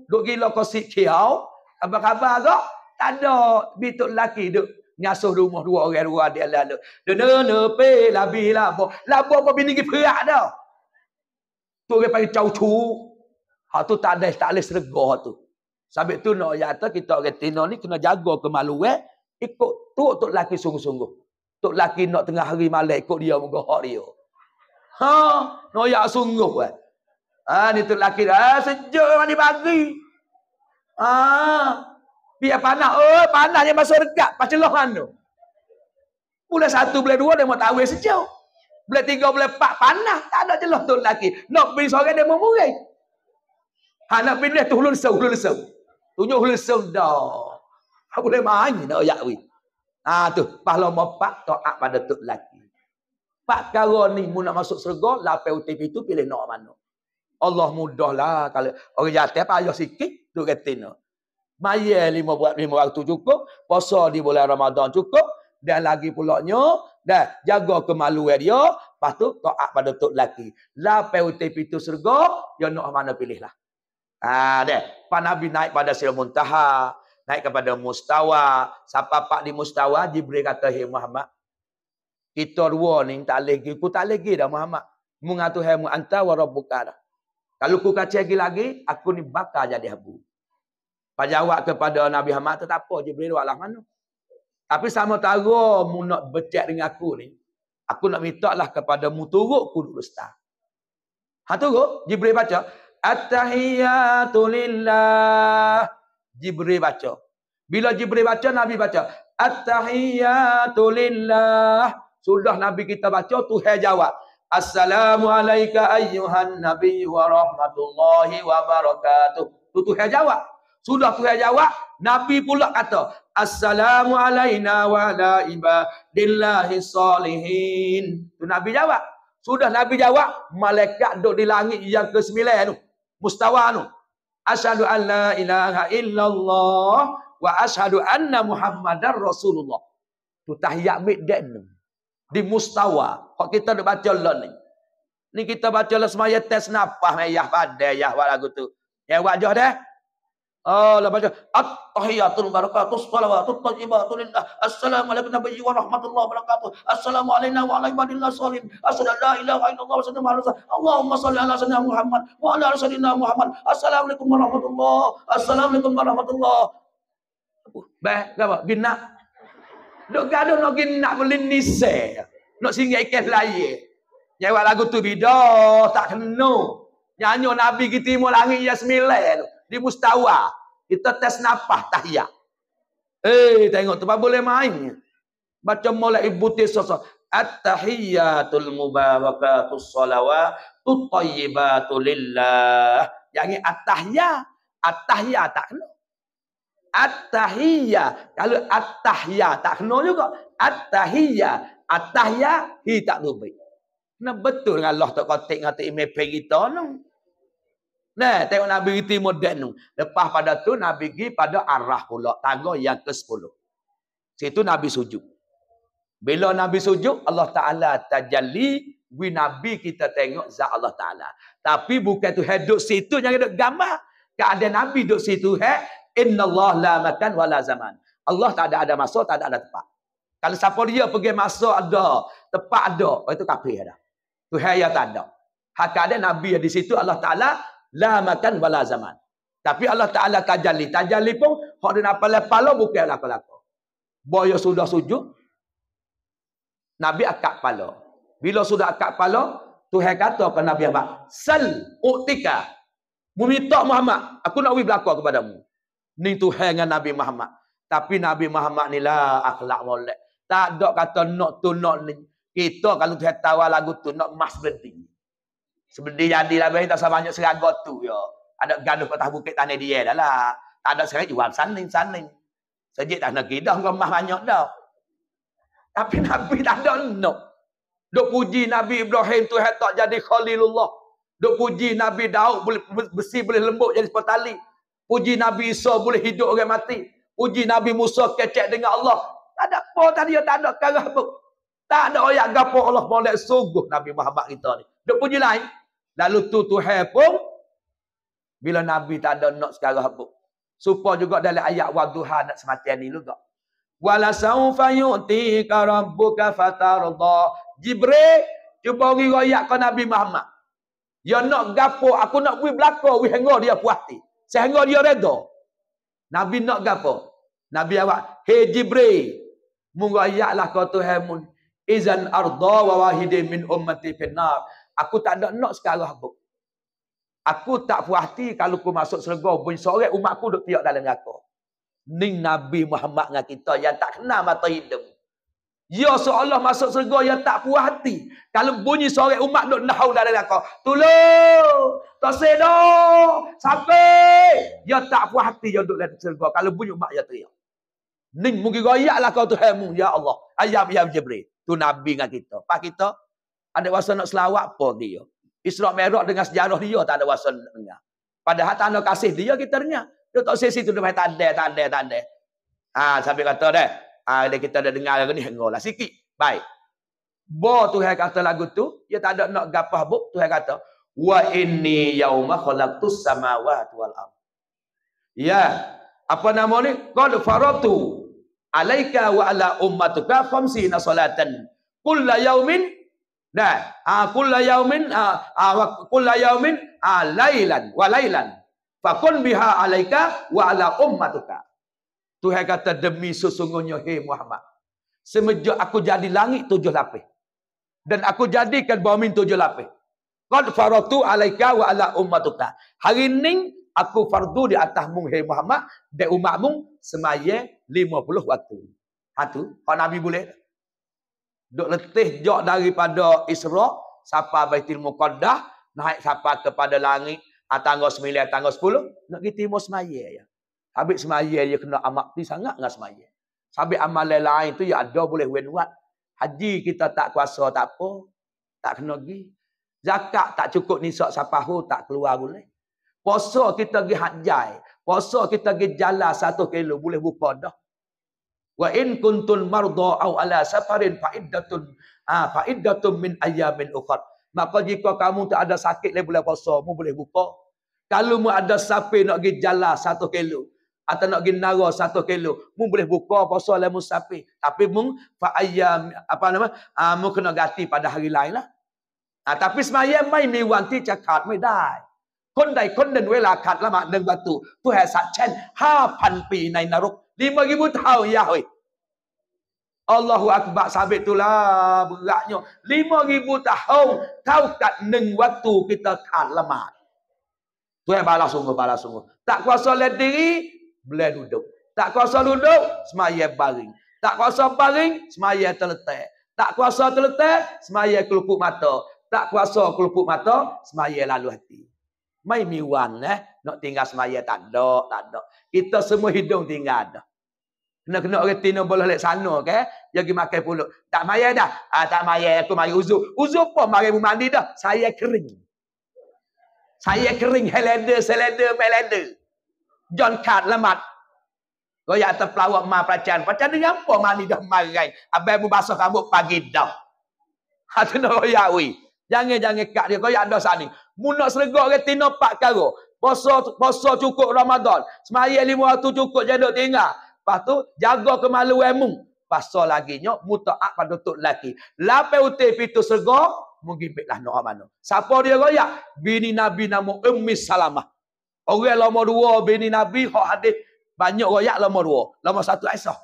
[SPEAKER 1] duk gila ko sik kiau. Apa khabar agak? Tak ada bitok laki duk nyasuh rumah dua orang dua dia lalu. Dene ne pe labi labo. Labo apa bini ki perak dah. Tu dia panggil cau cu. Hak tu tak ada tak ada serga hak tu. Sabik tu nak tu kita orang tino ni kena jaga kemaluan eh? ikut tu tok laki sungguh-sungguh. Tok laki nak tengah hari malam ikut dia muka hak dia. Ha, noya sungguh eh. Ha ni tok laki ah sejuk mandi pagi. Ha. Biar panas. Oh, panasnya masuk dekat pacelohan tu. Pula satu, pula dua, dia mahu tahu yang sejauh. Boleh tiga, boleh empat, panah. Tak ada celah tu lelaki. Nak pergi seorang dia memurai. Ha, nak pergi dia tu hulul sem, hulul sem. Tunjuk hulul sem dah. Ha, boleh main nak ayak weh. Ha, tu. Pahlawan mempak, to'ak pada tu lelaki. Pak kalau ni, mu nak masuk serga, lapai utip itu pilih nak mana. Allah mudah lah. Kalau orang jatuh, apa ayah sikit, tu kata ni. Mayer lima buat lima waktu cukup. Puasa di bulan Ramadan cukup. Dan lagi pulaknya, Dah, jaga kemaluan dia. Lepas tu, to'at pada tok laki. La peutih pintu surga, yang nak mana pilih lah. Haa, dah. Pak Nabi naik pada silamun Naik kepada mustawa. Siapa pak di mustawa, diberi kata, Hei Muhammad, kita dua ni tak lagi. Ku tak lagi dah Muhammad. Mengatuh hai mu anta wa rabbuka Kalau ku kacau lagi lagi, aku ni bakal jadi habu. Pak kepada Nabi Muhammad tu tak apa. Jibril wa'alah mana? Tapi sama taro mu nak bercak dengan aku ni. Aku nak minta lah kepada mu turut ku dulu setah. Ha turut. Jibril baca. At-tahiyyatu lillah. Jibril baca. Bila Jibril baca, Nabi baca. At-tahiyyatu lillah. Sudah Nabi kita baca, Tuhan jawab. Assalamualaikum ayyuhan nabi wa rahmatullahi wa barakatuh. Tuhan jawab. Sudah Tuhan jawab, Nabi pula kata, Assalamu alaina wa ala ibadillahi salihin. Tu Nabi jawab. Sudah Nabi jawab, malaikat duduk di langit yang ke-9 tu. Mustawa tu. Asyhadu an la ilaha illallah wa asyhadu anna Muhammadar Rasulullah. Tu tahiyat midden tu. Di mustawa. Kalau kita nak baca lah ni. Ni kita baca lah semuanya tes nafah. Ya, pada. Ya, buat lagu Ya, buat jauh deh. Allah baca at-tahiyatul barakatus salawatut thayyibatul lillah assalamu alaikum nabiyyi wa rahmatullahi wa barakatuh assalamu alaina wa ala ibadillah salim asyhadu la ilaha illallah wa sallallahu alaihi wasallam Allahumma salli ala sayyidina Muhammad wa ala ali sayyidina Muhammad assalamu alaikum warahmatullahi assalamu alaikum warahmatullahi apa bah gapo ginna dok gado nak ginna beli nise nak singgah ikas laye Nyawa lagu tu bidah tak kena nyanyo nabi kita mau langit yasmilah di mustawa. Ah. Kita tes nafah tahiyat. Eh, tengok tu. Boleh main. Baca mulai ibu tisah. At-tahiyyatul mubarakatul salawah tutayyibatul lillah. Yang ini at-tahiyyat. At-tahiyyat tak kena. At-tahiyyat. Kalau at-tahiyyat tak kena juga. At-tahiyyat. At-tahiyyat. Hi tak lupa. Kena betul dengan Allah tak kotik dengan tu imepe kita. Nung. Nah, tengok Nabi pergi timur dan Lepas pada tu, Nabi pergi pada arah pula. Tangga yang ke-10. Situ Nabi sujud. Bila Nabi sujud, Allah Ta'ala tajalli. Bui Nabi kita tengok za Allah Ta'ala. Tapi bukan tu hidup situ, jangan hidup gambar. ada Nabi duduk situ, hey, Inna Allah la makan wa la zaman. Allah tak ada ada masa, tak ada ada tempat. Kalau siapa dia pergi masa ada, tempat ada, oh, itu kafir dah. Tuhan yang tak ada. Hak Nabi yang di situ, Allah Ta'ala la makan wala zaman. Tapi Allah Ta'ala tajali. Tajali pun, hak dia nak pala-pala bukan laku-laku. Boyo sudah sujud, Nabi akak pala. Bila sudah akak pala, Tuhan kata kepada Nabi Ahmad, Sal u'tika. Meminta Muhammad, aku nak wih belakang kepadamu. Ni Tuhan dengan Nabi Muhammad. Tapi Nabi Muhammad ni lah akhlak molek. Tak ada kata nak tu nak ni. Kita kalau Tuhan tawa lagu tu, nak mas berdiri. Sebenarnya jadi lah tak sama banyak seragot tu yo. Ada gaduh kota bukit tanah dia dah lah. Tak ada sekarang jual saning saning. Sejak tak nak kira orang mah banyak dah. Tapi Nabi tak ada no. Duk puji Nabi Ibrahim tu tak jadi khalilullah. Duk puji Nabi Daud boleh besi boleh lembut jadi sepatali. Puji Nabi Isa boleh hidup orang mati. Puji Nabi Musa kecek dengan Allah. Tak ada apa tadi yang tak ada karabuk. Tak ada orang yang gapa Allah boleh sungguh Nabi Muhammad kita ni. Dia puji lain. Lalu tu Tuhan pun bila Nabi tak ada nak sekarang apa. Supa juga dalam ayat waduhan nak sematian ni juga. Wala saufa yu'ti ka rabbuka fatarda. Jibril cuba ngi royak ke Nabi Muhammad. Ya nak gapo aku nak pergi belaka we hanga dia puati. Sehingga dia reda. Nabi nak gapo? Nabi awak, "Hei Jibril, mung royaklah ka Tuhanmu izan arda wa wahidin min ummati finnar." aku tak ada nak sekarang aku. Aku tak puas hati kalau aku masuk surga bunyi sorak umat aku duk tiak dalam neraka. Ni Nabi Muhammad dengan kita yang tak kenal mata hidup. Ya seolah masuk surga yang tak puas hati. Kalau bunyi sorak umat duk nahau dalam neraka. Tolong! Tosedo! Sampai! Ya tak puas hati yang duk dalam surga. Kalau bunyi umat yang teriak. Ning mungkin goyaklah kau tu hemu. Ya Allah. Ayam, ayam, jibril. Tu Nabi dengan kita. Pak kita, ada wasa nak selawat apa dia. Israq Merah dengan sejarah dia tak ada wasa nak dengar. Padahal tanda kasih dia kita dengar. Dia tak sisi tu dia tak ada, tak ada, tak ada. Ha, sampai kata deh. Ha, kita dah dengar lagu ni. Ngolah sikit. Baik. Bo tu yang kata lagu tu. Dia tak ada nak gapah buk. Tu yang kata. Wa inni yauma khalaqtus samawati wal ard. Ya. Apa nama ni? Qul faratu alaika wa ala ummatika 50 salatan. Kullu yaumin dan ah ha, kullu yaumin ah wa kullu yaumin alailan wa lailan. Fakun biha alaika wa ala ummatika. Tuhan kata demi sesungguhnya hei Muhammad. Semenjak aku jadi langit tujuh lapis. Dan aku jadikan bumi tujuh lapis. Qad faratu alaika wa ala ummatika. Hari ini aku fardu di atasmu hei Muhammad. Dan umatmu semaya lima puluh waktu. satu Kalau Nabi boleh duk letih jok daripada Israq sapa Baitul Muqaddah naik sapa kepada langit atanggo 9 atanggo 10 nak kita timo semaya ya. Habis semaya dia kena amak ti sangat ngas semaya. Sabik amal lain tu ya ada boleh wenwat. Haji kita tak kuasa tak apa. Tak kena pergi. Zakat tak cukup nisak sapa hu tak keluar boleh. Puasa kita pergi hajai. Puasa kita pergi jalan satu kilo boleh buka dah wa in kuntum mardha aw ala safarin faiddatun, iddatun ah fa iddatun min ayyamin ukhra maka jika kamu tak ada sakit lagi bulan puasa mu boleh buka kalau mu ada sapi nak pergi jala satu kilo atau nak pergi nara satu kilo mu boleh buka puasa lain mu sapi tapi mu fa ayam apa nama ah mu kena ganti pada hari lain lah ah tapi semaya mai mi wanti cakap mai dai คนใดคนหนึ่งเวลาขัดละหมาดหนึ่งประตูผู้แห่สัตว์เช่นห้าพันปีในนรก Lima 5000 tahun Yahweh. Allahu akbar sabit itulah beratnya. 5000 tahun tahu tak neng waktu kita kan lemah. Tu yang balas sungguh balas sungguh. Tak kuasa oleh diri boleh duduk. Tak kuasa duduk semaya baring. Tak kuasa baring semaya terletak. Tak kuasa terletak semaya kelupuk mata. Tak kuasa kelupuk mata semaya lalu hati. Mai miwan eh nak tinggal semaya tak ada, tak ada. Kita semua hidung tinggal ada. Kena kena orang tino boleh lek sana ke? Okay? Jadi makai puluk. Tak maya dah. Ah tak maya aku mari uzur. Uzur pun mari mandi dah. Saya kering. Saya kering helender selender melender. John Card lemat. Kau yang atas pelawak mah peracan. Peracan dia apa mandi dah marai. Abang mu basuh rambut pagi dah. Hatu nak royawi. Jangan-jangan kak dia. Kau yang ada saat ni. Munak selegok ke tino pak karo. Puasa puasa cukup Ramadan. Semaya lima waktu cukup je duk tinggal. Lepas tu jaga kemaluanmu. Puasa lagi nyo mutaat pada tok laki. Lapai uti pitu sego mungkin pitlah nak mana. Siapa dia royak? Bini Nabi nama Ummi Salamah. Orang lama dua bini Nabi hak hadis banyak royak lama dua. Lama satu Aisyah.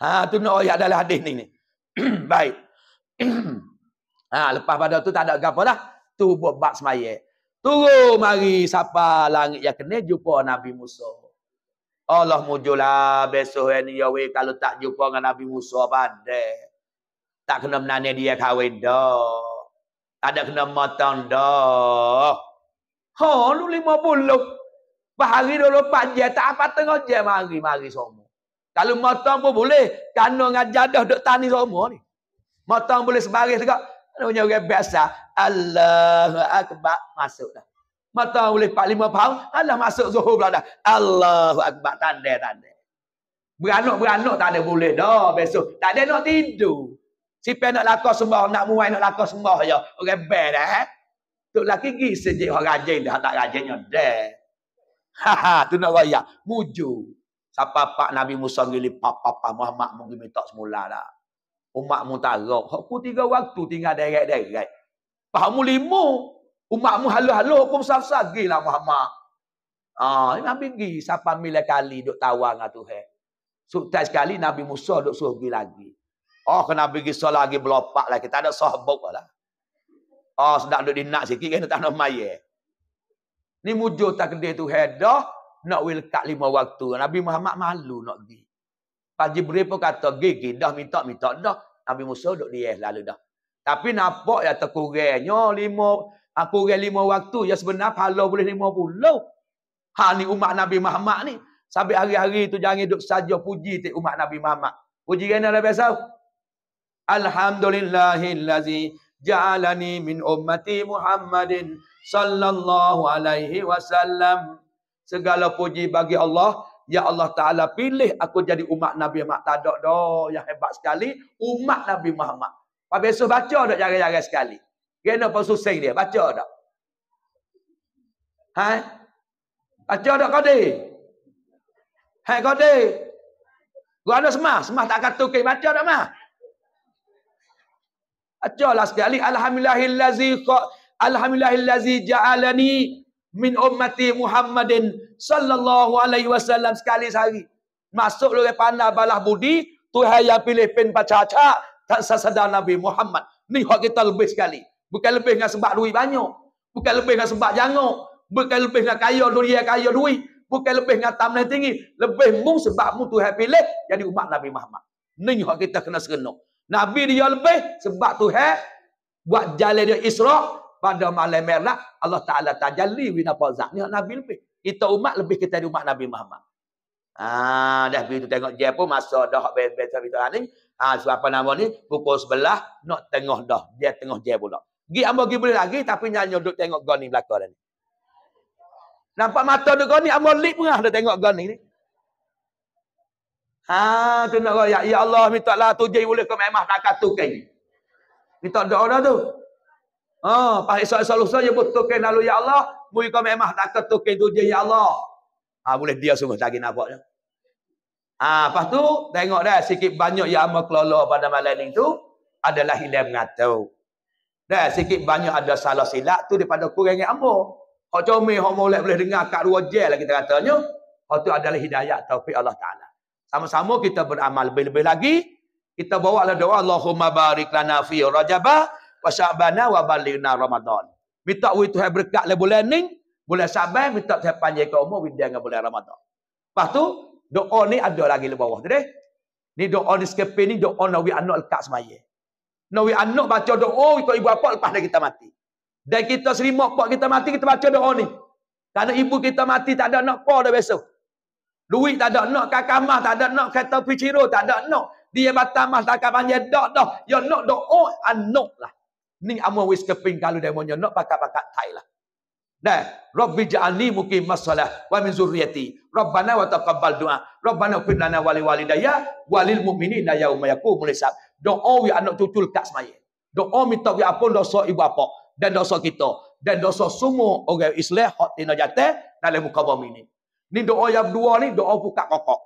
[SPEAKER 1] Ha tu nak royak dalam hadis ni ni. Baik. ha lepas pada tu tak ada gapo Tu buat bab semayet. Turun mari siapa langit yang kena jumpa Nabi Musa. Allah mujulah besok ini ya weh kalau tak jumpa dengan Nabi Musa pandai. Tak kena menanya dia kahwin dah. Tak ada kena matang dah. Ha, lu lima puluh. Bahari dah lepas je. Tak apa tengok je mari-mari semua. Kalau matang pun boleh. Kanu dengan jadah duk tani semua ni. Matang boleh sebaris juga. Ada punya orang biasa. Allahu Akbar masuklah. Mata boleh 4 5 paun, alah masuk Zuhur pula dah. Allahu Akbar tanda tanda. Beranak-beranak tak ada boleh dah besok. Tak ada nak tidur. Si pian nak lakon sembah, nak muai nak lakon sembah ya. Orang bad dah. Eh? Tok laki gi sejak orang rajin dah tak rajinnya dah. Ha, ha tu nak raya. Muju. Siapa pak Nabi Musa ngili papa-papa Muhammad mungkin tak semula dah. Umat mu tarok. Hak ku tiga waktu tinggal derek-derek. Fahamu limu. Umatmu halu-halu pun sasa. Gila Muhammad. Ah, Nabi pergi. Siapa mila kali duk tawar dengan lah Tuhan. Sultan sekali Nabi Musa duk suruh pergi lagi. Oh, kena pergi sol lagi berlopak lagi. Tak ada sohbuk lah. Oh, sedang duduk di nak sikit. Kena tak nak maya. Ni mujur tak kena tu hedah. Nak wil kat lima waktu. Nabi Muhammad malu nak pergi. Pak Jibril pun kata, gigi dah minta, minta dah. Nabi Musa duduk dia lalu dah. Tapi nampak ya terkurangnya lima aku ah, kurang lima waktu ya sebenarnya pahala boleh lima puluh. Ha ni umat Nabi Muhammad ni. Sampai hari-hari tu jangan duduk saja puji ti umat Nabi Muhammad. Puji kena lah biasa. Alhamdulillahillazi ja'alani min ummati Muhammadin sallallahu alaihi wasallam. Segala puji bagi Allah Ya Allah Ta'ala pilih aku jadi umat Nabi Muhammad. Tak ada dah yang hebat sekali. Umat Nabi Muhammad. Habis tu baca tak jarang-jarang sekali. Kena pun susah dia. Baca tak? Ha? Baca tak kau dia? Ha kau dia? Kau ada semah. Semah tak kata okey. Baca tak mah? Baca lah sekali. Alhamdulillahillazi Alhamdulillahillazi ja'alani min ummati Muhammadin sallallahu alaihi wasallam sekali sehari. Masuk lorong pandai balah budi. Tuhan yang pilih pin pacacak tak sasada Nabi Muhammad. Ni hak kita lebih sekali. Bukan lebih dengan sebab duit banyak. Bukan lebih dengan sebab jangok. Bukan lebih dengan kaya dunia kaya duit. Bukan lebih dengan tamnya tinggi. Lebih mu sebab mu Tuhan pilih jadi umat Nabi Muhammad. Ni hak kita kena serenuk. Nabi dia lebih sebab Tuhan buat jalan dia Israq pada malam merah Allah Ta'ala tajalli wina pazak. Ni Nabi lebih. Kita umat lebih kita di umat Nabi Muhammad. Ah, dah begitu tengok dia pun masa dah hak bebas cerita ni, Ha, apa nama ni? Pukul sebelah, nak tengah dah. Dia tengok dia pula. Gih ambo gih boleh lagi tapi nyanyo duk tengok gon ni belaka Nampak mata duk gon ni ambo lip pengah dah tengok gon ni. Ha, tu nak ya, ya Allah minta lah tu je boleh kau memang nak kat tukai. Minta doa dah tu. Ha, oh, pas esok esok lusa je betul lalu ya Allah, mui kau memang nak kat tu je ya Allah. Ha, boleh dia semua lagi nampaknya. Ah, lepas tu tengok dah sikit banyak yang amal kelola pada malam ini tu adalah hilang mengatau. Dah sikit banyak ada salah silap tu daripada kurangnya amal. Hak comel hak molek boleh dengar kat dua jel lah kita katanya. Hak tu adalah hidayah taufik Allah Taala. Sama-sama kita beramal lebih-lebih lagi kita bawalah doa Allahumma barik lana fi Rajab wa Sya'ban wa balighna Ramadan. Minta wui Tuhan berkat le lah bulan ni, bulan Sya'ban minta Tuhan panjang ke umur bidang dengan bulan Ramadan. Lepas tu Doa ni ada lagi di bawah tu deh. Ni doa ni skepe ni doa nawi anak lekat semaya. Nawi anak baca doa ikut ibu apa lepas dah kita mati. Dan kita serima apa kita mati kita baca doa ni. Karena ibu kita mati tak ada anak apa dah besok. Duit tak ada kakak mah tak ada anak kata piciru tak ada anak. Dia batamah tak akan panjang dok dok. Ya nak doa anak lah. Ni amu wis keping kalau dia mau nyonok pakat-pakat tai lah dah rabbi ja'alni mukim masalah wa min zurriyati rabbana wa taqabbal doa rabbana qul lana wali walidayya walil mu'minina yauma yaqumul hisab doa wi anak cucu kat semaya doa minta wi apa dosa ibu apa dan dosa kita dan dosa semua orang Islam hak tina jatuh dalam muka bumi ni ni doa yang dua ni doa buka kokok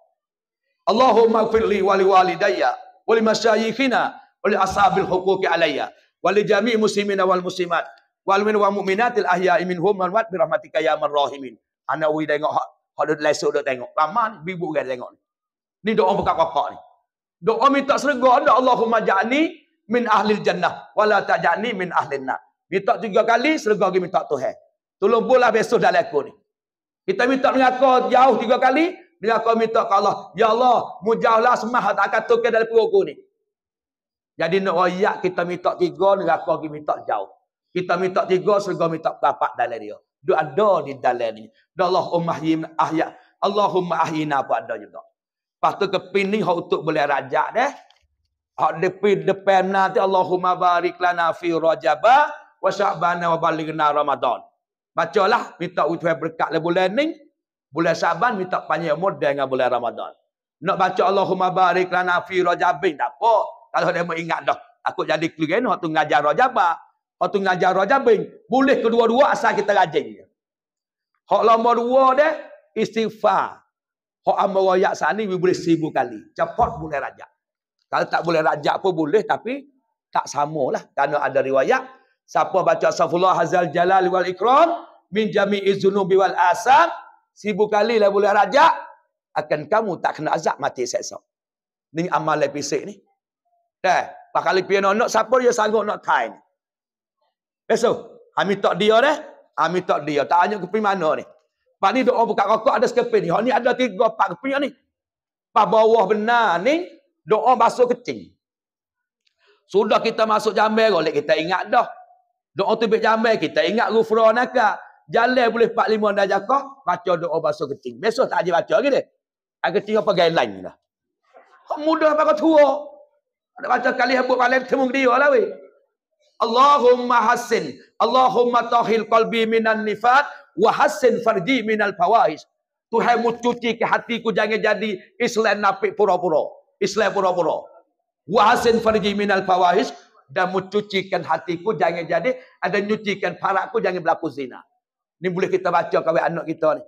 [SPEAKER 1] Allahumma gfirli wali walidayya wali masyayikhina wali ashabil hukuki alayya wali jami'i muslimina wal muslimat wal min wa mu'minatil ahya'i minhum wal mat birahmatika ya marhamin ana ui tengok hak hak dok lesok dok tengok paman bibuk gerak tengok ni ni doa pekak pokok ni doa minta serga anda Allahumma ja'ni min ahli jannah wala taj'ni min ahli nar minta tiga kali serga lagi minta tuhan tolong bola besok dak laku ni kita minta mengaku jauh tiga kali dia kau minta ke Allah ya Allah mujahlah semah tak kata ke dalam perut ni jadi nak no, ayat kita minta tiga neraka kita minta jauh kita minta tiga surga minta dapat dalam dia. Dia ada di dalam ni. Allahumma umahyim ahya. Allahumma ahyina apa ada juga. Lepas tu kepini hak untuk boleh rajak deh. Hak depi depan nanti Allahumma barik lana fi rajab wa sya'ban wa balighna ramadan. Bacalah minta utuh berkat le bulan ni. Bulan Saban minta panjang umur dengan bulan Ramadan. Nak baca Allahumma barik lana fi rajab tak apa. Kalau dia mau ingat dah. Aku jadi keliru hak tu ngajar rajab. Waktu ngajar raja bing. Boleh kedua-dua asal kita rajin. Kalau nombor dua dia. Istighfar. Kalau amal raja saat ni. boleh seribu kali. Cepat boleh raja. Kalau tak boleh raja pun boleh. Tapi tak sama lah. Kerana ada riwayat. Siapa baca Asafullah Hazal Jalal wal Ikram. Min jami izunubi wal asam. Seribu kali lah boleh raja. Akan kamu tak kena azab mati seksa. Ini amal lepisik ni. Eh. Pakali piano nak siapa dia sanggup nak kain. Eso, kami tak dia dah. Kami tak dia. Tak hanya ke mana ni. Pak ni doa buka rokok ada sekepi ni. Hak ni ada tiga pak kepi ni. Pak bawah benar ni doa basuh kecil. Sudah kita masuk jambai golek kita ingat dah. Doa tu bek jambai kita ingat gufra naka. Jalan boleh pak lima dah jakah baca doa basuh kecil. Besok tak aja baca lagi deh. Aku tiga apa gaya lain dah. Kok mudah apa kau tua? Ada baca kali habuk balik temung dia lah weh. Allahumma hassin. Allahumma tahil qalbi minan nifat. Wahassin farji minal fawahis. Tuhan mucuci ke hatiku jangan jadi Islam napik pura-pura. Islam pura-pura. Wahassin farji minal fawahis. Dan mucucikan hatiku jangan jadi. ada Dan nyucikan parakku jangan berlaku zina. Ini boleh kita baca kawan anak kita ni.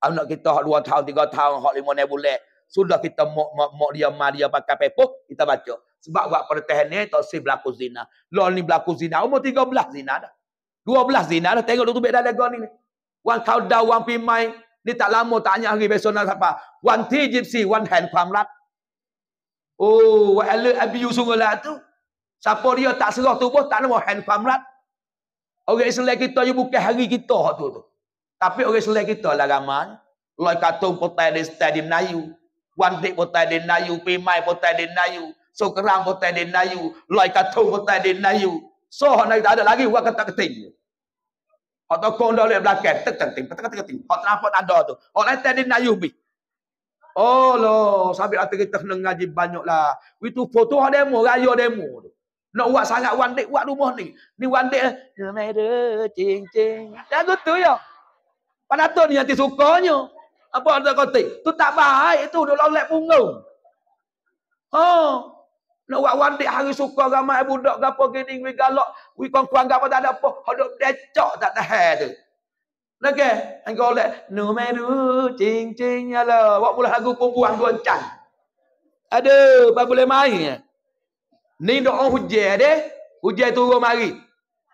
[SPEAKER 1] Anak kita hak dua tahun, tiga tahun, hak lima ni boleh sudah kita mok mok mok dia mak dia pakai pepo kita baca sebab buat pertahan ni tak sih berlaku zina lo ni berlaku zina umur 13 zina dah 12 zina dah tengok tu beda lagu ni wan kau dah wan pimai ni tak lama tanya hari besok nak apa wan ti gypsy wan hand kwam lat oh wa ala abiyu sungulah tu siapa dia tak serah tubuh tak nama hand kwam lat orang Islam kita je bukan hari kita tu tu tapi orang Islam kita lah ramai Lai kata pun tak ada stadium Nayu. Wan tik pun tak denayu. Pimai pun tak denayu. So kerang pun tak denayu. Loi katung pun tak denayu. So orang ada lagi. Wan ketak keting. Hak tokong dah oleh belakang. Tak keting. Tak keting. Hak terampak ada tu. Hak lain tak denayu bih. Oh lo, sabi kata lah kita kena ngaji banyak lah. Itu foto ada demo, raya demo tu. Nak buat sangat wandik, buat rumah ni. Ni wandik, merah, cing, cing. Lagu tu ya. Pada tu ni nanti sukanya. Apa orang kata? Tu tak baik tu. Dia lolek punggung. Oh. Nak buat wandik hari suka ramai budak ke apa gini. Wih galak. Wih kongkuan ke apa tak ada apa. Hidup decok tak ada hair tu. Okay. Yang kau lihat. Numeru cing cing ya lah. Buat mula lagu kongkuan goncang. Aduh. Apa boleh main ya? Ni doa hujah ya, deh. Hujah turun mari.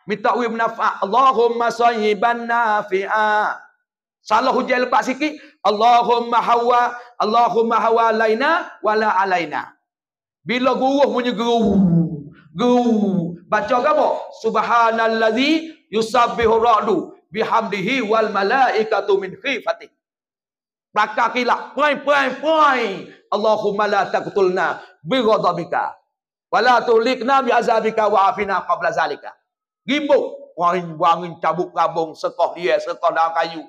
[SPEAKER 1] Minta wih menafak. Allahumma sayyiban nafi'ah. Salah hujan lepas sikit. Allahumma hawa Allahumma hawa alaina wala alaina bila guruh punya guruh, guruh. baca apa subhanallazi yusabbihu ra'du bihamdihi wal malaikatu min khifati maka kila poi poi poi Allahumma la taqtulna bi ghadabika wala tuhlikna bi azabika wa afina qabla zalika ribu wangin wangin cabuk kabung sekoh dia sekoh dalam kayu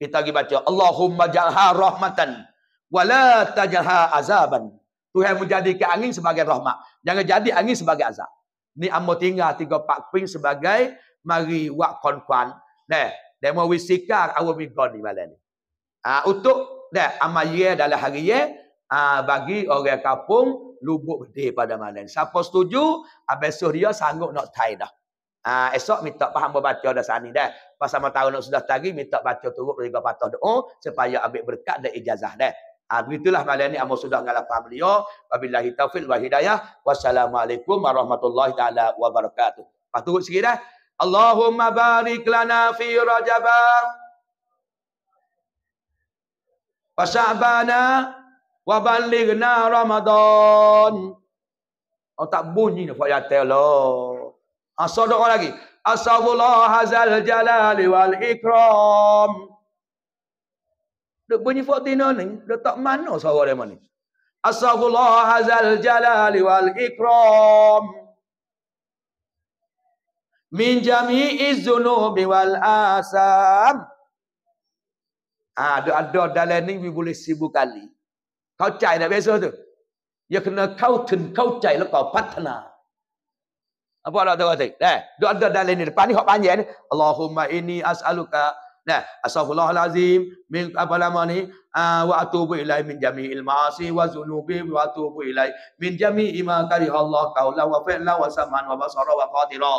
[SPEAKER 1] kita lagi baca. Allahumma jalha rahmatan. Wala tajalha azaban. Tuhan menjadikan angin sebagai rahmat. Jangan jadi angin sebagai azab. Ni amat tinggal tiga pak kuing sebagai mari wak konfan. Nah, dia mahu wisikar awal migon di malam ni. uh, untuk dah amal ye dalam hari ye uh, bagi orang kampung lubuk de pada malam. Siapa setuju? Abang Surya ha, sanggup nak tai dah. Ah uh, esok minta paham baca dah sani dah. Pas sama tahun nak sudah tadi minta baca turut juga patah doa supaya ambil berkat dan ijazah dah. Ah ha, uh, itulah malam ni amo sudah ngalah paham dia. Wabillahi taufil wa hidayah. Wassalamualaikum warahmatullahi taala wabarakatuh. Pas turut sikit dah. Allahumma barik lana fi Rajab wa Sya'bana wa ballighna Ramadan. Oh tak bunyi nak buat jatuh lah. As-sadaqah lagi. Astagfirullah hazal jalali wal ikram. Dia bunyi Fatina ni, dia tak mana suara dia ni. Astagfirullah hazal jalali wal ikram. Min jami'i zunubi wal asam. Ha, ah, ada ada dalam ni, we boleh sibuk kali. Kau cai dah biasa tu? Ya kena kau ten, kau cai lah kau patanah. Apa nak tahu tadi? Nah, doa doa dalam ni depan ni hok panjang ni. Allahumma inni as'aluka nah astaghfirullahal azim min apa nama ni ah, wa atubu ilai min jami'il ma'asi wa zunubi wa atubu ilai min jami'i ma kariha Allah qawlan wa fi'lan wa sam'an wa basara wa qadira.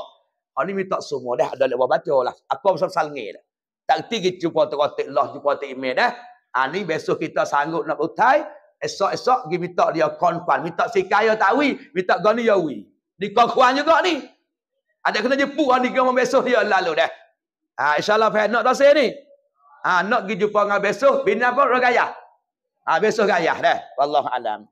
[SPEAKER 1] Ha ni minta semua dah ada lewat baca lah. Apa pasal salngi dah. Tak reti kita jumpa terotik lah, jumpa terotik email dah. Ha ni besok kita sanggup nak utai. Esok-esok pergi minta dia konfan. Minta si kaya tawi, wi, minta gani ya di kuang-kuang juga ni. Ada kena jepuk ni gambar besok dia ya lalu dah. Ha insyaallah fa nak tak ni. Ha nak pergi jumpa dengan besok bin apa ragayah. Ha besok gayah dah. Wallahu alam.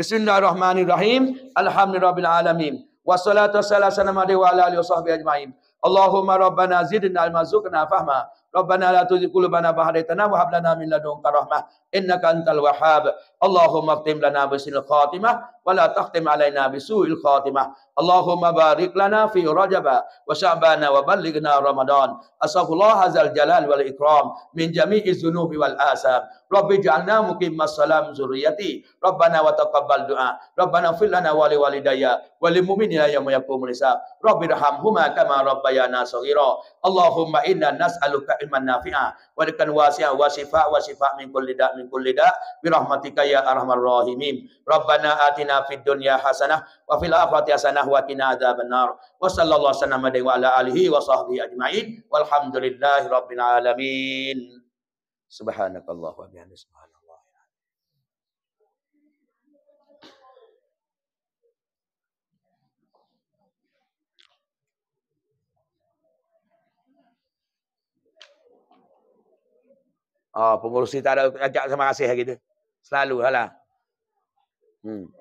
[SPEAKER 1] Bismillahirrahmanirrahim. Alhamdulillahirabbil alamin. Wassalatu wassalamu ala nabiyyi wa ala alihi washabbi ajmain. Allahumma rabbana zidna almazukna fahma. Rabbana la tuzigh qulubana ba'da idh hadaytana wa hab lana min ladunka rahmah. Innaka antal wahhab. اللهم اختم لنا بسن الخاتمة ولا تختم علينا بسوء الخاتمة اللهم بارك لنا في رجب وشعبان وبلغنا رمضان أسأل الله هذا الجلال والإكرام من جميع الذنوب والآثام رب جعلنا مقيم السلام ذريتي ربنا وتقبل دعاء ربنا اغفر لنا ولوالدي وللمؤمنين يوم يقوم الحساب رب ارحمهما كما ربيانا صغيرا اللهم إنا نسألك علما نافعا berikan wasia wasifa wasifa min kulli da min kulli da bi rahmatika ya arhamar rahimin rabbana atina fid dunya hasanah wa fil akhirati hasanah wa qina adzabannar wa sallallahu sallam wa ala alihi wa sahbihi ajmain walhamdulillahi rabbil alamin subhanakallah wa bihamdika Oh, ah, pengurusi tak ada ajak sama kasih kita. Selalu lah. Hmm.